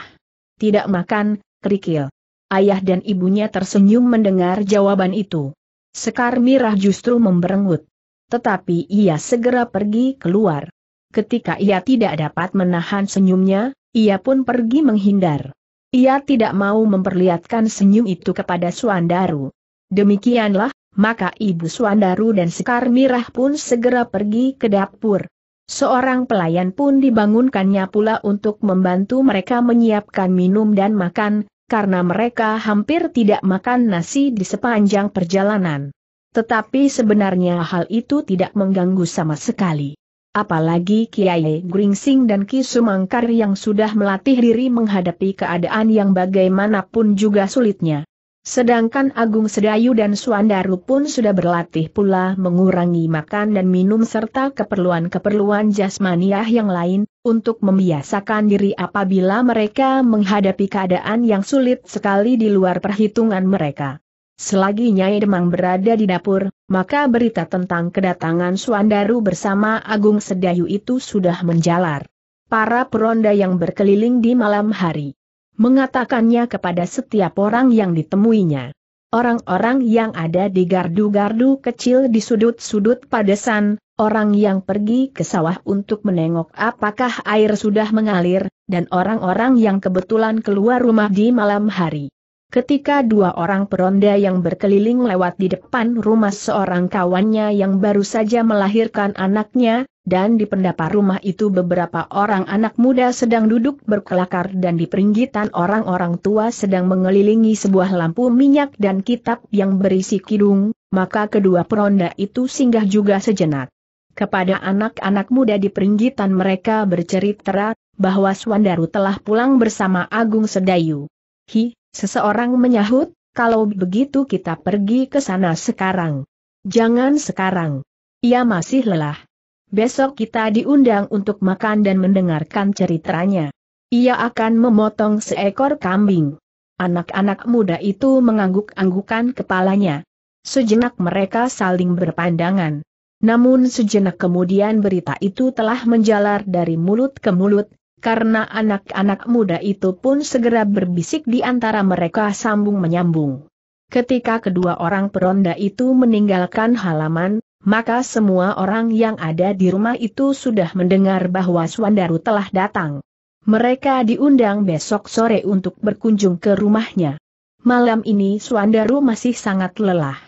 Speaker 1: Tidak makan, kerikil. Ayah dan ibunya tersenyum mendengar jawaban itu. Sekar Mirah justru memberengut. Tetapi ia segera pergi keluar. Ketika ia tidak dapat menahan senyumnya, ia pun pergi menghindar. Ia tidak mau memperlihatkan senyum itu kepada Suandaru. Demikianlah, maka ibu Suandaru dan Sekar Mirah pun segera pergi ke dapur. Seorang pelayan pun dibangunkannya pula untuk membantu mereka menyiapkan minum dan makan, karena mereka hampir tidak makan nasi di sepanjang perjalanan. Tetapi sebenarnya hal itu tidak mengganggu sama sekali. Apalagi Kiai Gringsing dan Ki Sumangkar yang sudah melatih diri menghadapi keadaan yang bagaimanapun juga sulitnya. Sedangkan Agung Sedayu dan Suandaru pun sudah berlatih pula mengurangi makan dan minum serta keperluan-keperluan jasmaniah yang lain, untuk membiasakan diri apabila mereka menghadapi keadaan yang sulit sekali di luar perhitungan mereka. Selagi Nyai Demang berada di dapur, maka berita tentang kedatangan Suandaru bersama Agung Sedayu itu sudah menjalar. Para peronda yang berkeliling di malam hari mengatakannya kepada setiap orang yang ditemuinya. Orang-orang yang ada di gardu-gardu kecil di sudut-sudut padesan, orang yang pergi ke sawah untuk menengok apakah air sudah mengalir, dan orang-orang yang kebetulan keluar rumah di malam hari. Ketika dua orang peronda yang berkeliling lewat di depan rumah seorang kawannya yang baru saja melahirkan anaknya, dan di pendapa rumah itu beberapa orang anak muda sedang duduk berkelakar dan di peringgitan orang-orang tua sedang mengelilingi sebuah lampu minyak dan kitab yang berisi kidung, maka kedua peronda itu singgah juga sejenak. Kepada anak-anak muda di peringgitan mereka bercerita bahwa Swandaru telah pulang bersama Agung Sedayu. Hi, Seseorang menyahut, kalau begitu kita pergi ke sana sekarang. Jangan sekarang. Ia masih lelah. Besok kita diundang untuk makan dan mendengarkan ceritanya. Ia akan memotong seekor kambing. Anak-anak muda itu mengangguk-anggukan kepalanya. Sejenak mereka saling berpandangan. Namun sejenak kemudian berita itu telah menjalar dari mulut ke mulut, karena anak-anak muda itu pun segera berbisik di antara mereka sambung menyambung. Ketika kedua orang peronda itu meninggalkan halaman, maka semua orang yang ada di rumah itu sudah mendengar bahwa Swandaru telah datang. Mereka diundang besok sore untuk berkunjung ke rumahnya. Malam ini Swandaru masih sangat lelah.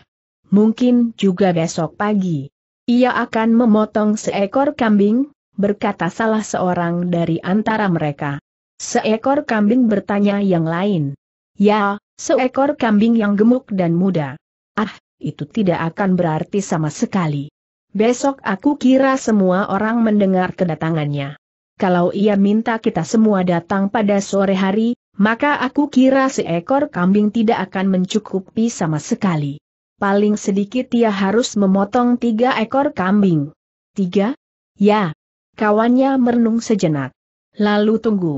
Speaker 1: Mungkin juga besok pagi. Ia akan memotong seekor kambing, berkata salah seorang dari antara mereka. Seekor kambing bertanya yang lain. Ya, seekor kambing yang gemuk dan muda. Ah, itu tidak akan berarti sama sekali. Besok aku kira semua orang mendengar kedatangannya. Kalau ia minta kita semua datang pada sore hari, maka aku kira seekor kambing tidak akan mencukupi sama sekali. Paling sedikit ia harus memotong tiga ekor kambing. Tiga? Ya, Kawannya merenung sejenak. Lalu tunggu.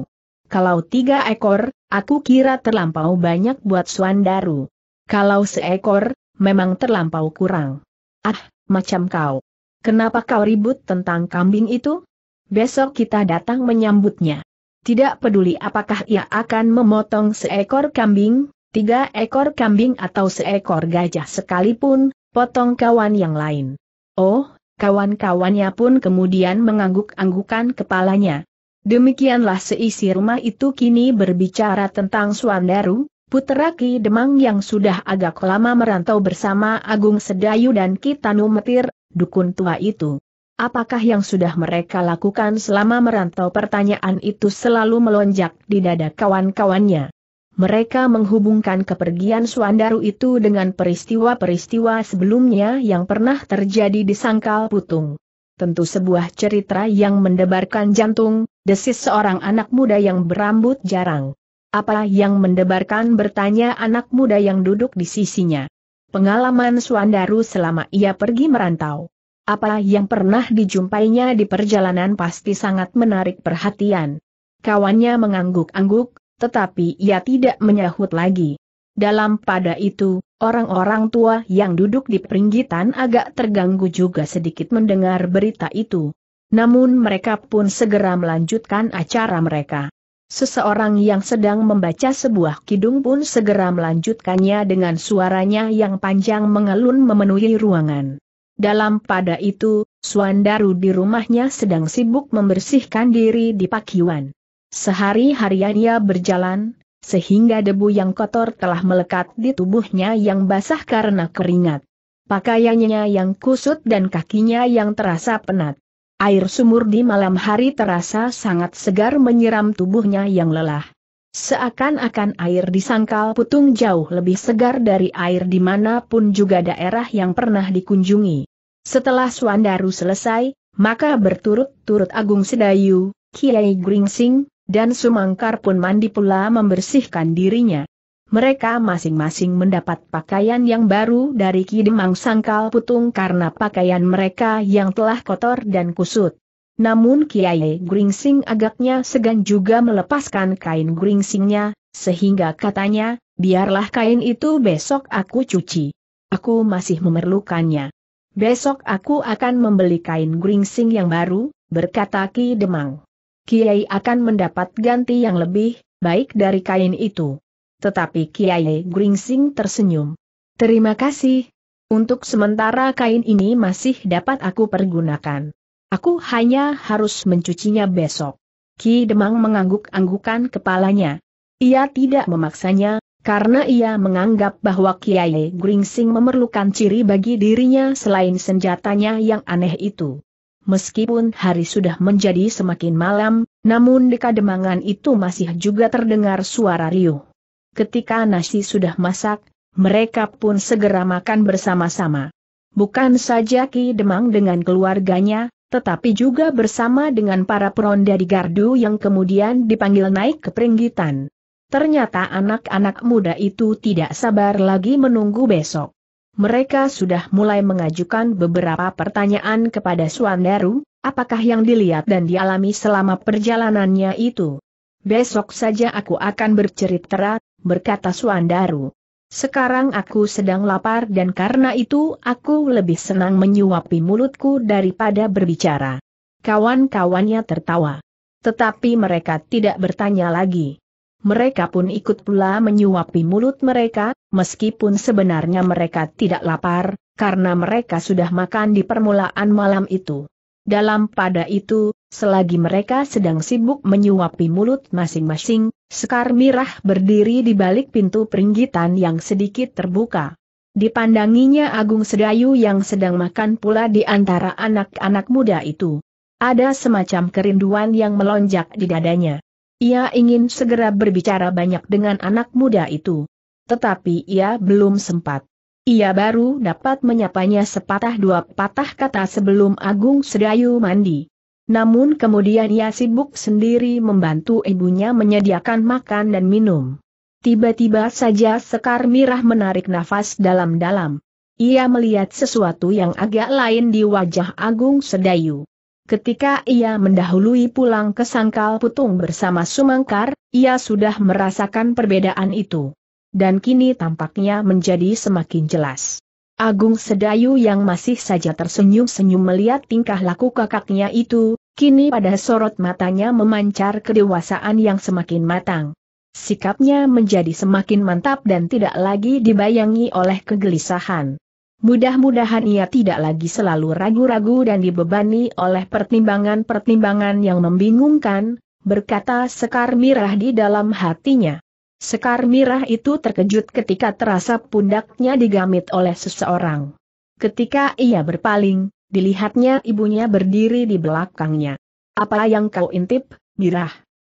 Speaker 1: Kalau tiga ekor, aku kira terlampau banyak buat Suandaru. Kalau seekor, memang terlampau kurang. Ah, macam kau. Kenapa kau ribut tentang kambing itu? Besok kita datang menyambutnya. Tidak peduli apakah ia akan memotong seekor kambing, tiga ekor kambing atau seekor gajah sekalipun, potong kawan yang lain. Oh, Kawan-kawannya pun kemudian mengangguk-anggukan kepalanya. Demikianlah seisi rumah itu kini berbicara tentang Suandaru, putera Ki Demang yang sudah agak lama merantau bersama Agung Sedayu dan Kitanu Metir, dukun tua itu. Apakah yang sudah mereka lakukan selama merantau pertanyaan itu selalu melonjak di dada kawan-kawannya mereka menghubungkan kepergian Suandaru itu dengan peristiwa-peristiwa sebelumnya yang pernah terjadi di Sangkal Putung. Tentu sebuah cerita yang mendebarkan jantung, desis seorang anak muda yang berambut jarang. Apa yang mendebarkan bertanya anak muda yang duduk di sisinya. Pengalaman Suandaru selama ia pergi merantau. Apa yang pernah dijumpainya di perjalanan pasti sangat menarik perhatian. Kawannya mengangguk-angguk, tetapi ia tidak menyahut lagi. Dalam pada itu, orang-orang tua yang duduk di peringgitan agak terganggu juga sedikit mendengar berita itu. Namun mereka pun segera melanjutkan acara mereka. Seseorang yang sedang membaca sebuah kidung pun segera melanjutkannya dengan suaranya yang panjang mengelun memenuhi ruangan. Dalam pada itu, Suandaru di rumahnya sedang sibuk membersihkan diri di pakiwan sehari ia berjalan, sehingga debu yang kotor telah melekat di tubuhnya yang basah karena keringat. Pakaiannya yang kusut dan kakinya yang terasa penat. Air sumur di malam hari terasa sangat segar menyiram tubuhnya yang lelah. Seakan-akan air di sangkal putung jauh lebih segar dari air di dimanapun juga daerah yang pernah dikunjungi. Setelah Suandaru selesai, maka berturut-turut Agung Sedayu, Kiai Gringsing, dan Sumangkar pun mandi pula membersihkan dirinya. Mereka masing-masing mendapat pakaian yang baru dari Kidemang Sangkal Putung karena pakaian mereka yang telah kotor dan kusut. Namun Kiai Gringsing agaknya segan juga melepaskan kain gringsingnya, sehingga katanya, biarlah kain itu besok aku cuci. Aku masih memerlukannya. Besok aku akan membeli kain gringsing yang baru, berkata Ki Demang. Kiai akan mendapat ganti yang lebih, baik dari kain itu. Tetapi Kiai Gringsing tersenyum. Terima kasih. Untuk sementara kain ini masih dapat aku pergunakan. Aku hanya harus mencucinya besok. Ki Demang mengangguk-anggukan kepalanya. Ia tidak memaksanya, karena ia menganggap bahwa Kiai Gringsing memerlukan ciri bagi dirinya selain senjatanya yang aneh itu meskipun hari sudah menjadi semakin malam, namun di kademangan itu masih juga terdengar suara riuh. Ketika nasi sudah masak, mereka pun segera makan bersama-sama. Bukan saja Ki Demang dengan keluarganya, tetapi juga bersama dengan para peronda di gardu yang kemudian dipanggil naik ke peringgitan. Ternyata anak-anak muda itu tidak sabar lagi menunggu besok. Mereka sudah mulai mengajukan beberapa pertanyaan kepada Suandaru, apakah yang dilihat dan dialami selama perjalanannya itu. Besok saja aku akan bercerita, berkata Suandaru. Sekarang aku sedang lapar dan karena itu aku lebih senang menyuapi mulutku daripada berbicara. Kawan-kawannya tertawa. Tetapi mereka tidak bertanya lagi mereka pun ikut pula menyuapi mulut mereka, meskipun sebenarnya mereka tidak lapar, karena mereka sudah makan di permulaan malam itu. Dalam pada itu, selagi mereka sedang sibuk menyuapi mulut masing-masing, Sekar Mirah berdiri di balik pintu peringgitan yang sedikit terbuka. Dipandanginya Agung Sedayu yang sedang makan pula di antara anak-anak muda itu. Ada semacam kerinduan yang melonjak di dadanya. Ia ingin segera berbicara banyak dengan anak muda itu. Tetapi ia belum sempat. Ia baru dapat menyapanya sepatah dua patah kata sebelum Agung Sedayu mandi. Namun kemudian ia sibuk sendiri membantu ibunya menyediakan makan dan minum. Tiba-tiba saja Sekar Mirah menarik nafas dalam-dalam. Ia melihat sesuatu yang agak lain di wajah Agung Sedayu. Ketika ia mendahului pulang ke Sangkal Putung bersama Sumangkar, ia sudah merasakan perbedaan itu. Dan kini tampaknya menjadi semakin jelas. Agung Sedayu yang masih saja tersenyum-senyum melihat tingkah laku kakaknya itu, kini pada sorot matanya memancar kedewasaan yang semakin matang. Sikapnya menjadi semakin mantap dan tidak lagi dibayangi oleh kegelisahan. Mudah-mudahan ia tidak lagi selalu ragu-ragu dan dibebani oleh pertimbangan-pertimbangan yang membingungkan, berkata Sekar Mirah di dalam hatinya. Sekar Mirah itu terkejut ketika terasa pundaknya digamit oleh seseorang. Ketika ia berpaling, dilihatnya ibunya berdiri di belakangnya. Apa yang kau intip, Mirah?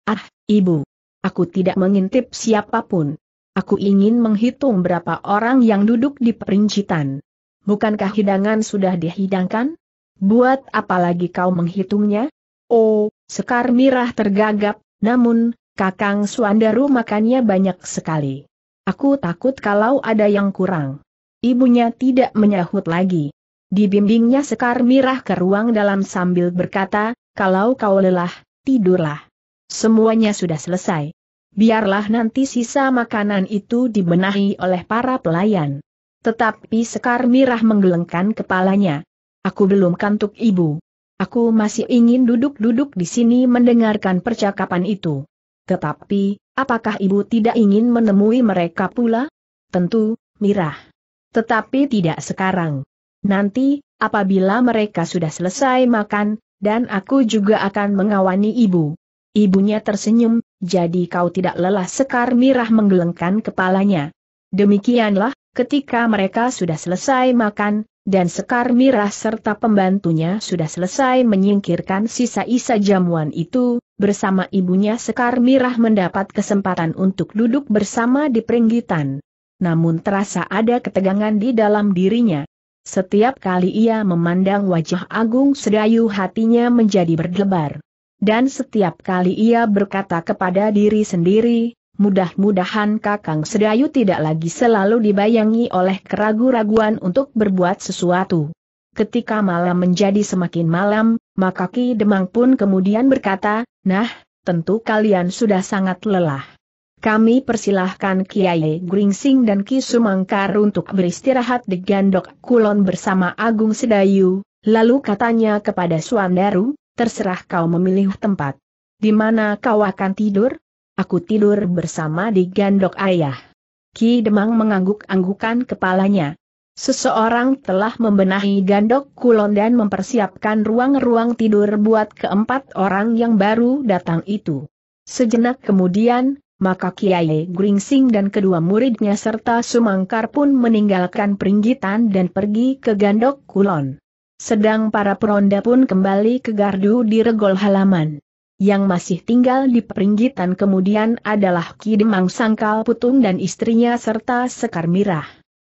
Speaker 1: Ah, ibu. Aku tidak mengintip siapapun. Aku ingin menghitung berapa orang yang duduk di perincitan bukankah hidangan sudah dihidangkan? Buat apa lagi kau menghitungnya? Oh, Sekar Mirah tergagap, namun, Kakang Suandaru makannya banyak sekali. Aku takut kalau ada yang kurang. Ibunya tidak menyahut lagi. Dibimbingnya Sekar Mirah ke ruang dalam sambil berkata, kalau kau lelah, tidurlah. Semuanya sudah selesai. Biarlah nanti sisa makanan itu dibenahi oleh para pelayan. Tetapi Sekar Mirah menggelengkan kepalanya. Aku belum kantuk ibu. Aku masih ingin duduk-duduk di sini mendengarkan percakapan itu. Tetapi, apakah ibu tidak ingin menemui mereka pula? Tentu, Mirah. Tetapi tidak sekarang. Nanti, apabila mereka sudah selesai makan, dan aku juga akan mengawani ibu. Ibunya tersenyum, jadi kau tidak lelah Sekar Mirah menggelengkan kepalanya. Demikianlah, Ketika mereka sudah selesai makan, dan Sekar Mirah serta pembantunya sudah selesai menyingkirkan sisa-sisa jamuan itu, bersama ibunya Sekar Mirah mendapat kesempatan untuk duduk bersama di peringgitan. Namun terasa ada ketegangan di dalam dirinya. Setiap kali ia memandang wajah Agung Sedayu hatinya menjadi berdebar. Dan setiap kali ia berkata kepada diri sendiri, Mudah-mudahan Kakang Sedayu tidak lagi selalu dibayangi oleh keraguan-raguan untuk berbuat sesuatu. Ketika malam menjadi semakin malam, maka Ki Demang pun kemudian berkata, Nah, tentu kalian sudah sangat lelah. Kami persilahkan Kiai Gringsing dan Ki Sumangkar untuk beristirahat di Gandok Kulon bersama Agung Sedayu, lalu katanya kepada Suandaru, terserah kau memilih tempat. Di mana kau akan tidur? Aku tidur bersama di gandok ayah. Ki Demang mengangguk-anggukan kepalanya. Seseorang telah membenahi gandok kulon dan mempersiapkan ruang-ruang tidur buat keempat orang yang baru datang itu. Sejenak kemudian, maka Kiai Gringsing dan kedua muridnya serta Sumangkar pun meninggalkan peringgitan dan pergi ke gandok kulon. Sedang para peronda pun kembali ke gardu di regol halaman yang masih tinggal di peringgitan kemudian adalah Ki Demang Sangkal Putung dan istrinya serta Sekar Mirah.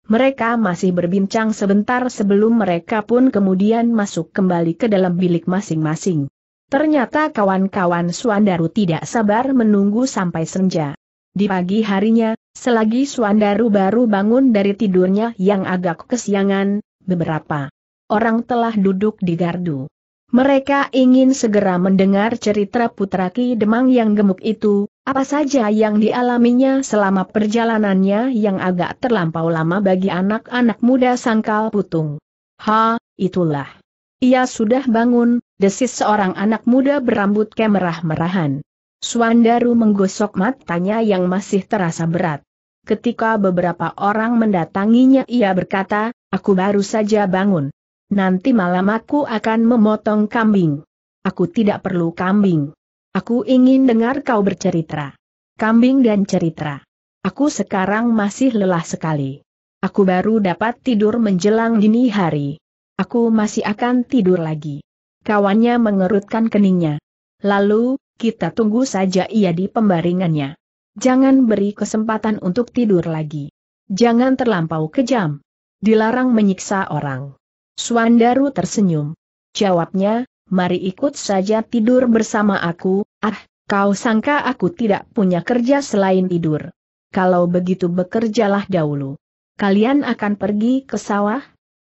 Speaker 1: Mereka masih berbincang sebentar sebelum mereka pun kemudian masuk kembali ke dalam bilik masing-masing. Ternyata kawan-kawan Suandaru tidak sabar menunggu sampai senja. Di pagi harinya, selagi Suandaru baru bangun dari tidurnya yang agak kesiangan, beberapa orang telah duduk di gardu. Mereka ingin segera mendengar cerita putra Ki Demang yang gemuk itu, apa saja yang dialaminya selama perjalanannya yang agak terlampau lama bagi anak-anak muda sangkal putung. Ha, itulah. Ia sudah bangun, desis seorang anak muda berambut kemerah-merahan. Suandaru menggosok matanya yang masih terasa berat. Ketika beberapa orang mendatanginya ia berkata, aku baru saja bangun. Nanti malam aku akan memotong kambing. Aku tidak perlu kambing. Aku ingin dengar kau bercerita. Kambing dan cerita. Aku sekarang masih lelah sekali. Aku baru dapat tidur menjelang dini hari. Aku masih akan tidur lagi. Kawannya mengerutkan keningnya. Lalu, kita tunggu saja ia di pembaringannya. Jangan beri kesempatan untuk tidur lagi. Jangan terlampau kejam. Dilarang menyiksa orang. Suandaru tersenyum. Jawabnya, mari ikut saja tidur bersama aku, ah, kau sangka aku tidak punya kerja selain tidur. Kalau begitu bekerjalah dahulu. Kalian akan pergi ke sawah?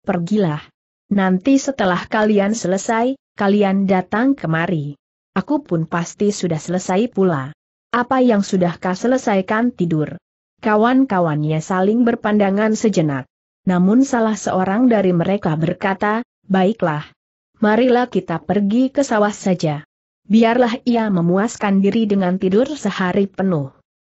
Speaker 1: Pergilah. Nanti setelah kalian selesai, kalian datang kemari. Aku pun pasti sudah selesai pula. Apa yang sudah kau selesaikan tidur? Kawan-kawannya saling berpandangan sejenak. Namun salah seorang dari mereka berkata, baiklah. Marilah kita pergi ke sawah saja. Biarlah ia memuaskan diri dengan tidur sehari penuh.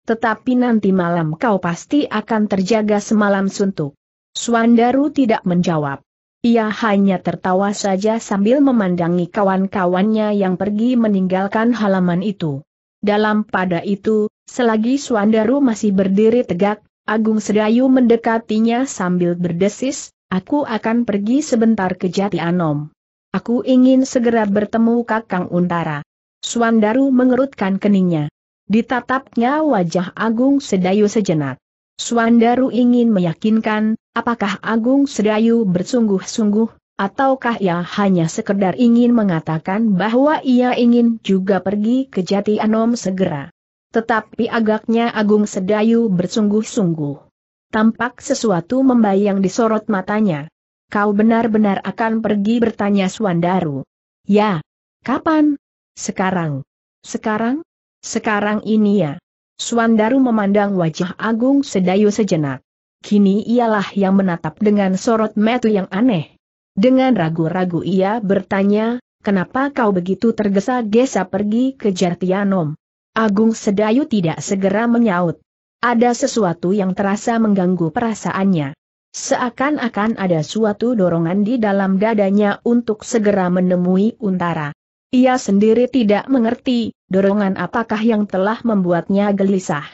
Speaker 1: Tetapi nanti malam kau pasti akan terjaga semalam suntuk. Suandaru tidak menjawab. Ia hanya tertawa saja sambil memandangi kawan-kawannya yang pergi meninggalkan halaman itu. Dalam pada itu, selagi Suandaru masih berdiri tegak, Agung Sedayu mendekatinya sambil berdesis, aku akan pergi sebentar ke Jati Anom. Aku ingin segera bertemu Kakang Untara. Suandaru mengerutkan keningnya. Ditatapnya wajah Agung Sedayu sejenak. Suandaru ingin meyakinkan, apakah Agung Sedayu bersungguh-sungguh, ataukah ia hanya sekedar ingin mengatakan bahwa ia ingin juga pergi ke Jati Anom segera. Tetapi agaknya Agung Sedayu bersungguh-sungguh. Tampak sesuatu membayang di sorot matanya. Kau benar-benar akan pergi bertanya Suandaru. Ya. Kapan? Sekarang. Sekarang? Sekarang ini ya. Suandaru memandang wajah Agung Sedayu sejenak. Kini ialah yang menatap dengan sorot metu yang aneh. Dengan ragu-ragu ia bertanya, kenapa kau begitu tergesa-gesa pergi ke Jartianom? Agung Sedayu tidak segera menyaut. Ada sesuatu yang terasa mengganggu perasaannya. Seakan-akan ada suatu dorongan di dalam dadanya untuk segera menemui Untara. Ia sendiri tidak mengerti, dorongan apakah yang telah membuatnya gelisah.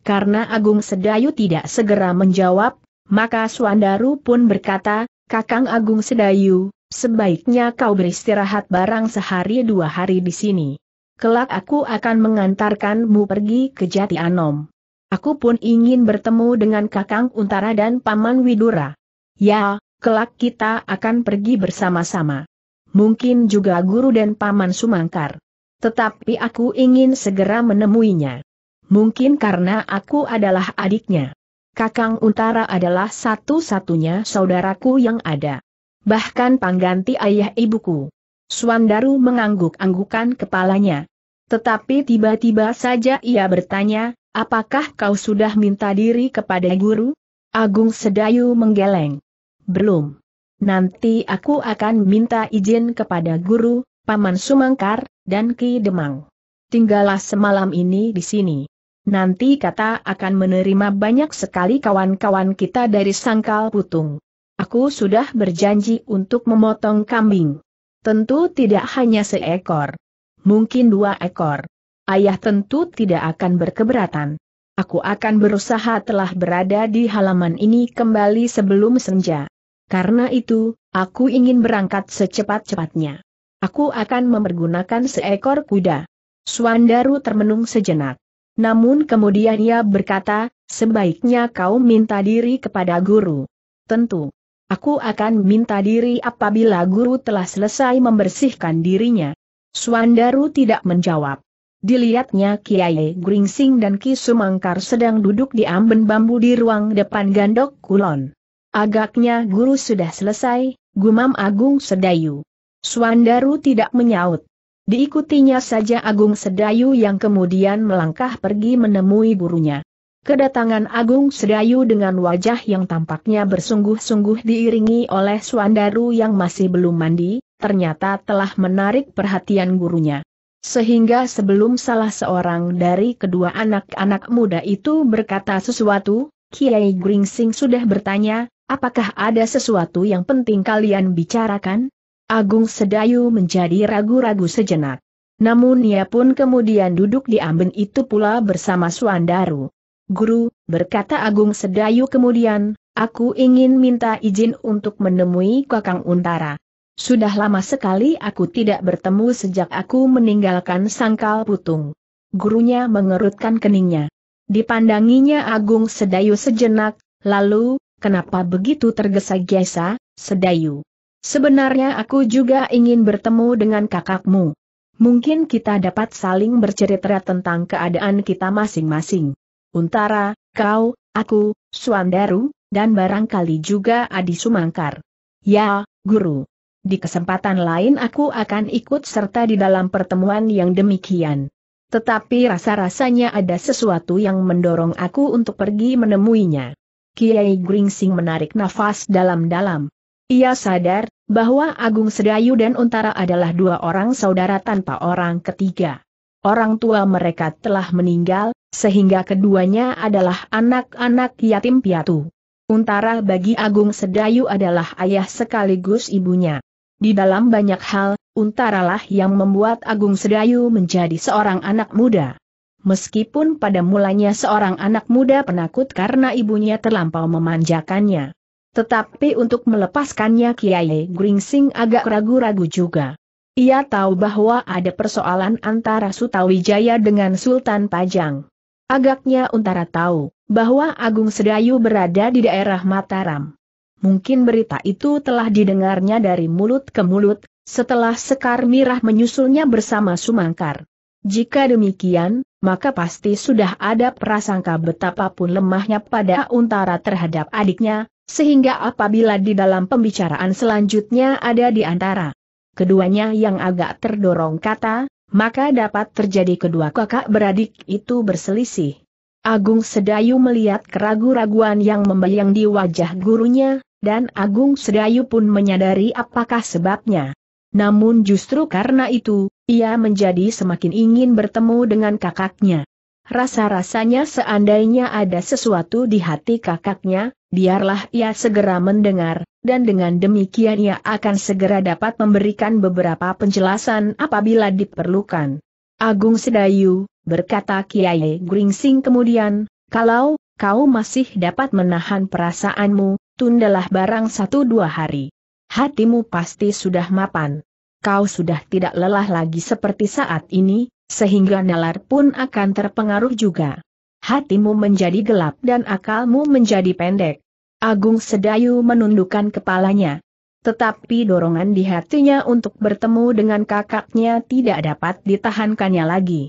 Speaker 1: Karena Agung Sedayu tidak segera menjawab, maka Suandaru pun berkata, Kakang Agung Sedayu, sebaiknya kau beristirahat barang sehari dua hari di sini. Kelak aku akan mengantarkanmu pergi ke Jati Anom. Aku pun ingin bertemu dengan Kakang Untara dan Paman Widura. Ya, kelak kita akan pergi bersama-sama. Mungkin juga guru dan Paman Sumangkar. Tetapi aku ingin segera menemuinya. Mungkin karena aku adalah adiknya. Kakang Untara adalah satu-satunya saudaraku yang ada. Bahkan pangganti ayah ibuku. Suandaru mengangguk-anggukan kepalanya. Tetapi tiba-tiba saja ia bertanya, apakah kau sudah minta diri kepada guru? Agung Sedayu menggeleng. Belum. Nanti aku akan minta izin kepada guru, Paman Sumangkar, dan Ki Demang. Tinggallah semalam ini di sini. Nanti kata akan menerima banyak sekali kawan-kawan kita dari sangkal putung. Aku sudah berjanji untuk memotong kambing. Tentu tidak hanya seekor mungkin dua ekor. Ayah tentu tidak akan berkeberatan. Aku akan berusaha telah berada di halaman ini kembali sebelum senja. Karena itu, aku ingin berangkat secepat-cepatnya. Aku akan mempergunakan seekor kuda. Suandaru termenung sejenak. Namun kemudian ia berkata, sebaiknya kau minta diri kepada guru. Tentu. Aku akan minta diri apabila guru telah selesai membersihkan dirinya. Suandaru tidak menjawab. Dilihatnya Kiai Gringsing dan Ki Sumangkar sedang duduk di amben bambu di ruang depan gandok kulon. Agaknya guru sudah selesai, gumam Agung Sedayu. Suandaru tidak menyaut. Diikutinya saja Agung Sedayu yang kemudian melangkah pergi menemui gurunya. Kedatangan Agung Sedayu dengan wajah yang tampaknya bersungguh-sungguh diiringi oleh Suandaru yang masih belum mandi, ternyata telah menarik perhatian gurunya. Sehingga sebelum salah seorang dari kedua anak-anak muda itu berkata sesuatu, Kiai Gringsing sudah bertanya, apakah ada sesuatu yang penting kalian bicarakan? Agung Sedayu menjadi ragu-ragu sejenak. Namun ia pun kemudian duduk di amben itu pula bersama Suandaru. Guru, berkata Agung Sedayu kemudian, aku ingin minta izin untuk menemui Kakang Untara sudah lama sekali aku tidak bertemu sejak aku meninggalkan sangkal putung. Gurunya mengerutkan keningnya. Dipandanginya Agung Sedayu sejenak, lalu, kenapa begitu tergesa-gesa, Sedayu? Sebenarnya aku juga ingin bertemu dengan kakakmu. Mungkin kita dapat saling bercerita tentang keadaan kita masing-masing. Untara, kau, aku, Suandaru, dan barangkali juga Adi Sumangkar. Ya, Guru. Di kesempatan lain aku akan ikut serta di dalam pertemuan yang demikian. Tetapi rasa-rasanya ada sesuatu yang mendorong aku untuk pergi menemuinya. Kiai Gringsing menarik nafas dalam-dalam. Ia sadar bahwa Agung Sedayu dan Untara adalah dua orang saudara tanpa orang ketiga. Orang tua mereka telah meninggal, sehingga keduanya adalah anak-anak yatim piatu. Untara bagi Agung Sedayu adalah ayah sekaligus ibunya. Di dalam banyak hal, Untaralah yang membuat Agung Sedayu menjadi seorang anak muda. Meskipun pada mulanya seorang anak muda penakut karena ibunya terlampau memanjakannya. Tetapi untuk melepaskannya Kiai Gringsing agak ragu-ragu juga. Ia tahu bahwa ada persoalan antara Sutawijaya dengan Sultan Pajang. Agaknya Untara tahu, bahwa Agung Sedayu berada di daerah Mataram. Mungkin berita itu telah didengarnya dari mulut ke mulut, setelah Sekar Mirah menyusulnya bersama Sumangkar. Jika demikian, maka pasti sudah ada prasangka betapapun lemahnya pada Untara terhadap adiknya, sehingga apabila di dalam pembicaraan selanjutnya ada di antara keduanya yang agak terdorong kata, maka dapat terjadi kedua kakak beradik itu berselisih. Agung Sedayu melihat keraguan raguan yang membayang di wajah gurunya, dan Agung Sedayu pun menyadari apakah sebabnya. Namun justru karena itu, ia menjadi semakin ingin bertemu dengan kakaknya. Rasa-rasanya seandainya ada sesuatu di hati kakaknya, biarlah ia segera mendengar, dan dengan demikian ia akan segera dapat memberikan beberapa penjelasan apabila diperlukan. Agung Sedayu, berkata Kiai Gringsing kemudian, kalau kau masih dapat menahan perasaanmu, tundalah barang satu dua hari. Hatimu pasti sudah mapan. Kau sudah tidak lelah lagi seperti saat ini, sehingga nalar pun akan terpengaruh juga. Hatimu menjadi gelap dan akalmu menjadi pendek. Agung Sedayu menundukkan kepalanya. Tetapi dorongan di hatinya untuk bertemu dengan kakaknya tidak dapat ditahankannya lagi.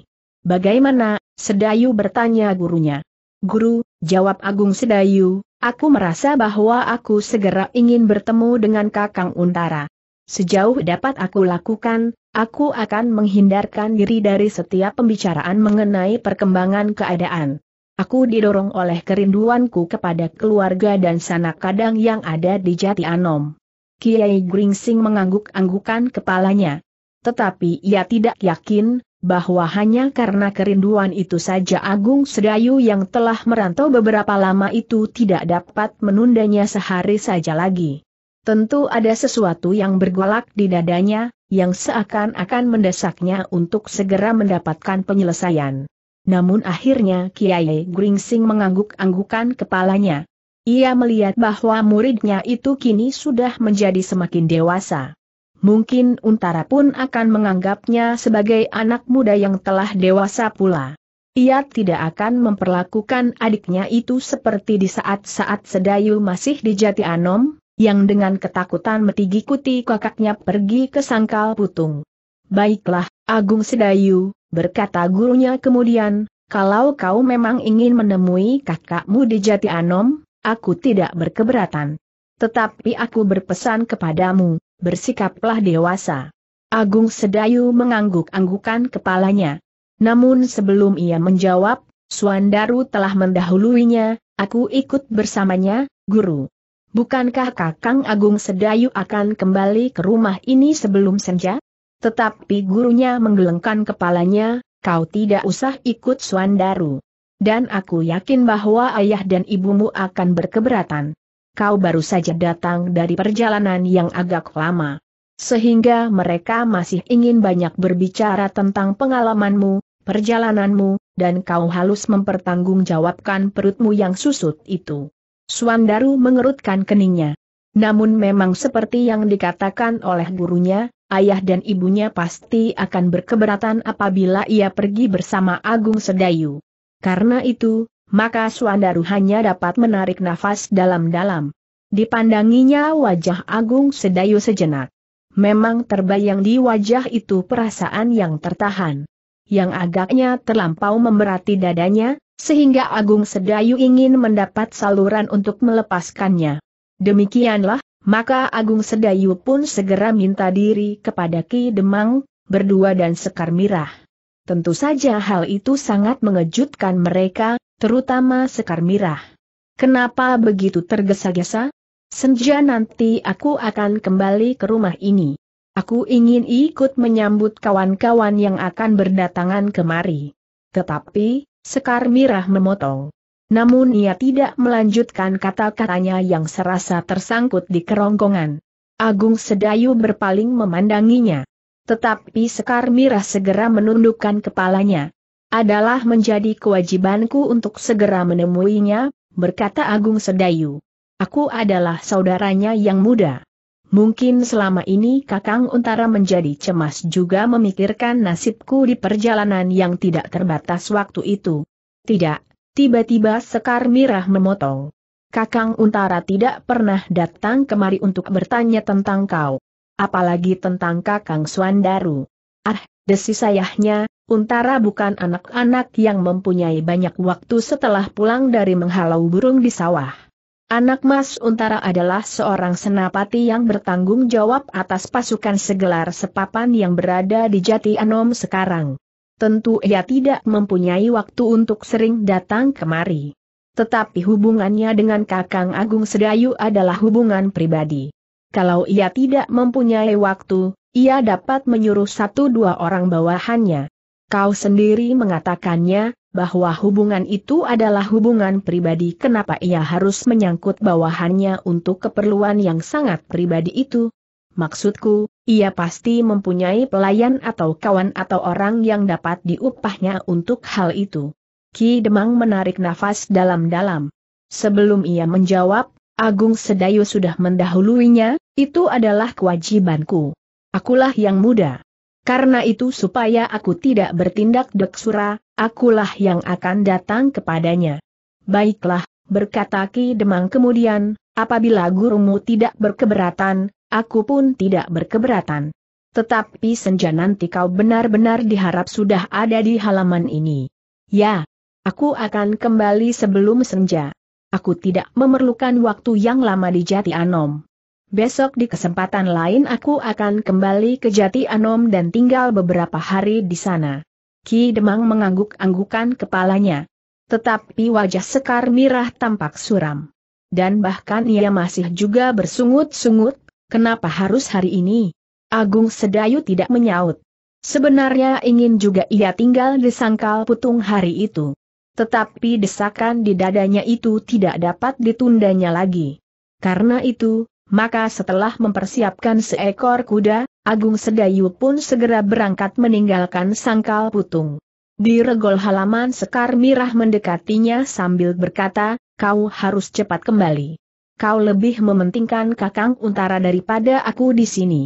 Speaker 1: Bagaimana, Sedayu bertanya gurunya. Guru, jawab Agung Sedayu, Aku merasa bahwa aku segera ingin bertemu dengan Kakang Untara. Sejauh dapat aku lakukan, aku akan menghindarkan diri dari setiap pembicaraan mengenai perkembangan keadaan. Aku didorong oleh kerinduanku kepada keluarga dan sanak kadang yang ada di Jati Anom. Kiai Gringsing mengangguk-anggukan kepalanya. Tetapi ia tidak yakin, bahwa hanya karena kerinduan itu saja Agung Sedayu yang telah merantau beberapa lama itu tidak dapat menundanya sehari saja lagi. Tentu ada sesuatu yang bergolak di dadanya, yang seakan-akan mendesaknya untuk segera mendapatkan penyelesaian. Namun akhirnya Kiai Gringsing mengangguk-anggukan kepalanya. Ia melihat bahwa muridnya itu kini sudah menjadi semakin dewasa mungkin Untara pun akan menganggapnya sebagai anak muda yang telah dewasa pula. Ia tidak akan memperlakukan adiknya itu seperti di saat-saat Sedayu masih di Jati Anom, yang dengan ketakutan metigikuti kakaknya pergi ke Sangkal Putung. Baiklah, Agung Sedayu, berkata gurunya kemudian, kalau kau memang ingin menemui kakakmu di Jati Anom, aku tidak berkeberatan. Tetapi aku berpesan kepadamu, bersikaplah dewasa. Agung Sedayu mengangguk-anggukan kepalanya. Namun sebelum ia menjawab, Suandaru telah mendahuluinya, aku ikut bersamanya, guru. Bukankah Kakang Agung Sedayu akan kembali ke rumah ini sebelum senja? Tetapi gurunya menggelengkan kepalanya, kau tidak usah ikut Suandaru. Dan aku yakin bahwa ayah dan ibumu akan berkeberatan kau baru saja datang dari perjalanan yang agak lama. Sehingga mereka masih ingin banyak berbicara tentang pengalamanmu, perjalananmu, dan kau halus mempertanggungjawabkan perutmu yang susut itu. Suandaru mengerutkan keningnya. Namun memang seperti yang dikatakan oleh gurunya, ayah dan ibunya pasti akan berkeberatan apabila ia pergi bersama Agung Sedayu. Karena itu, maka suanda hanya dapat menarik nafas dalam-dalam. Dipandanginya wajah Agung Sedayu sejenak. Memang terbayang di wajah itu perasaan yang tertahan. Yang agaknya terlampau memberati dadanya, sehingga Agung Sedayu ingin mendapat saluran untuk melepaskannya. Demikianlah, maka Agung Sedayu pun segera minta diri kepada Ki Demang, berdua dan Sekar Mirah. Tentu saja hal itu sangat mengejutkan mereka, terutama Sekar Mirah. Kenapa begitu tergesa-gesa? Senja nanti aku akan kembali ke rumah ini. Aku ingin ikut menyambut kawan-kawan yang akan berdatangan kemari. Tetapi, Sekar Mirah memotong. Namun ia tidak melanjutkan kata-katanya yang serasa tersangkut di kerongkongan. Agung Sedayu berpaling memandanginya. Tetapi Sekar Mirah segera menundukkan kepalanya adalah menjadi kewajibanku untuk segera menemuinya, berkata Agung Sedayu. Aku adalah saudaranya yang muda. Mungkin selama ini Kakang Untara menjadi cemas juga memikirkan nasibku di perjalanan yang tidak terbatas waktu itu. Tidak, tiba-tiba Sekar Mirah memotong. Kakang Untara tidak pernah datang kemari untuk bertanya tentang kau. Apalagi tentang Kakang Swandaru. Ah, desi sayahnya, Untara bukan anak-anak yang mempunyai banyak waktu setelah pulang dari menghalau burung di sawah. Anak Mas Untara adalah seorang senapati yang bertanggung jawab atas pasukan segelar sepapan yang berada di Jati Anom sekarang. Tentu ia tidak mempunyai waktu untuk sering datang kemari. Tetapi hubungannya dengan Kakang Agung Sedayu adalah hubungan pribadi. Kalau ia tidak mempunyai waktu, ia dapat menyuruh satu dua orang bawahannya. Kau sendiri mengatakannya, bahwa hubungan itu adalah hubungan pribadi kenapa ia harus menyangkut bawahannya untuk keperluan yang sangat pribadi itu? Maksudku, ia pasti mempunyai pelayan atau kawan atau orang yang dapat diupahnya untuk hal itu. Ki Demang menarik nafas dalam-dalam. Sebelum ia menjawab, Agung Sedayu sudah mendahuluinya, itu adalah kewajibanku. Akulah yang muda. Karena itu supaya aku tidak bertindak deksura, akulah yang akan datang kepadanya. Baiklah, berkata Ki Demang kemudian, apabila gurumu tidak berkeberatan, aku pun tidak berkeberatan. Tetapi senja nanti kau benar-benar diharap sudah ada di halaman ini. Ya, aku akan kembali sebelum senja. Aku tidak memerlukan waktu yang lama di Jati Anom. Besok di kesempatan lain aku akan kembali ke Jati Anom dan tinggal beberapa hari di sana. Ki Demang mengangguk-anggukan kepalanya. Tetapi wajah Sekar Mirah tampak suram. Dan bahkan ia masih juga bersungut-sungut, kenapa harus hari ini? Agung Sedayu tidak menyaut. Sebenarnya ingin juga ia tinggal di sangkal putung hari itu. Tetapi desakan di dadanya itu tidak dapat ditundanya lagi. Karena itu, maka setelah mempersiapkan seekor kuda, Agung Sedayu pun segera berangkat meninggalkan sangkal putung. Di regol halaman Sekar Mirah mendekatinya sambil berkata, kau harus cepat kembali. Kau lebih mementingkan kakang untara daripada aku di sini.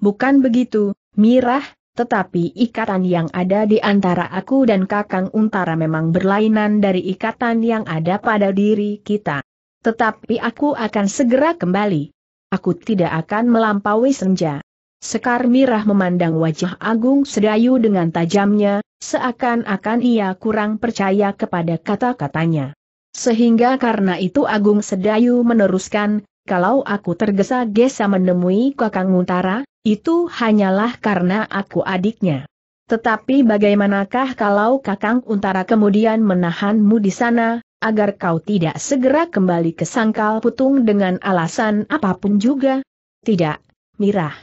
Speaker 1: Bukan begitu, Mirah, tetapi ikatan yang ada di antara aku dan Kakang Untara memang berlainan dari ikatan yang ada pada diri kita. Tetapi aku akan segera kembali aku tidak akan melampaui senja. Sekar Mirah memandang wajah Agung Sedayu dengan tajamnya, seakan-akan ia kurang percaya kepada kata-katanya. Sehingga karena itu Agung Sedayu meneruskan, kalau aku tergesa-gesa menemui Kakang Untara, itu hanyalah karena aku adiknya. Tetapi bagaimanakah kalau Kakang Untara kemudian menahanmu di sana, agar kau tidak segera kembali ke sangkal putung dengan alasan apapun juga. Tidak, Mirah.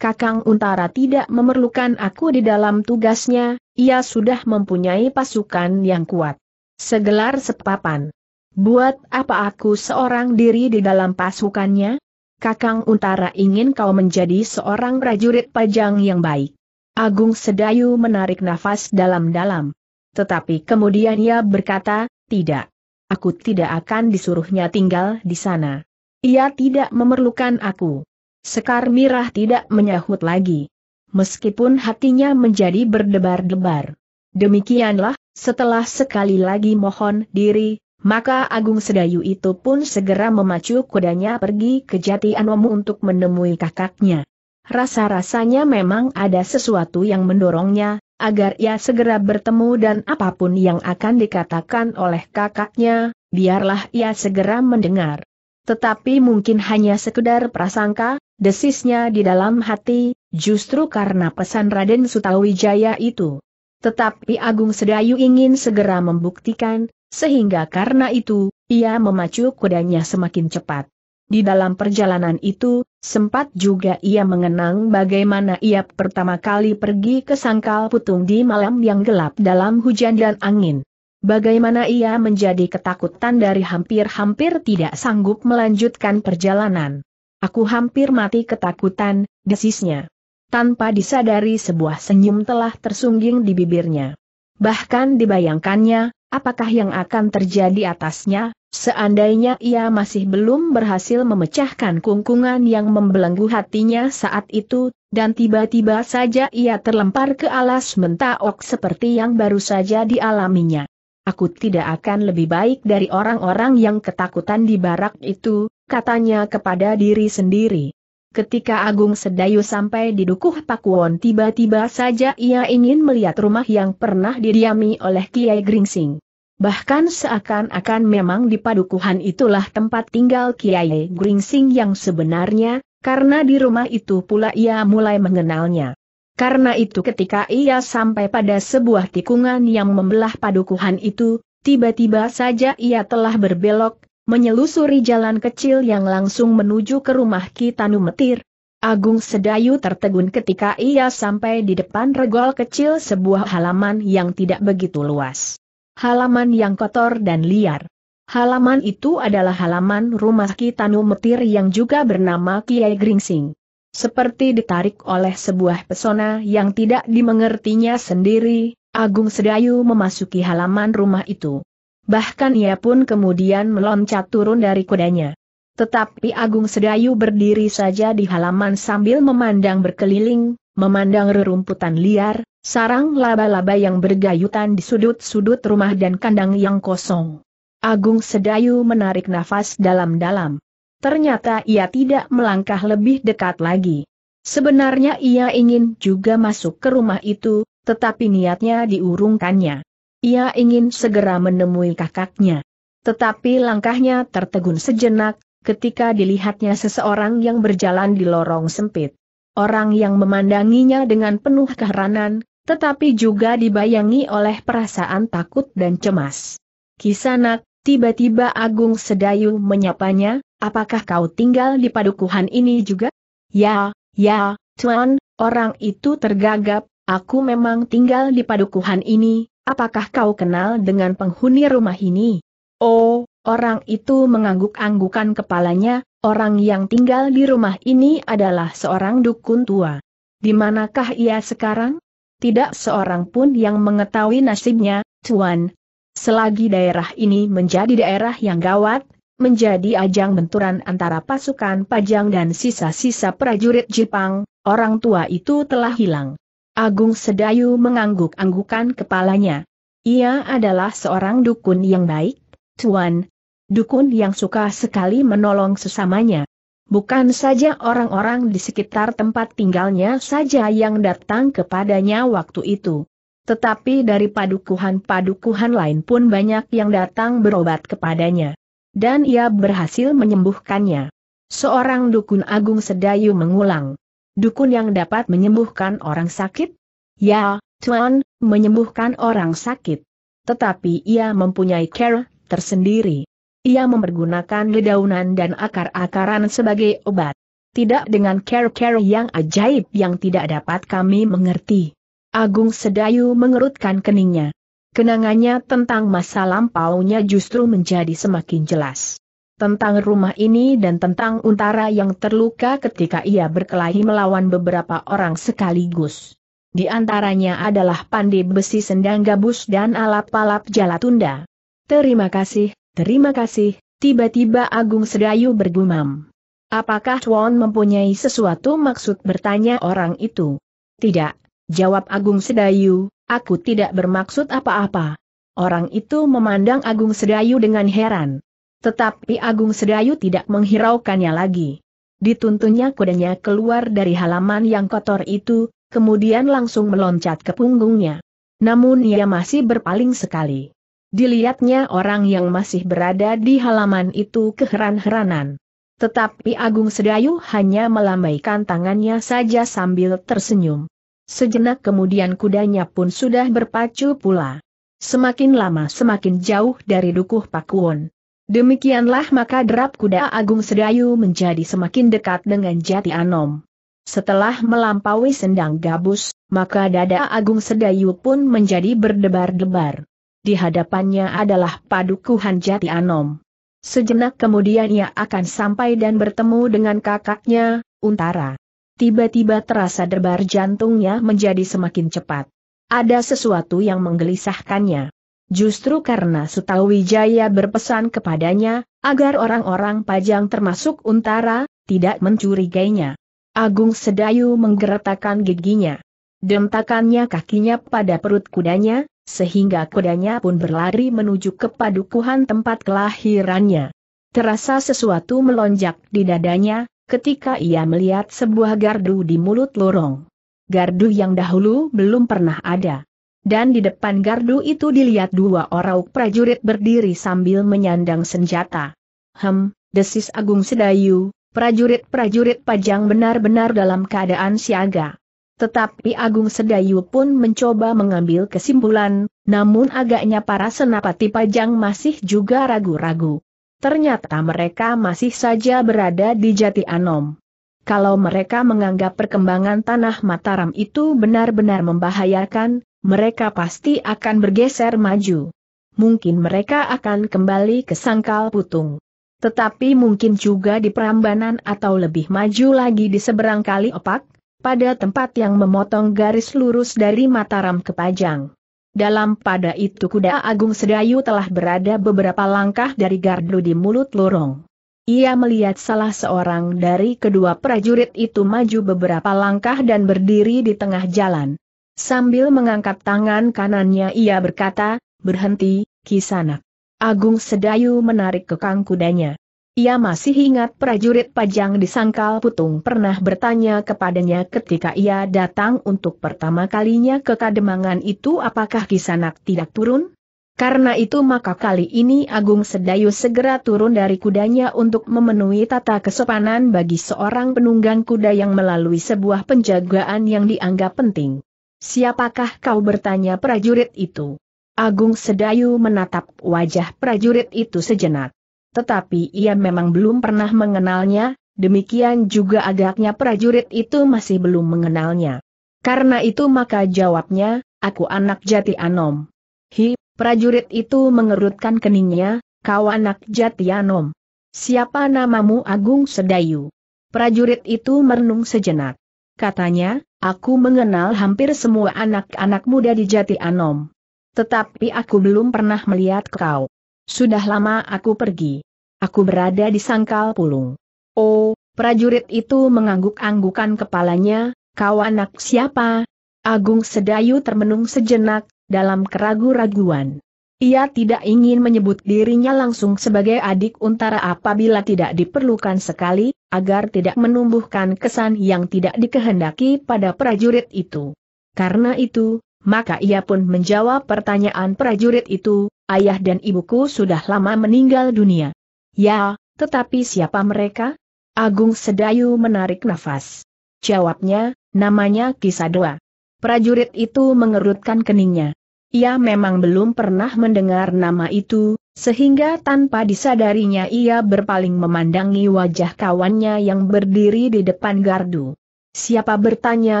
Speaker 1: Kakang Untara tidak memerlukan aku di dalam tugasnya, ia sudah mempunyai pasukan yang kuat. Segelar sepapan. Buat apa aku seorang diri di dalam pasukannya? Kakang Untara ingin kau menjadi seorang prajurit pajang yang baik. Agung Sedayu menarik nafas dalam-dalam. Tetapi kemudian ia berkata, tidak aku tidak akan disuruhnya tinggal di sana. Ia tidak memerlukan aku. Sekar Mirah tidak menyahut lagi. Meskipun hatinya menjadi berdebar-debar. Demikianlah, setelah sekali lagi mohon diri, maka Agung Sedayu itu pun segera memacu kudanya pergi ke Jati Anomu untuk menemui kakaknya. Rasa-rasanya memang ada sesuatu yang mendorongnya, agar ia segera bertemu dan apapun yang akan dikatakan oleh kakaknya, biarlah ia segera mendengar. Tetapi mungkin hanya sekedar prasangka, desisnya di dalam hati, justru karena pesan Raden Sutawijaya itu. Tetapi Agung Sedayu ingin segera membuktikan, sehingga karena itu, ia memacu kudanya semakin cepat. Di dalam perjalanan itu, sempat juga ia mengenang bagaimana ia pertama kali pergi ke sangkal putung di malam yang gelap dalam hujan dan angin. Bagaimana ia menjadi ketakutan dari hampir-hampir tidak sanggup melanjutkan perjalanan. Aku hampir mati ketakutan, desisnya. Tanpa disadari sebuah senyum telah tersungging di bibirnya. Bahkan dibayangkannya, Apakah yang akan terjadi atasnya, seandainya ia masih belum berhasil memecahkan kungkungan yang membelenggu hatinya saat itu, dan tiba-tiba saja ia terlempar ke alas mentaok seperti yang baru saja dialaminya. Aku tidak akan lebih baik dari orang-orang yang ketakutan di barak itu, katanya kepada diri sendiri. Ketika Agung Sedayu sampai di Dukuh Pakuwon tiba-tiba saja ia ingin melihat rumah yang pernah didiami oleh Kiai Gringsing. Bahkan seakan-akan memang di padukuhan itulah tempat tinggal Kiai Gringsing yang sebenarnya, karena di rumah itu pula ia mulai mengenalnya. Karena itu ketika ia sampai pada sebuah tikungan yang membelah padukuhan itu, tiba-tiba saja ia telah berbelok, menyelusuri jalan kecil yang langsung menuju ke rumah Kitanu Metir. Agung Sedayu tertegun ketika ia sampai di depan regol kecil sebuah halaman yang tidak begitu luas. Halaman yang kotor dan liar. Halaman itu adalah halaman rumah Kitanu Metir yang juga bernama Kiai Gringsing. Seperti ditarik oleh sebuah pesona yang tidak dimengertinya sendiri, Agung Sedayu memasuki halaman rumah itu bahkan ia pun kemudian meloncat turun dari kudanya. Tetapi Agung Sedayu berdiri saja di halaman sambil memandang berkeliling, memandang rerumputan liar, sarang laba-laba yang bergayutan di sudut-sudut rumah dan kandang yang kosong. Agung Sedayu menarik nafas dalam-dalam. Ternyata ia tidak melangkah lebih dekat lagi. Sebenarnya ia ingin juga masuk ke rumah itu, tetapi niatnya diurungkannya. Ia ingin segera menemui kakaknya. Tetapi langkahnya tertegun sejenak, ketika dilihatnya seseorang yang berjalan di lorong sempit. Orang yang memandanginya dengan penuh keheranan, tetapi juga dibayangi oleh perasaan takut dan cemas. Kisanak, tiba-tiba Agung Sedayu menyapanya, apakah kau tinggal di padukuhan ini juga? Ya, ya, Tuan, orang itu tergagap, aku memang tinggal di padukuhan ini, apakah kau kenal dengan penghuni rumah ini? Oh, orang itu mengangguk-anggukan kepalanya, orang yang tinggal di rumah ini adalah seorang dukun tua. Di manakah ia sekarang? Tidak seorang pun yang mengetahui nasibnya, Tuan. Selagi daerah ini menjadi daerah yang gawat, menjadi ajang benturan antara pasukan Pajang dan sisa-sisa prajurit Jepang, orang tua itu telah hilang. Agung Sedayu mengangguk-anggukan kepalanya. Ia adalah seorang dukun yang baik, Tuan. Dukun yang suka sekali menolong sesamanya. Bukan saja orang-orang di sekitar tempat tinggalnya saja yang datang kepadanya waktu itu. Tetapi dari padukuhan-padukuhan lain pun banyak yang datang berobat kepadanya. Dan ia berhasil menyembuhkannya. Seorang dukun agung sedayu mengulang dukun yang dapat menyembuhkan orang sakit? Ya, Tuan, menyembuhkan orang sakit. Tetapi ia mempunyai care tersendiri. Ia mempergunakan dedaunan dan akar-akaran sebagai obat. Tidak dengan care-care yang ajaib yang tidak dapat kami mengerti. Agung Sedayu mengerutkan keningnya. Kenangannya tentang masa lampaunya justru menjadi semakin jelas tentang rumah ini dan tentang Untara yang terluka ketika ia berkelahi melawan beberapa orang sekaligus. Di antaranya adalah pandai besi sendang gabus dan alap-alap jalatunda. Terima kasih, terima kasih, tiba-tiba Agung Sedayu bergumam. Apakah Tuan mempunyai sesuatu maksud bertanya orang itu? Tidak, jawab Agung Sedayu, aku tidak bermaksud apa-apa. Orang itu memandang Agung Sedayu dengan heran. Tetapi Agung Sedayu tidak menghiraukannya lagi. Dituntunnya kudanya keluar dari halaman yang kotor itu, kemudian langsung meloncat ke punggungnya. Namun ia masih berpaling sekali. Dilihatnya orang yang masih berada di halaman itu keheran-heranan. Tetapi Agung Sedayu hanya melambaikan tangannya saja sambil tersenyum. Sejenak kemudian kudanya pun sudah berpacu pula. Semakin lama semakin jauh dari Dukuh Pakuwon. Demikianlah maka derap kuda Agung Sedayu menjadi semakin dekat dengan Jati Anom. Setelah melampaui sendang gabus, maka dada Agung Sedayu pun menjadi berdebar-debar. Di hadapannya adalah padukuhan Jati Anom. Sejenak kemudian ia akan sampai dan bertemu dengan kakaknya, Untara. Tiba-tiba terasa debar jantungnya menjadi semakin cepat. Ada sesuatu yang menggelisahkannya. Justru karena Sutawijaya berpesan kepadanya, agar orang-orang Pajang termasuk Untara, tidak mencurigainya. Agung Sedayu menggeretakkan giginya. Dentakannya kakinya pada perut kudanya, sehingga kudanya pun berlari menuju ke padukuhan tempat kelahirannya. Terasa sesuatu melonjak di dadanya, ketika ia melihat sebuah gardu di mulut lorong. Gardu yang dahulu belum pernah ada dan di depan gardu itu dilihat dua orang prajurit berdiri sambil menyandang senjata. Hem, desis Agung Sedayu, prajurit-prajurit pajang benar-benar dalam keadaan siaga. Tetapi Agung Sedayu pun mencoba mengambil kesimpulan, namun agaknya para senapati pajang masih juga ragu-ragu. Ternyata mereka masih saja berada di Jati Anom. Kalau mereka menganggap perkembangan tanah Mataram itu benar-benar membahayakan, mereka pasti akan bergeser maju. Mungkin mereka akan kembali ke sangkal putung. Tetapi mungkin juga di Perambanan atau lebih maju lagi di seberang kali opak, pada tempat yang memotong garis lurus dari Mataram ke Pajang. Dalam pada itu kuda Agung Sedayu telah berada beberapa langkah dari gardu di mulut lorong. Ia melihat salah seorang dari kedua prajurit itu maju beberapa langkah dan berdiri di tengah jalan. Sambil mengangkat tangan kanannya ia berkata, berhenti, kisanak. Agung Sedayu menarik kekang kudanya. Ia masih ingat prajurit pajang di Sangkal Putung pernah bertanya kepadanya ketika ia datang untuk pertama kalinya ke Kademangan itu apakah Kisanak tidak turun? Karena itu maka kali ini Agung Sedayu segera turun dari kudanya untuk memenuhi tata kesopanan bagi seorang penunggang kuda yang melalui sebuah penjagaan yang dianggap penting. Siapakah kau bertanya prajurit itu? Agung Sedayu menatap wajah prajurit itu sejenak. Tetapi ia memang belum pernah mengenalnya, demikian juga agaknya prajurit itu masih belum mengenalnya. Karena itu maka jawabnya, aku anak jati Anom. Hi, prajurit itu mengerutkan keningnya, kau anak jati Anom. Siapa namamu Agung Sedayu? Prajurit itu merenung sejenak. Katanya, Aku mengenal hampir semua anak-anak muda di Jati Anom. Tetapi aku belum pernah melihat kau. Sudah lama aku pergi. Aku berada di sangkal pulung. Oh, prajurit itu mengangguk-anggukan kepalanya, kau anak siapa? Agung Sedayu termenung sejenak, dalam keragu-raguan. Ia tidak ingin menyebut dirinya langsung sebagai adik untara apabila tidak diperlukan sekali, agar tidak menumbuhkan kesan yang tidak dikehendaki pada prajurit itu. Karena itu, maka ia pun menjawab pertanyaan prajurit itu, ayah dan ibuku sudah lama meninggal dunia. Ya, tetapi siapa mereka? Agung Sedayu menarik nafas. Jawabnya, namanya Kisadoa. Prajurit itu mengerutkan keningnya. Ia memang belum pernah mendengar nama itu, sehingga tanpa disadarinya ia berpaling memandangi wajah kawannya yang berdiri di depan gardu. Siapa bertanya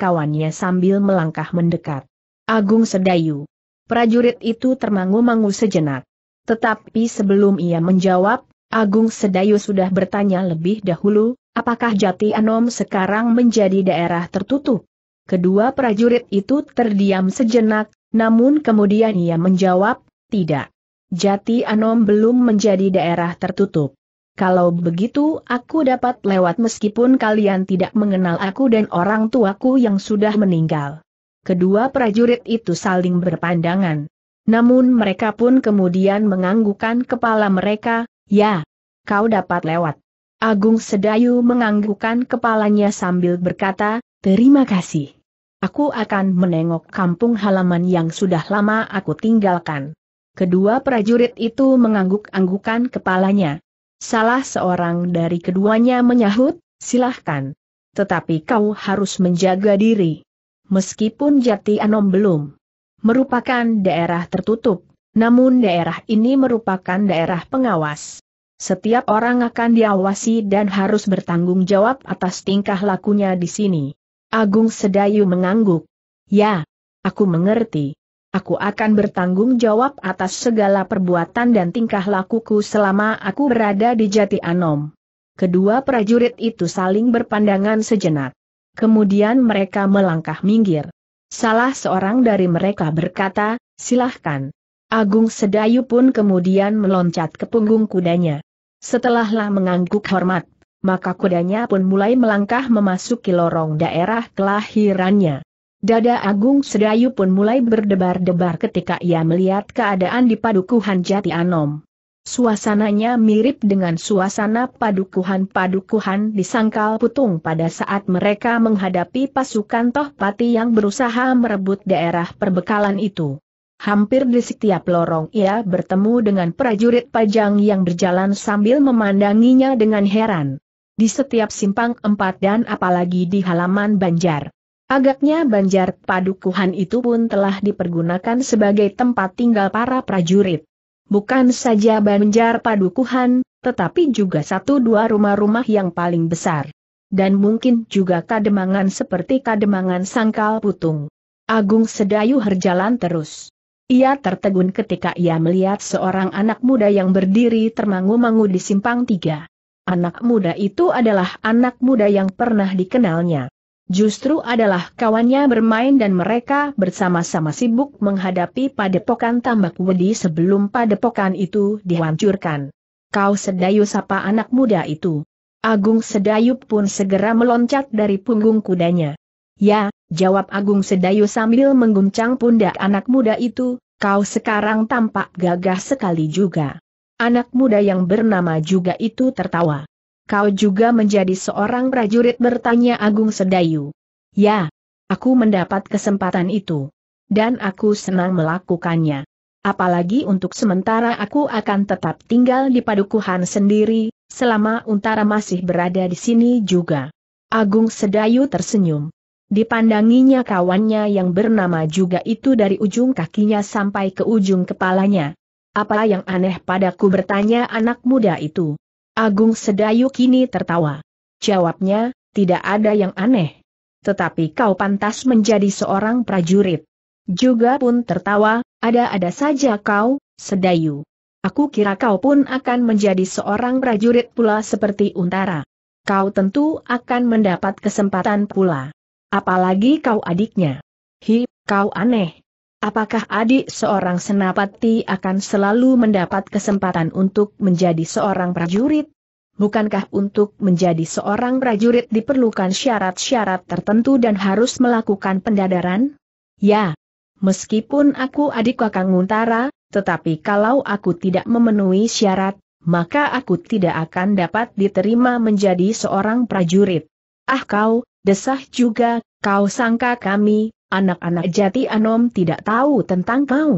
Speaker 1: kawannya sambil melangkah mendekat. Agung Sedayu. Prajurit itu termangu-mangu sejenak. Tetapi sebelum ia menjawab, Agung Sedayu sudah bertanya lebih dahulu, apakah Jati Anom sekarang menjadi daerah tertutup? Kedua prajurit itu terdiam sejenak, namun kemudian ia menjawab, tidak. Jati Anom belum menjadi daerah tertutup. Kalau begitu aku dapat lewat meskipun kalian tidak mengenal aku dan orang tuaku yang sudah meninggal. Kedua prajurit itu saling berpandangan. Namun mereka pun kemudian menganggukkan kepala mereka, ya, kau dapat lewat. Agung Sedayu menganggukkan kepalanya sambil berkata, terima kasih. Aku akan menengok kampung halaman yang sudah lama aku tinggalkan. Kedua prajurit itu mengangguk-anggukan kepalanya. Salah seorang dari keduanya menyahut, silahkan. Tetapi kau harus menjaga diri. Meskipun Jati Anom belum merupakan daerah tertutup, namun daerah ini merupakan daerah pengawas. Setiap orang akan diawasi dan harus bertanggung jawab atas tingkah lakunya di sini. Agung Sedayu mengangguk. Ya, aku mengerti. Aku akan bertanggung jawab atas segala perbuatan dan tingkah lakuku selama aku berada di Jati Anom. Kedua prajurit itu saling berpandangan sejenak. Kemudian mereka melangkah minggir. Salah seorang dari mereka berkata, silahkan. Agung Sedayu pun kemudian meloncat ke punggung kudanya. Setelahlah mengangguk hormat, maka kudanya pun mulai melangkah memasuki lorong daerah kelahirannya. Dada Agung Sedayu pun mulai berdebar-debar ketika ia melihat keadaan di padukuhan Jati Anom. Suasananya mirip dengan suasana padukuhan-padukuhan di Sangkal Putung pada saat mereka menghadapi pasukan Tohpati yang berusaha merebut daerah perbekalan itu. Hampir di setiap lorong ia bertemu dengan prajurit pajang yang berjalan sambil memandanginya dengan heran di setiap simpang empat dan apalagi di halaman Banjar. Agaknya Banjar Padukuhan itu pun telah dipergunakan sebagai tempat tinggal para prajurit. Bukan saja Banjar Padukuhan, tetapi juga satu dua rumah-rumah yang paling besar. Dan mungkin juga kademangan seperti kademangan sangkal putung. Agung Sedayu berjalan terus. Ia tertegun ketika ia melihat seorang anak muda yang berdiri termangu-mangu di simpang tiga. Anak muda itu adalah anak muda yang pernah dikenalnya. Justru adalah kawannya bermain dan mereka bersama-sama sibuk menghadapi padepokan tambak wedi sebelum padepokan itu dihancurkan. Kau sedayu sapa anak muda itu. Agung Sedayu pun segera meloncat dari punggung kudanya. Ya, jawab Agung Sedayu sambil mengguncang pundak anak muda itu, kau sekarang tampak gagah sekali juga. Anak muda yang bernama juga itu tertawa. Kau juga menjadi seorang prajurit bertanya Agung Sedayu. Ya, aku mendapat kesempatan itu. Dan aku senang melakukannya. Apalagi untuk sementara aku akan tetap tinggal di padukuhan sendiri, selama Untara masih berada di sini juga. Agung Sedayu tersenyum. Dipandanginya kawannya yang bernama juga itu dari ujung kakinya sampai ke ujung kepalanya. Apa yang aneh padaku bertanya anak muda itu. Agung Sedayu kini tertawa. Jawabnya, tidak ada yang aneh. Tetapi kau pantas menjadi seorang prajurit. Juga pun tertawa, ada-ada saja kau, Sedayu. Aku kira kau pun akan menjadi seorang prajurit pula seperti Untara. Kau tentu akan mendapat kesempatan pula. Apalagi kau adiknya. Hi, kau aneh. Apakah adik seorang senapati akan selalu mendapat kesempatan untuk menjadi seorang prajurit? Bukankah untuk menjadi seorang prajurit diperlukan syarat-syarat tertentu dan harus melakukan pendadaran? Ya. Meskipun aku adik kakang Untara, tetapi kalau aku tidak memenuhi syarat, maka aku tidak akan dapat diterima menjadi seorang prajurit. Ah kau, desah juga, kau sangka kami, Anak-anak jati Anom tidak tahu tentang kau.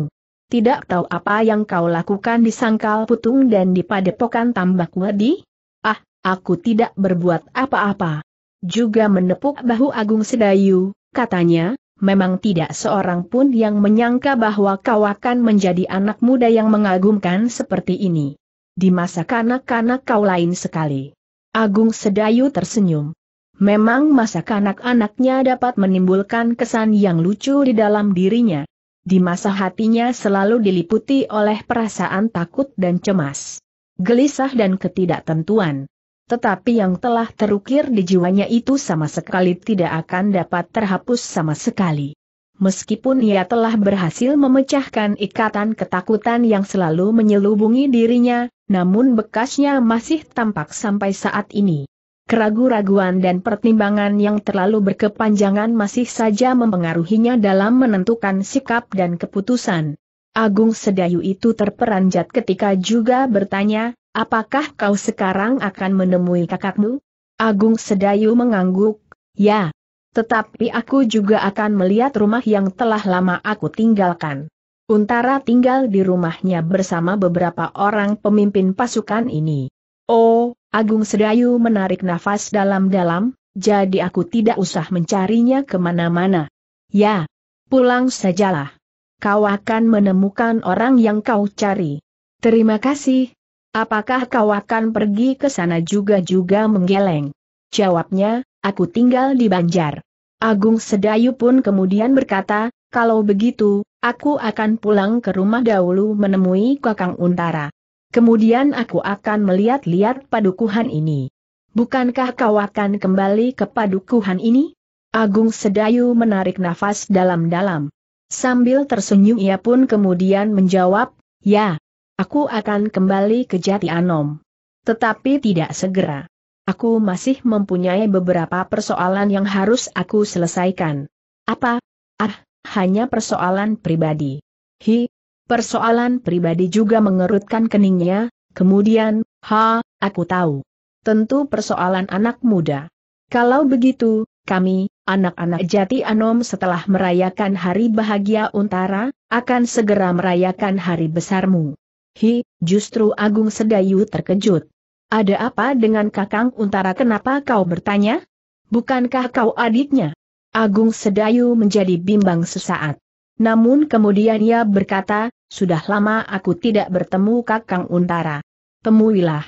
Speaker 1: Tidak tahu apa yang kau lakukan di Sangkal Putung dan di Padepokan Tambak Wadi? Ah, aku tidak berbuat apa-apa. Juga menepuk bahu Agung Sedayu, katanya, memang tidak seorang pun yang menyangka bahwa kau akan menjadi anak muda yang mengagumkan seperti ini. Di masa kanak-kanak kau lain sekali. Agung Sedayu tersenyum. Memang masa kanak-anaknya dapat menimbulkan kesan yang lucu di dalam dirinya. Di masa hatinya selalu diliputi oleh perasaan takut dan cemas, gelisah dan ketidaktentuan. Tetapi yang telah terukir di jiwanya itu sama sekali tidak akan dapat terhapus sama sekali. Meskipun ia telah berhasil memecahkan ikatan ketakutan yang selalu menyelubungi dirinya, namun bekasnya masih tampak sampai saat ini keragu-raguan dan pertimbangan yang terlalu berkepanjangan masih saja mempengaruhinya dalam menentukan sikap dan keputusan. Agung Sedayu itu terperanjat ketika juga bertanya, apakah kau sekarang akan menemui kakakmu? Agung Sedayu mengangguk, ya. Tetapi aku juga akan melihat rumah yang telah lama aku tinggalkan. Untara tinggal di rumahnya bersama beberapa orang pemimpin pasukan ini. Oh, Agung Sedayu menarik nafas dalam-dalam, jadi aku tidak usah mencarinya kemana-mana. Ya, pulang sajalah. Kau akan menemukan orang yang kau cari. Terima kasih. Apakah kau akan pergi ke sana juga-juga menggeleng? Jawabnya, aku tinggal di Banjar. Agung Sedayu pun kemudian berkata, kalau begitu, aku akan pulang ke rumah dahulu menemui Kakang Untara. Kemudian aku akan melihat-lihat padukuhan ini. Bukankah kau akan kembali ke padukuhan ini? Agung Sedayu menarik nafas dalam-dalam. Sambil tersenyum ia pun kemudian menjawab, Ya, aku akan kembali ke Jati Anom. Tetapi tidak segera. Aku masih mempunyai beberapa persoalan yang harus aku selesaikan. Apa? Ah, hanya persoalan pribadi. Hi, Persoalan pribadi juga mengerutkan keningnya, kemudian, ha, aku tahu. Tentu persoalan anak muda. Kalau begitu, kami, anak-anak jati anom setelah merayakan hari bahagia untara, akan segera merayakan hari besarmu. Hi, justru Agung Sedayu terkejut. Ada apa dengan kakang untara kenapa kau bertanya? Bukankah kau adiknya? Agung Sedayu menjadi bimbang sesaat. Namun kemudian ia berkata, sudah lama aku tidak bertemu Kakang Untara. Temuilah.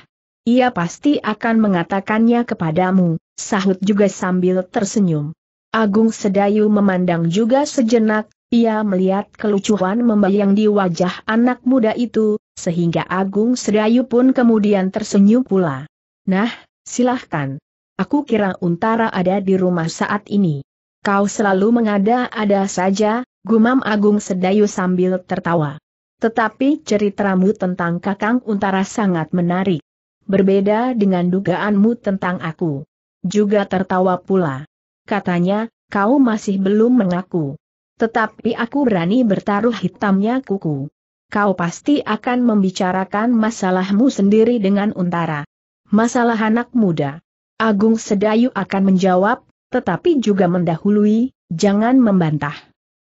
Speaker 1: Ia pasti akan mengatakannya kepadamu, sahut juga sambil tersenyum. Agung Sedayu memandang juga sejenak, ia melihat kelucuan membayang di wajah anak muda itu, sehingga Agung Sedayu pun kemudian tersenyum pula. Nah, silahkan. Aku kira Untara ada di rumah saat ini. Kau selalu mengada-ada saja, Gumam Agung Sedayu sambil tertawa. Tetapi ceritamu tentang Kakang Untara sangat menarik. Berbeda dengan dugaanmu tentang aku. Juga tertawa pula. Katanya, kau masih belum mengaku. Tetapi aku berani bertaruh hitamnya kuku. Kau pasti akan membicarakan masalahmu sendiri dengan Untara. Masalah anak muda. Agung Sedayu akan menjawab, tetapi juga mendahului, jangan membantah.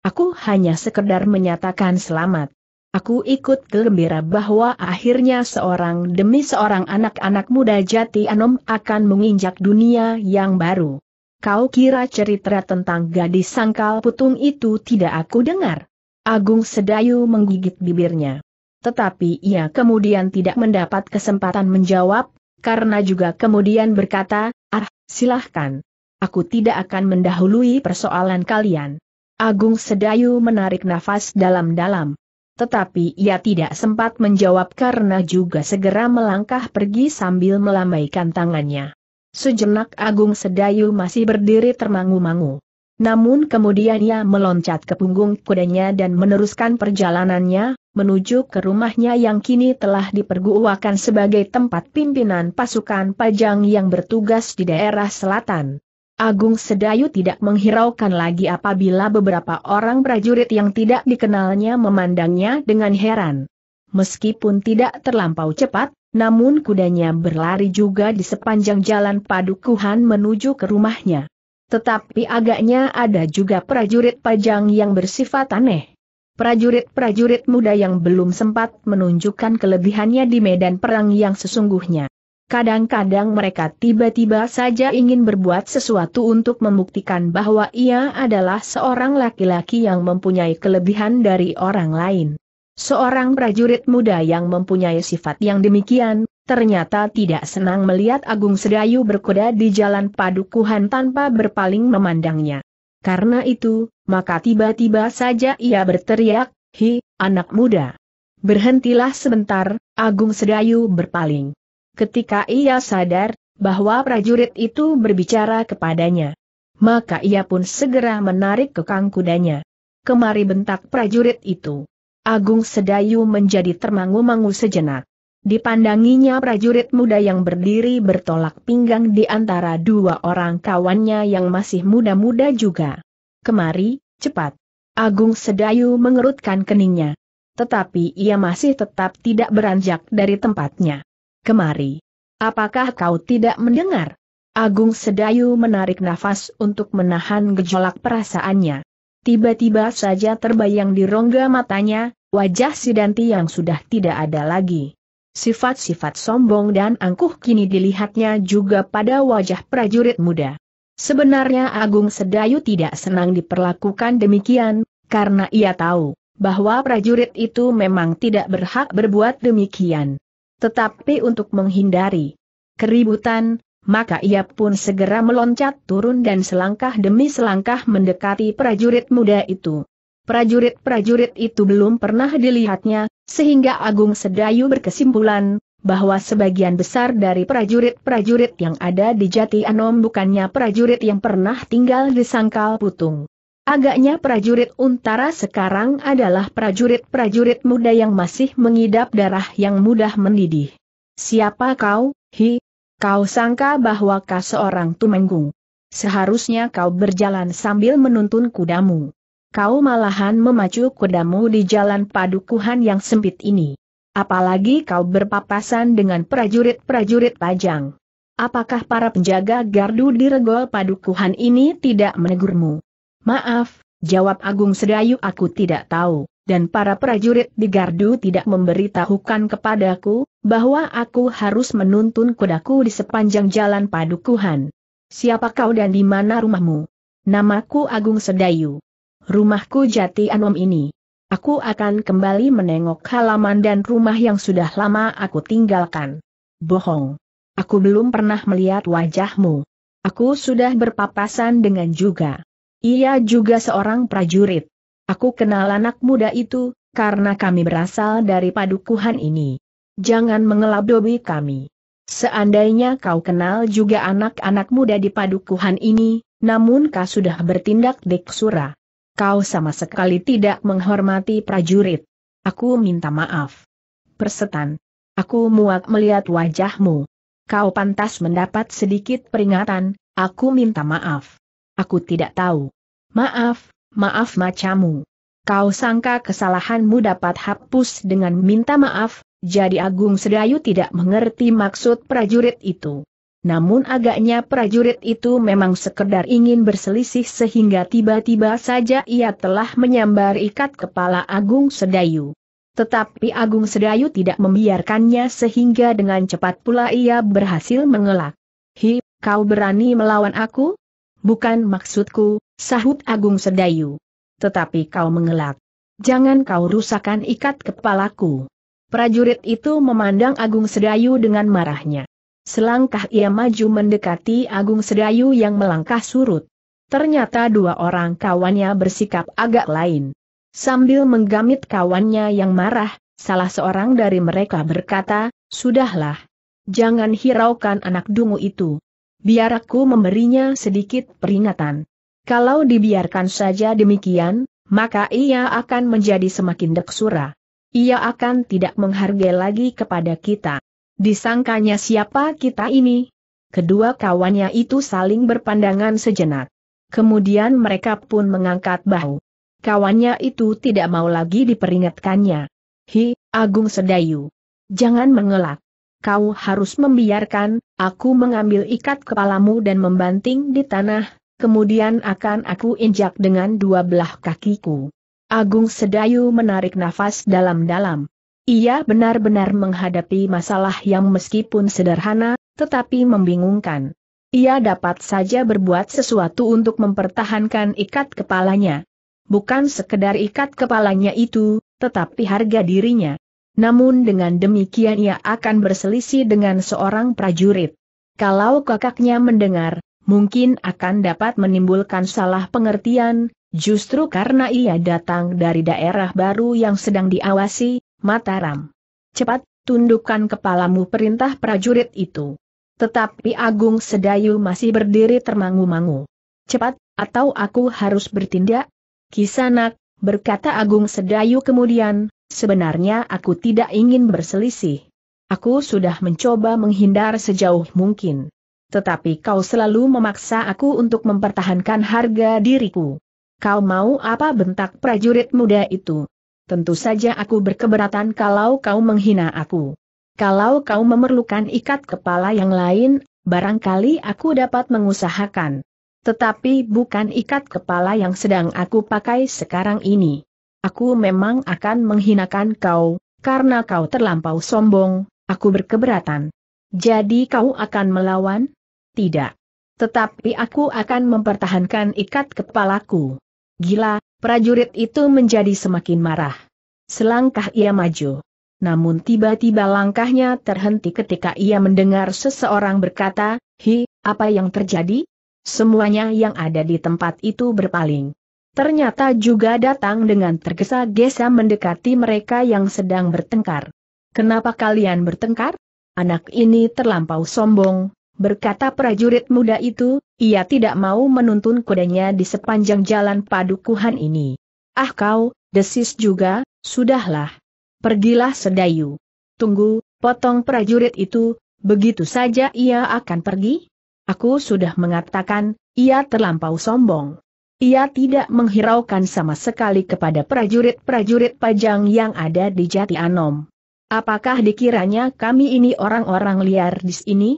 Speaker 1: Aku hanya sekedar menyatakan selamat. Aku ikut gembira bahwa akhirnya seorang demi seorang anak-anak muda jati Anom akan menginjak dunia yang baru. Kau kira cerita tentang gadis sangkal putung itu tidak aku dengar? Agung Sedayu menggigit bibirnya. Tetapi ia kemudian tidak mendapat kesempatan menjawab, karena juga kemudian berkata, ah, silahkan. Aku tidak akan mendahului persoalan kalian. Agung Sedayu menarik nafas dalam-dalam. Tetapi ia tidak sempat menjawab karena juga segera melangkah pergi sambil melambaikan tangannya. Sejenak Agung Sedayu masih berdiri termangu-mangu. Namun kemudian ia meloncat ke punggung kudanya dan meneruskan perjalanannya, menuju ke rumahnya yang kini telah diperguakan sebagai tempat pimpinan pasukan pajang yang bertugas di daerah selatan. Agung Sedayu tidak menghiraukan lagi apabila beberapa orang prajurit yang tidak dikenalnya memandangnya dengan heran. Meskipun tidak terlampau cepat, namun kudanya berlari juga di sepanjang jalan padukuhan menuju ke rumahnya. Tetapi agaknya ada juga prajurit pajang yang bersifat aneh. Prajurit-prajurit muda yang belum sempat menunjukkan kelebihannya di medan perang yang sesungguhnya. Kadang-kadang mereka tiba-tiba saja ingin berbuat sesuatu untuk membuktikan bahwa ia adalah seorang laki-laki yang mempunyai kelebihan dari orang lain. Seorang prajurit muda yang mempunyai sifat yang demikian, ternyata tidak senang melihat Agung Sedayu berkuda di jalan padukuhan tanpa berpaling memandangnya. Karena itu, maka tiba-tiba saja ia berteriak, Hi, anak muda! Berhentilah sebentar, Agung Sedayu berpaling ketika ia sadar bahwa prajurit itu berbicara kepadanya. Maka ia pun segera menarik kekang kudanya. Kemari bentak prajurit itu. Agung Sedayu menjadi termangu-mangu sejenak. Dipandanginya prajurit muda yang berdiri bertolak pinggang di antara dua orang kawannya yang masih muda-muda juga. Kemari, cepat. Agung Sedayu mengerutkan keningnya. Tetapi ia masih tetap tidak beranjak dari tempatnya. Kemari. Apakah kau tidak mendengar? Agung Sedayu menarik nafas untuk menahan gejolak perasaannya. Tiba-tiba saja terbayang di rongga matanya, wajah Sidanti yang sudah tidak ada lagi. Sifat-sifat sombong dan angkuh kini dilihatnya juga pada wajah prajurit muda. Sebenarnya Agung Sedayu tidak senang diperlakukan demikian, karena ia tahu bahwa prajurit itu memang tidak berhak berbuat demikian. Tetapi untuk menghindari keributan, maka ia pun segera meloncat turun dan selangkah demi selangkah mendekati prajurit muda itu. Prajurit-prajurit itu belum pernah dilihatnya, sehingga Agung Sedayu berkesimpulan, bahwa sebagian besar dari prajurit-prajurit yang ada di Jati Anom bukannya prajurit yang pernah tinggal di Sangkal Putung. Agaknya prajurit Untara sekarang adalah prajurit-prajurit muda yang masih mengidap darah yang mudah mendidih. Siapa kau, Hi? Kau sangka bahwa kau seorang tumenggung. Seharusnya kau berjalan sambil menuntun kudamu. Kau malahan memacu kudamu di jalan padukuhan yang sempit ini. Apalagi kau berpapasan dengan prajurit-prajurit pajang. Apakah para penjaga gardu di regol padukuhan ini tidak menegurmu? Maaf, jawab Agung Sedayu aku tidak tahu, dan para prajurit di gardu tidak memberitahukan kepadaku, bahwa aku harus menuntun kudaku di sepanjang jalan padukuhan. Siapa kau dan di mana rumahmu? Namaku Agung Sedayu. Rumahku jati anom ini. Aku akan kembali menengok halaman dan rumah yang sudah lama aku tinggalkan. Bohong. Aku belum pernah melihat wajahmu. Aku sudah berpapasan dengan juga ia juga seorang prajurit. Aku kenal anak muda itu, karena kami berasal dari padukuhan ini. Jangan mengelabui kami. Seandainya kau kenal juga anak-anak muda di padukuhan ini, namun kau sudah bertindak deksura. Kau sama sekali tidak menghormati prajurit. Aku minta maaf. Persetan. Aku muak melihat wajahmu. Kau pantas mendapat sedikit peringatan, aku minta maaf. Aku tidak tahu. Maaf, maaf macamu. Kau sangka kesalahanmu dapat hapus dengan minta maaf, jadi Agung Sedayu tidak mengerti maksud prajurit itu. Namun agaknya prajurit itu memang sekedar ingin berselisih sehingga tiba-tiba saja ia telah menyambar ikat kepala Agung Sedayu. Tetapi Agung Sedayu tidak membiarkannya sehingga dengan cepat pula ia berhasil mengelak. Hi, kau berani melawan aku? Bukan maksudku, Sahut Agung Sedayu. Tetapi kau mengelak. Jangan kau rusakan ikat kepalaku. Prajurit itu memandang Agung Sedayu dengan marahnya. Selangkah ia maju mendekati Agung Sedayu yang melangkah surut. Ternyata dua orang kawannya bersikap agak lain. Sambil menggamit kawannya yang marah, salah seorang dari mereka berkata, Sudahlah. Jangan hiraukan anak dungu itu. Biar aku memberinya sedikit peringatan. Kalau dibiarkan saja demikian, maka ia akan menjadi semakin deksura. Ia akan tidak menghargai lagi kepada kita. Disangkanya siapa kita ini? Kedua kawannya itu saling berpandangan sejenak. Kemudian mereka pun mengangkat bahu. Kawannya itu tidak mau lagi diperingatkannya. Hi, Agung Sedayu. Jangan mengelak. Kau harus membiarkan, aku mengambil ikat kepalamu dan membanting di tanah, kemudian akan aku injak dengan dua belah kakiku. Agung Sedayu menarik nafas dalam-dalam. Ia benar-benar menghadapi masalah yang meskipun sederhana, tetapi membingungkan. Ia dapat saja berbuat sesuatu untuk mempertahankan ikat kepalanya. Bukan sekedar ikat kepalanya itu, tetapi harga dirinya. Namun dengan demikian ia akan berselisih dengan seorang prajurit. Kalau kakaknya mendengar, mungkin akan dapat menimbulkan salah pengertian, justru karena ia datang dari daerah baru yang sedang diawasi, Mataram. Cepat, tundukkan kepalamu perintah prajurit itu. Tetapi Agung Sedayu masih berdiri termangu-mangu. Cepat, atau aku harus bertindak? Kisanak, berkata Agung Sedayu kemudian, sebenarnya aku tidak ingin berselisih. Aku sudah mencoba menghindar sejauh mungkin. Tetapi kau selalu memaksa aku untuk mempertahankan harga diriku. Kau mau apa bentak prajurit muda itu? Tentu saja aku berkeberatan kalau kau menghina aku. Kalau kau memerlukan ikat kepala yang lain, barangkali aku dapat mengusahakan. Tetapi bukan ikat kepala yang sedang aku pakai sekarang ini. Aku memang akan menghinakan kau, karena kau terlampau sombong, aku berkeberatan. Jadi kau akan melawan? tidak. Tetapi aku akan mempertahankan ikat kepalaku. Gila, prajurit itu menjadi semakin marah. Selangkah ia maju. Namun tiba-tiba langkahnya terhenti ketika ia mendengar seseorang berkata, Hi, apa yang terjadi? Semuanya yang ada di tempat itu berpaling. Ternyata juga datang dengan tergesa-gesa mendekati mereka yang sedang bertengkar. Kenapa kalian bertengkar? Anak ini terlampau sombong, berkata prajurit muda itu, ia tidak mau menuntun kudanya di sepanjang jalan padukuhan ini. Ah kau, desis juga, sudahlah. Pergilah sedayu. Tunggu, potong prajurit itu, begitu saja ia akan pergi? Aku sudah mengatakan, ia terlampau sombong. Ia tidak menghiraukan sama sekali kepada prajurit-prajurit pajang yang ada di Jati Anom. Apakah dikiranya kami ini orang-orang liar di sini?